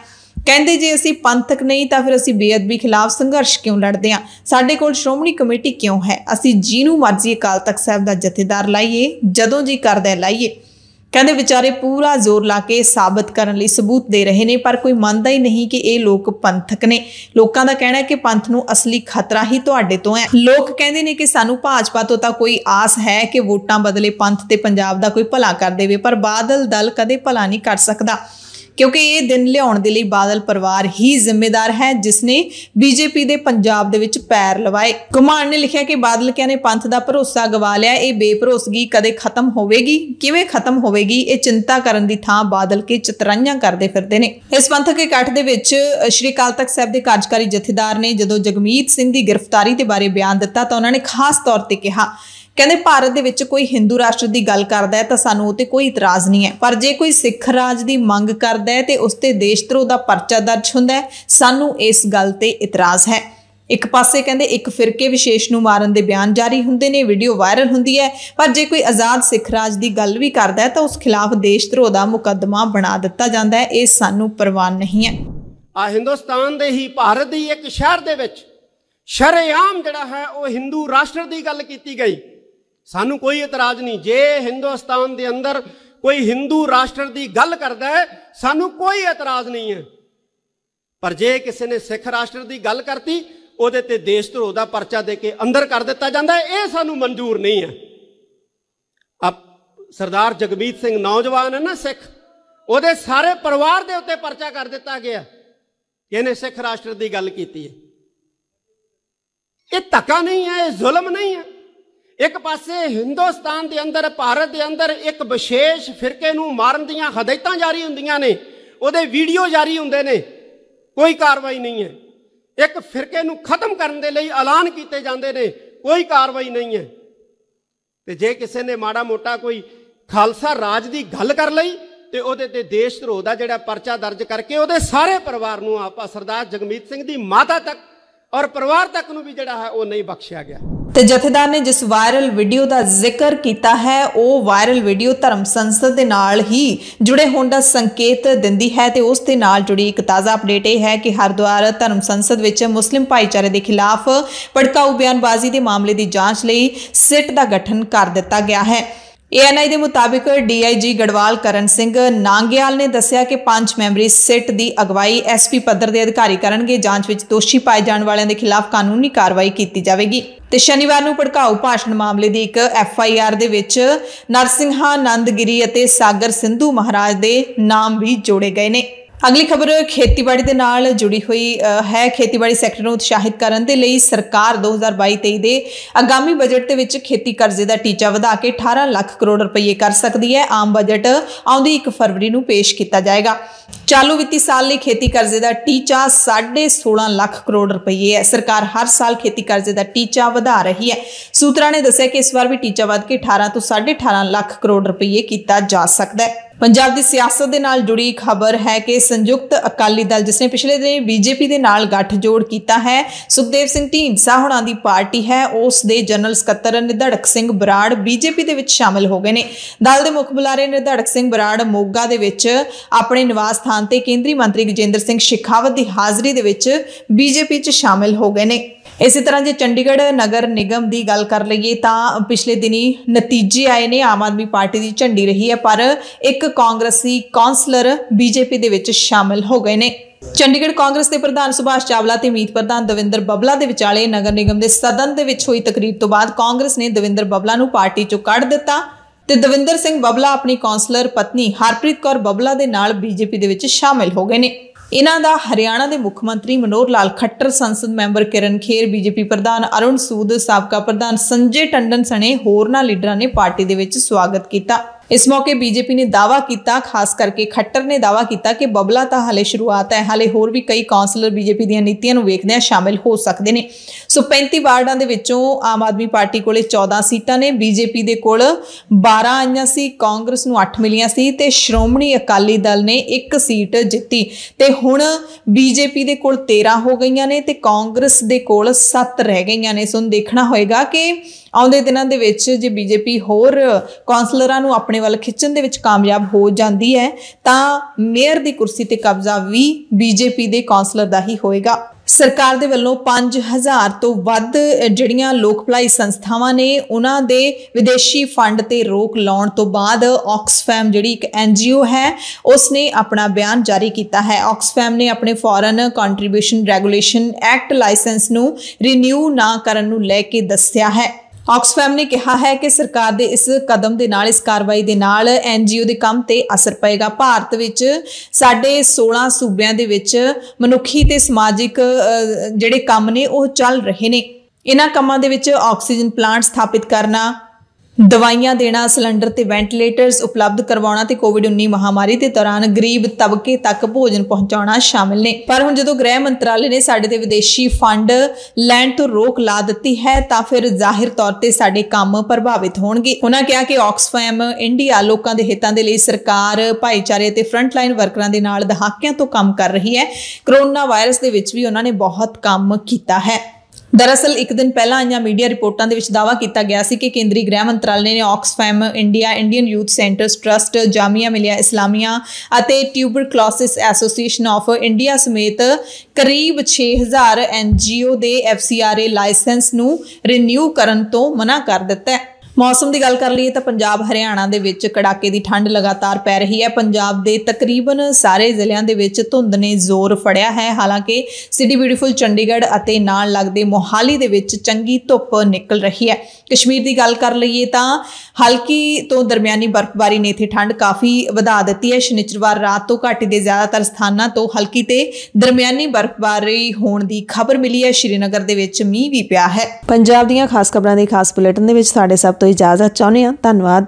ਕਹਿੰਦੇ ਜੇ ਅਸੀਂ ਪੰਥਕ ਨਹੀਂ ਤਾਂ ਫਿਰ ਅਸੀਂ ਬੇਅਦਬੀ ਖਿਲਾਫ ਸੰਘਰਸ਼ ਕਿਉਂ ਲੜਦੇ ਆ ਸਾਡੇ ਕੋਲ ਸ਼੍ਰੋਮਣੀ ਕਮੇਟੀ ਕਿਉਂ ਹੈ ਅਸੀਂ ਜਿਹਨੂੰ ਮਰਜ਼ੀ ਅਕਾਲ ਤਖਤ ਸਾਹਿਬ ਦਾ ਜਥੇਦਾਰ ਲਾਈਏ ਜਦੋਂ ਜੀ ਕਰਦਾ ਲਾਈਏ ਕਹਿੰਦੇ ਵਿਚਾਰੇ ਪੂਰਾ ਜ਼ੋਰ ਲਾ ਕੇ ਸਾਬਤ ਕਰਨ ਲਈ ਸਬੂਤ ਦੇ ਰਹੇ ਨੇ ਪਰ ਕੋਈ ਮੰਨਦਾ ਹੀ ਨਹੀਂ ਕਿ ਇਹ ਲੋਕ ਪੰਥਕ ਨੇ ਲੋਕਾਂ ਦਾ ਕਹਿਣਾ ਹੈ ਕਿ ਪੰਥ ਨੂੰ ਅਸਲੀ ਖਤਰਾ ਹੀ ਤੁਹਾਡੇ ਤੋਂ ਹੈ ਲੋਕ ਕਹਿੰਦੇ ਨੇ ਕਿ ਸਾਨੂੰ ਭਾਜਪਾ ਤੋਂ ਤਾਂ ਕੋਈ ਆਸ ਹੈ ਕਿ ਵੋਟਾਂ ਬਦਲੇ ਪੰਥ ਤੇ ਪੰਜਾਬ ਦਾ ਕੋਈ ਭਲਾ ਕਰ ਦੇਵੇ ਪਰ ਬਾਦਲ ਦਲ ਕਦੇ ਭਲਾ ਨਹੀਂ ਕਰ ਸਕਦਾ ਕਿਉਂਕਿ ਇਹ ਦਿਨ ਲਿਆਉਣ ਦੇ ਲਈ ਬਾਦਲ ਪਰਿਵਾਰ ਹੀ ਜ਼ਿੰਮੇਦਾਰ ਹੈ ਜਿਸ ਨੇ ਬੀਜੇਪੀ ਦੇ ਪੰਜਾਬ ਦੇ ਵਿੱਚ ਪੈਰ ਲਵਾਏ ਕੁਮਾਰ ਨੇ ਲਿਖਿਆ ਕਿ ਬਾਦਲ ਕਿਆ ਨੇ ਪੰਥ ਦਾ ਭਰੋਸਾ ਗਵਾ ਲਿਆ ਇਹ ਬੇਭਰੋਸਗੀ ਕਦੇ ਖਤਮ ਹੋਵੇਗੀ ਕਿਵੇਂ ਖਤਮ ਹੋਵੇਗੀ ਇਹ ਚਿੰਤਾ ਕਰਨ ਦੀ ਥਾਂ ਬਾਦਲ ਕੇ ਚਤਰਾਈਆਂ ਕਰਦੇ ਫਿਰਦੇ ਨੇ ਇਸ ਪੰਥਕ ਇਕੱਠ ਦੇ ਵਿੱਚ ਸ਼੍ਰੀ ਕਾਲ ਤਖਤ ਸਾਹਿਬ ਦੇ ਕਾਰਜਕਾਰੀ ਜਥੇਦਾਰ ਨੇ ਜਦੋਂ ਜਗਮੀਤ ਸਿੰਘ ਦੀ ਗ੍ਰਿਫਤਾਰੀ ਦੇ ਬਾਰੇ ਬਿਆਨ ਦਿੱਤਾ ਤਾਂ ਉਹਨਾਂ ਨੇ ਖਾਸ ਤੌਰ ਤੇ ਕਿਹਾ ਕਹਿੰਦੇ ਭਾਰਤ ਦੇ ਵਿੱਚ ਕੋਈ ਹਿੰਦੂ ਰਾਸ਼ਟਰ ਦੀ ਗੱਲ ਕਰਦਾ ਹੈ ਤਾਂ ਸਾਨੂੰ ਉਤੇ ਕੋਈ ਇਤਰਾਜ਼ ਨਹੀਂ ਹੈ ਪਰ ਜੇ ਕੋਈ ਸਿੱਖ ਰਾਜ ਦੀ ਮੰਗ ਕਰਦਾ ਹੈ ਤੇ ਉਸ ਤੇ ਦੇਸ਼ਧਰੋਹ ਦਾ ਪਰਚਾ ਦਰਜ ਹੁੰਦਾ ਹੈ ਸਾਨੂੰ ਇਸ ਗੱਲ ਤੇ ਇਤਰਾਜ਼ ਹੈ ਇੱਕ ਪਾਸੇ ਕਹਿੰਦੇ ਇੱਕ ਫਿਰਕੇ ਵਿਸ਼ੇਸ਼ ਨੂੰ ਮਾਰਨ ਦੇ ਬਿਆਨ ਜਾਰੀ ਹੁੰਦੇ ਨੇ ਵੀਡੀਓ ਵਾਇਰਲ ਹੁੰਦੀ ਹੈ ਪਰ ਜੇ ਕੋਈ ਆਜ਼ਾਦ ਸਿੱਖ ਰਾਜ ਦੀ ਗੱਲ ਵੀ ਕਰਦਾ ਹੈ ਤਾਂ ਉਸ ਖਿਲਾਫ ਦੇਸ਼ਧਰੋਹ ਦਾ ਮੁਕੱਦਮਾ ਬਣਾ ਦਿੱਤਾ ਜਾਂਦਾ ਹੈ ਇਹ ਸਾਨੂੰ ਪਰਵਾਹ ਨਹੀਂ ਹੈ ਆ ਹਿੰਦੁਸਤਾਨ ਦੇ ਹੀ ਭਾਰਤ ਦੀ ਇੱਕ ਸ਼ਹਿਰ ਦੇ ਵਿੱਚ ਸ਼ਰੇਆਮ ਜਿਹੜਾ ਹੈ ਉਹ ਹਿੰਦੂ ਰਾਸ਼ਟਰ ਦੀ ਗੱਲ ਕੀਤੀ ਗਈ ਸਾਨੂੰ ਕੋਈ ਇਤਰਾਜ਼ ਨਹੀਂ ਜੇ ਹਿੰਦੁਸਤਾਨ ਦੇ ਅੰਦਰ ਕੋਈ ਹਿੰਦੂ ਰਾਸ਼ਟਰ ਦੀ ਗੱਲ ਕਰਦਾ ਹੈ ਸਾਨੂੰ ਕੋਈ ਇਤਰਾਜ਼ ਨਹੀਂ ਹੈ ਪਰ ਜੇ ਕਿਸੇ ਨੇ ਸਿੱਖ ਰਾਸ਼ਟਰ ਦੀ ਗੱਲ ਕਰਤੀ ਉਹਦੇ ਤੇ ਦੇਸ਼ ਧਰੋ ਦਾ ਪਰਚਾ ਦੇ ਕੇ ਅੰਦਰ ਕਰ ਦਿੱਤਾ ਜਾਂਦਾ ਇਹ ਸਾਨੂੰ ਮਨਜ਼ੂਰ ਨਹੀਂ ਹੈ ਅਬ ਸਰਦਾਰ ਜਗਮੀਤ ਸਿੰਘ ਨੌਜਵਾਨ ਹੈ ਨਾ ਸਿੱਖ ਉਹਦੇ ਸਾਰੇ ਪਰਿਵਾਰ ਦੇ ਉੱਤੇ ਪਰਚਾ ਕਰ ਦਿੱਤਾ ਗਿਆ ਇਹਨੇ ਸਿੱਖ ਰਾਸ਼ਟਰ ਦੀ ਗੱਲ ਕੀਤੀ ਹੈ ਇਹ ਧੱਕਾ ਨਹੀਂ ਹੈ ਇਹ ਜ਼ੁਲਮ ਨਹੀਂ ਹੈ ਇੱਕ ਪਾਸੇ ਹਿੰਦੁਸਤਾਨ ਦੇ ਅੰਦਰ ਭਾਰਤ ਦੇ ਅੰਦਰ ਇੱਕ ਵਿਸ਼ੇਸ਼ ਫਿਰਕੇ ਨੂੰ ਮਾਰਨ ਦੀਆਂ ਹਦਾਇਤਾਂ ਜਾਰੀ ਹੁੰਦੀਆਂ ਨੇ ਉਹਦੇ ਵੀਡੀਓ ਜਾਰੀ ਹੁੰਦੇ ਨੇ ਕੋਈ ਕਾਰਵਾਈ ਨਹੀਂ ਹੈ ਇੱਕ ਫਿਰਕੇ ਨੂੰ ਖਤਮ ਕਰਨ ਦੇ ਲਈ ਐਲਾਨ ਕੀਤੇ ਜਾਂਦੇ ਨੇ ਕੋਈ ਕਾਰਵਾਈ ਨਹੀਂ ਹੈ ਤੇ ਜੇ ਕਿਸੇ ਨੇ ਮਾੜਾ ਮੋਟਾ ਕੋਈ ਖਾਲਸਾ ਰਾਜ ਦੀ ਗੱਲ ਕਰ ਲਈ ਤੇ ਉਹਦੇ ਤੇ ਦੇਸ਼ ਧਰੋਹ ਦਾ ਜਿਹੜਾ ਪਰਚਾ ਦਰਜ ਕਰਕੇ ਉਹਦੇ ਸਾਰੇ ਪਰਿਵਾਰ ਨੂੰ ਆਪਾ ਸਰਦਾਰ ਜਗਮੀਤ ਸਿੰਘ ਦੀ ਮਾਤਾ ਤੱਕ ਔਰ ਪਰਿਵਾਰ ਤੱਕ ਨੂੰ ਵੀ ਜਿਹੜਾ ਹੈ ਉਹ ਨਹੀਂ ਬਖਸ਼ਿਆ ਗਿਆ ਤੇ ਜਥੇਦਾਰ ਨੇ ਜਿਸ ਵਾਇਰਲ ਵੀਡੀਓ ਦਾ ਜ਼ਿਕਰ ਕੀਤਾ ਹੈ ਉਹ ਵਾਇਰਲ ਵੀਡੀਓ ਧਰਮ ਸੰਸਦ ਦੇ ਨਾਲ ਹੀ ਜੁੜੇ ਹੋਣ ਦਾ ਸੰਕੇਤ ਦਿੰਦੀ ਹੈ ਤੇ ਉਸ ਦੇ ਨਾਲ ਜੁੜੀ ਇੱਕ ਤਾਜ਼ਾ ਅਪਡੇਟ ਇਹ ਹੈ ਕਿ ਹਰਦੁਆਰ ਧਰਮ ਸੰਸਦ ਵਿੱਚ ਮੁਸਲਿਮ ਭਾਈਚਾਰੇ ਦੇ ਖਿਲਾਫ ਭੜਕਾਊ ਬਿਆਨਬਾਜ਼ੀ ਦੇ ਮਾਮਲੇ ਦੀ ਜਾਂਚ ਲਈ ਸਿੱਟ ਦਾ ਗਠਨ ਕਰ ਦਿੱਤਾ ਗਿਆ ਹੈ ਏਐਨਆਈ ਦੇ ਮੁਤਾਬਿਕ ਡੀਆਈਜੀ ਗੜਵਾਲ ਕਰਨ ਸਿੰਘ ਨਾਂਗਿਆਲ ਨੇ ਦੱਸਿਆ ਕਿ ਪੰਜ ਮੈਂਬਰੀ ਸਿੱਟ ਦੀ ਅਗਵਾਈ ਐਸਪੀ ਪੱਧਰ ਦੇ ਅਧਿਕਾਰੀ ਕਰਨਗੇ ਜਾਂਚ ਵਿੱਚ ਦੋਸ਼ੀ ਪਾਏ ਜਾਣ ਵਾਲਿਆਂ ਦੇ ਖਿਲਾਫ ਕਾਨੂੰਨੀ ਕਾਰਵਾਈ ਕੀਤੀ ਜਾਵੇਗੀ ਤੇ ਸ਼ਨੀਵਾਰ ਨੂੰ ਭੜਕਾਊ ਭਾਸ਼ਣ ਮਾਮਲੇ ਦੀ ਇੱਕ ਐਫਆਈਆਰ ਦੇ ਵਿੱਚ ਨਰਸਿੰਘਾ ਨੰਦਗਿਰੀ ਅਤੇ ਸਾਗਰ ਸਿੰਧੂ ਮਹਾਰਾਜ ਦੇ ਨਾਮ ਵੀ ਜੋੜੇ ਗਏ ਨੇ ਅਗਲੀ ਖਬਰ ਖੇਤੀਬਾੜੀ ਦੇ ਨਾਲ ਜੁੜੀ ਹੋਈ ਹੈ ਖੇਤੀਬਾੜੀ ਸੈਕਟਰ ਨੂੰ ਉਤਸ਼ਾਹਿਤ ਕਰਨ ਦੇ ਲਈ ਸਰਕਾਰ 2022-23 ਦੇ ਆਗਾਮੀ ਬਜਟ ਦੇ ਵਿੱਚ ਖੇਤੀ ਕਰਜ਼ੇ ਦਾ ਟੀਚਾ ਵਧਾ ਕੇ 18 ਲੱਖ ਕਰੋੜ ਰੁਪਏ ਕਰ ਸਕਦੀ ਹੈ ਆਮ ਬਜਟ ਆਉਂਦੀ 1 ਫਰਵਰੀ ਨੂੰ ਪੇਸ਼ ਕੀਤਾ ਜਾਏਗਾ ਚਾਲੂ ਵਿੱਤੀ ਸਾਲ ਲਈ ਖੇਤੀ ਕਰਜ਼ੇ ਦਾ ਟੀਚਾ 16.5 ਲੱਖ ਕਰੋੜ ਰੁਪਏ ਹੈ ਸਰਕਾਰ ਹਰ ਸਾਲ ਖੇਤੀ ਕਰਜ਼ੇ ਦਾ ਟੀਚਾ ਵਧਾ ਰਹੀ ਹੈ ਸੂਤਰਾਂ ਨੇ ਦੱਸਿਆ ਕਿ ਇਸ ਵਾਰ ਵੀ ਟੀਚਾ ਵਧ ਕੇ 18 ਤੋਂ 18.5 ਲੱਖ ਕਰੋੜ ਰੁਪਏ ਕੀਤਾ ਜਾ ਸਕਦਾ ਹੈ ਪੰਜਾਬ ਦੀ ਸਿਆਸਤ ਦੇ ਨਾਲ ਜੁੜੀ ਖਬਰ ਹੈ ਕਿ ਸੰਯੁਕਤ ਅਕਾਲੀ ਦਲ ਜਿਸ ਨੇ ਪਿਛਲੇ ਦਿਨ ਬੀਜੇਪੀ ਦੇ ਨਾਲ ਗੱਠਜੋੜ ਕੀਤਾ ਹੈ ਸੁਖਦੇਵ ਸਿੰਘ ਢੀਂਡਸਾ ਹੁਣਾਂ ਦੀ ਪਾਰਟੀ ਹੈ ਉਸ ਦੇ ਜਨਰਲ ਸਕੱਤਰ ਨਿਧੜਕ ਸਿੰਘ ਬਰਾੜ ਬੀਜੇਪੀ ਦੇ ਵਿੱਚ ਸ਼ਾਮਲ ਹੋ ਗਏ ਨੇ ਦਲ ਦੇ ਮੁਖ ਬੁਲਾਰੇ ਨਿਧੜਕ ਸਿੰਘ ਬਰਾੜ ਮੋਗਾ ਦੇ ਵਿੱਚ ਆਪਣੇ ਨਿਵਾਸ ਸਥਾਨ ਤੇ ਕੇਂਦਰੀ ਮੰਤਰੀ ਗਜੇਂਦਰ ਸਿੰਘ ਸ਼ਿਖਾਵਤ ਦੀ ਹਾਜ਼ਰੀ ਦੇ ਵਿੱਚ ਬੀਜੇਪੀ 'ਚ ਸ਼ਾਮਲ ਹੋ ਗਏ ਨੇ ਇਸੇ ਤਰ੍ਹਾਂ ਜੇ ਚੰਡੀਗੜ੍ਹ ਨਗਰ ਨਿਗਮ ਦੀ ਗੱਲ ਕਰ ਲਈਏ ਤਾਂ ਪਿਛਲੇ ਦਿਨੀ ਨਤੀਜੇ ਆਏ ਨੇ ਆਮ ਆਦਮੀ ਪਾਰਟੀ ਦੀ ਝੰਡੀ ਰਹੀ ਹੈ ਪਰ ਇੱਕ ਕਾਂਗਰਸੀ ਕਾਉਂਸਲਰ ਬੀਜੇਪੀ ਦੇ ਵਿੱਚ ਸ਼ਾਮਲ ਹੋ ਗਏ ਨੇ ਚੰਡੀਗੜ੍ਹ ਕਾਂਗਰਸ ਦੇ ਪ੍ਰਧਾਨ ਸੁਭਾਸ਼ ਚਾਵਲਾ ਤੇ ਮੀਤ ਪ੍ਰਧਾਨ ਦਵਿੰਦਰ ਬਬਲਾ ਦੇ ਵਿਚਾਲੇ ਨਗਰ ਨਿਗਮ ਦੇ ਸਦਨ ਦੇ ਵਿੱਚ ਹੋਈ ਤਕਰੀਰ ਤੋਂ ਬਾਅਦ ਕਾਂਗਰਸ ਨੇ ਦਵਿੰਦਰ ਬਬਲਾ ਨੂੰ ਪਾਰਟੀ ਚੋਂ ਕੱਢ ਦਿੱਤਾ ਤੇ ਦਵਿੰਦਰ ਸਿੰਘ ਬਬਲਾ ਆਪਣੀ ਕਾਉਂਸਲਰ ਪਤਨੀ ਹਰਪ੍ਰੀਤ ਕੌਰ ਬਬਲਾ ਦੇ ਨਾਲ ਬੀਜੇਪੀ ਦੇ ਵਿੱਚ ਸ਼ਾਮਲ ਹੋ ਗਏ ਨੇ ਇਹਨਾਂ ਦਾ ਹਰਿਆਣਾ ਦੇ ਮੁੱਖ ਮੰਤਰੀ ਮਨੋਹਰ ਲਾਲ ਖੱਟਰ ਸੰਸਦ ਮੈਂਬਰ ਕਿਰਨ ਖੇਰ ਬੀਜੇਪੀ ਪ੍ਰਧਾਨ ਅਰੁਣ ਸੂਦ ਸਾਬਕਾ ਪ੍ਰਧਾਨ ਸੰਜੇ ਟੰਡਨ ਸਣੇ ਹੋਰਨਾਂ ਲੀਡਰਾਂ ਨੇ ਪਾਰਟੀ ਦੇ ਵਿੱਚ ਸਵਾਗਤ ਕੀਤਾ ਇਸ ਮੌਕੇ ਬੀਜੇਪੀ ਨੇ ਦਾਵਾ ਕੀਤਾ ਖਾਸ ਕਰਕੇ ਖੱਟਰ ਨੇ ਦਾਵਾ ਕੀਤਾ ਕਿ ਬਬਲਾ ਤਾਂ ਹਲੇ ਸ਼ੁਰੂਆਤ ਹੈ ਹਲੇ ਹੋਰ ਵੀ ਕਈ ਕਾਉਂਸਲਰ ਬੀਜੇਪੀ ਦੀਆਂ ਨੀਤੀਆਂ ਨੂੰ ਵੇਖਦਿਆਂ ਸ਼ਾਮਿਲ ਹੋ ਸਕਦੇ ਨੇ ਸੋ 35 ਵਾਰਡਾਂ ਦੇ ਵਿੱਚੋਂ ਆਮ ਆਦਮੀ ਪਾਰਟੀ ਕੋਲੇ 14 ਸੀਟਾਂ ਨੇ ਬੀਜੇਪੀ ਦੇ ਕੋਲ 12 ਆਈਆਂ ਸੀ ਕਾਂਗਰਸ ਨੂੰ 8 ਮਿਲੀਆਂ ਸੀ ਤੇ ਸ਼੍ਰੋਮਣੀ ਅਕਾਲੀ ਦਲ ਨੇ ਇੱਕ ਸੀਟ ਜਿੱਤੀ ਤੇ ਹੁਣ ਬੀਜੇਪੀ ਦੇ ਕੋਲ 13 ਹੋ ਗਈਆਂ ਨੇ ਤੇ ਕਾਂਗਰਸ ਦੇ ਕੋਲ 7 ਰਹਿ ਗਈਆਂ ਨੇ ਸੋ ਦੇਖਣਾ ਹੋਏਗਾ ਕਿ ਆਉਂਦੇ ਦਿਨਾਂ ਦੇ ਵਿੱਚ ਜੇ ਬੀਜੇਪੀ ਹੋਰ ਕਾਉਂਸਲਰਾਂ ਨੂੰ ਆਪਣੇ ਵੱਲ ਖਿੱਚਣ ਦੇ ਵਿੱਚ ਕਾਮਯਾਬ ਹੋ ਜਾਂਦੀ ਹੈ ਤਾਂ ਮੇਅਰ ਦੀ ਕੁਰਸੀ ਤੇ ਕਬਜ਼ਾ ਵੀ ਬੀਜੇਪੀ ਦੇ ਕਾਉਂਸਲਰ ਦਾ ਹੀ ਹੋਏਗਾ ਸਰਕਾਰ ਦੇ ਵੱਲੋਂ 5000 ਤੋਂ ਵੱਧ ਜਿਹੜੀਆਂ ਲੋਕ ਭਲਾਈ ਸੰਸਥਾਵਾਂ ਨੇ ਉਹਨਾਂ ਦੇ ਵਿਦੇਸ਼ੀ ਫੰਡ ਤੇ ਰੋਕ ਲਾਉਣ ਤੋਂ ਬਾਅਦ ਆਕਸਫੈਮ ਜਿਹੜੀ ਇੱਕ ਐਨਜੀਓ ਹੈ ਉਸ ਨੇ ਆਪਣਾ ਬਿਆਨ ਜਾਰੀ ਕੀਤਾ ਹੈ ਆਕਸਫੈਮ ਨੇ ਆਪਣੇ foreign contribution regulation act license ਨੂੰ ਰੀਨਿਊ ਨਾ ਕਰਨ ਨੂੰ ਲੈ ਕੇ ਦੱਸਿਆ ਹੈ ਆਕਸਫੈਮ ਨੇ ਕਿਹਾ ਹੈ ਕਿ ਸਰਕਾਰ ਦੇ ਇਸ ਕਦਮ ਦੇ ਨਾਲ ਇਸ ਕਾਰਵਾਈ ਦੇ ਨਾਲ ਐਨਜੀਓ ਦੇ ਕੰਮ ਤੇ ਅਸਰ ਪਏਗਾ ਭਾਰਤ ਵਿੱਚ ਸਾਡੇ 16 ਸੂਬਿਆਂ ਦੇ ਵਿੱਚ ਮਨੁੱਖੀ ਤੇ ਸਮਾਜਿਕ ਜਿਹੜੇ ਕੰਮ ਨੇ ਉਹ ਚੱਲ ਰਹੇ ਨੇ ਇਹਨਾਂ ਕੰਮਾਂ ਦੇ ਵਿੱਚ ਆਕਸੀਜਨ ਪਲਾਂਟ ਸਥਾਪਿਤ ਕਰਨਾ ਦਵਾਈਆਂ ਦੇਣਾ ਸਿਲੰਡਰ ਤੇ ਵੈਂਟੀਲੇਟਰਸ ਉਪਲਬਧ ਕਰਵਾਉਣਾ ਤੇ ਕੋਵਿਡ-19 ਮਹਾਮਾਰੀ ਦੇ ਦੌਰਾਨ ਗਰੀਬ ਤਬਕੇ ਤੱਕ ਭੋਜਨ ਪਹੁੰਚਾਉਣਾ ਸ਼ਾਮਿਲ ਨੇ ਪਰ ਹੁਣ ਜਦੋਂ ਗ੍ਰਹਿ ਮੰਤਰਾਲੇ ਨੇ ਸਾਡੇ ਤੇ ਵਿਦੇਸ਼ੀ ਫੰਡ ਲੈਣ ਤੋਂ ਰੋਕ ਲਾ ਦਿੱਤੀ ਹੈ ਤਾਂ ਫਿਰ ਜ਼ਾਹਿਰ ਤੌਰ ਤੇ ਸਾਡੇ ਕੰਮ ਪ੍ਰਭਾਵਿਤ ਹੋਣਗੇ ਉਹਨਾਂ ਕਿਹਾ ਕਿ ਆਕਸਫੈਮ ਇੰਡੀਆ ਲੋਕਾਂ ਦੇ ਹਿੱਤਾਂ ਦੇ ਲਈ ਸਰਕਾਰ ਭਾਈਚਾਰੇ ਤੇ ਫਰੰਟਲਾਈਨ ਵਰਕਰਾਂ ਦੇ ਨਾਲ ਦਹਾਕਿਆਂ ਤੋਂ ਕੰਮ ਕਰ ਰਹੀ ਹੈ ਕਰੋਨਾ ਵਾਇਰਸ ਦੇ ਵਿੱਚ ਵੀ ਉਹਨਾਂ ਨੇ ਬਹੁਤ ਕੰਮ ਕੀਤਾ ਹੈ ਦਰਅਸਲ ਇੱਕ ਦਿਨ ਪਹਿਲਾਂ ਆਈਆਂ ਮੀਡੀਆ ਰਿਪੋਰਟਾਂ ਦੇ ਵਿੱਚ ਦਾਵਾ ਕੀਤਾ ਗਿਆ ਸੀ ਕਿ ਕੇਂਦਰੀ ਗ੍ਰਹਿ ਮੰਤਰਾਲੇ ਨੇ Oxfam India Indian youth centres trust Jamia Millia Islamia ਅਤੇ ਟਿਊਬਰਕਲੋਸਿਸ ਐਸੋਸੀਏਸ਼ਨ ਆਫ ਇੰਡੀਆ ਸਮੇਤ ਕਰੀਬ 6000 ਐਨਜੀਓ ਦੇ ਐਫਸੀਆਰਏ ਲਾਇਸੈਂਸ ਨੂੰ ਰੀਨਿਊ ਕਰਨ ਤੋਂ ਮਨਾ ਕਰ ਦਿੱਤਾ ਹੈ ਮੌਸਮ ਦੀ ਗੱਲ ਕਰ ਲਈਏ ਤਾਂ ਪੰਜਾਬ ਹਰਿਆਣਾ ਦੇ ਵਿੱਚ ਕੜਾਕੇ ਦੀ ਠੰਡ ਲਗਾਤਾਰ ਪੈ ਰਹੀ ਹੈ ਪੰਜਾਬ ਦੇ ਤਕਰੀਬਨ ਸਾਰੇ ਜ਼ਿਲ੍ਹਿਆਂ ਦੇ ਵਿੱਚ ਧੁੰਦ ਨੇ ਜ਼ੋਰ ਫੜਿਆ ਹੈ ਹਾਲਾਂਕਿ ਸਿਟੀ ਬਿਊਟੀਫੁਲ ਚੰਡੀਗੜ੍ਹ ਅਤੇ ਨਾਲ ਲੱਗਦੇ ਮੋਹਾਲੀ ਦੇ ਵਿੱਚ ਚੰਗੀ ਧੁੱਪ ਨਿਕਲ ਰਹੀ ਹੈ ਕਸ਼ਮੀਰ ਦੀ ਗੱਲ ਕਰ ਲਈਏ ਤਾਂ ਹਲਕੀ ਤੋਂ ਦਰਮਿਆਨੀ ਬਰਫ਼ਬਾਰੀ ਨੇ ਇੱਥੇ ਠੰਡ ਕਾਫੀ ਵਧਾ ਦਿੱਤੀ ਹੈ ਸ਼ਨੀਚਰਵਾਰ ਰਾਤ ਤੋਂ ਘਾਟੀ ਦੇ ਜ਼ਿਆਦਾਤਰ ਸਥਾਨਾਂ ਤੋਂ ਹਲਕੀ ਤੇ ਦਰਮਿਆਨੀ ਬਰਫ਼ਬਾਰੀ ਹੋਣ ਦੀ ਖਬਰ ਮਿਲੀ ਹੈ ਸ਼੍ਰੀਨਗਰ ਦੇ ਵਿੱਚ ਮੀਂਹ ਵੀ ਪਿਆ ਹੈ ਪੰਜਾਬ ਦੀਆਂ ਖਾਸ ਖਬਰਾਂ ਦੇ ਖਾਸ ਬੁਲੇਟਿਨ ਦੇ ਵਿੱਚ ਸਾਡੇ ਸਭ ਤੋਂ ਇਜਾਜ਼ਤ ਚਾਹੁੰਦੇ ਹਾਂ ਧੰਨਵਾਦ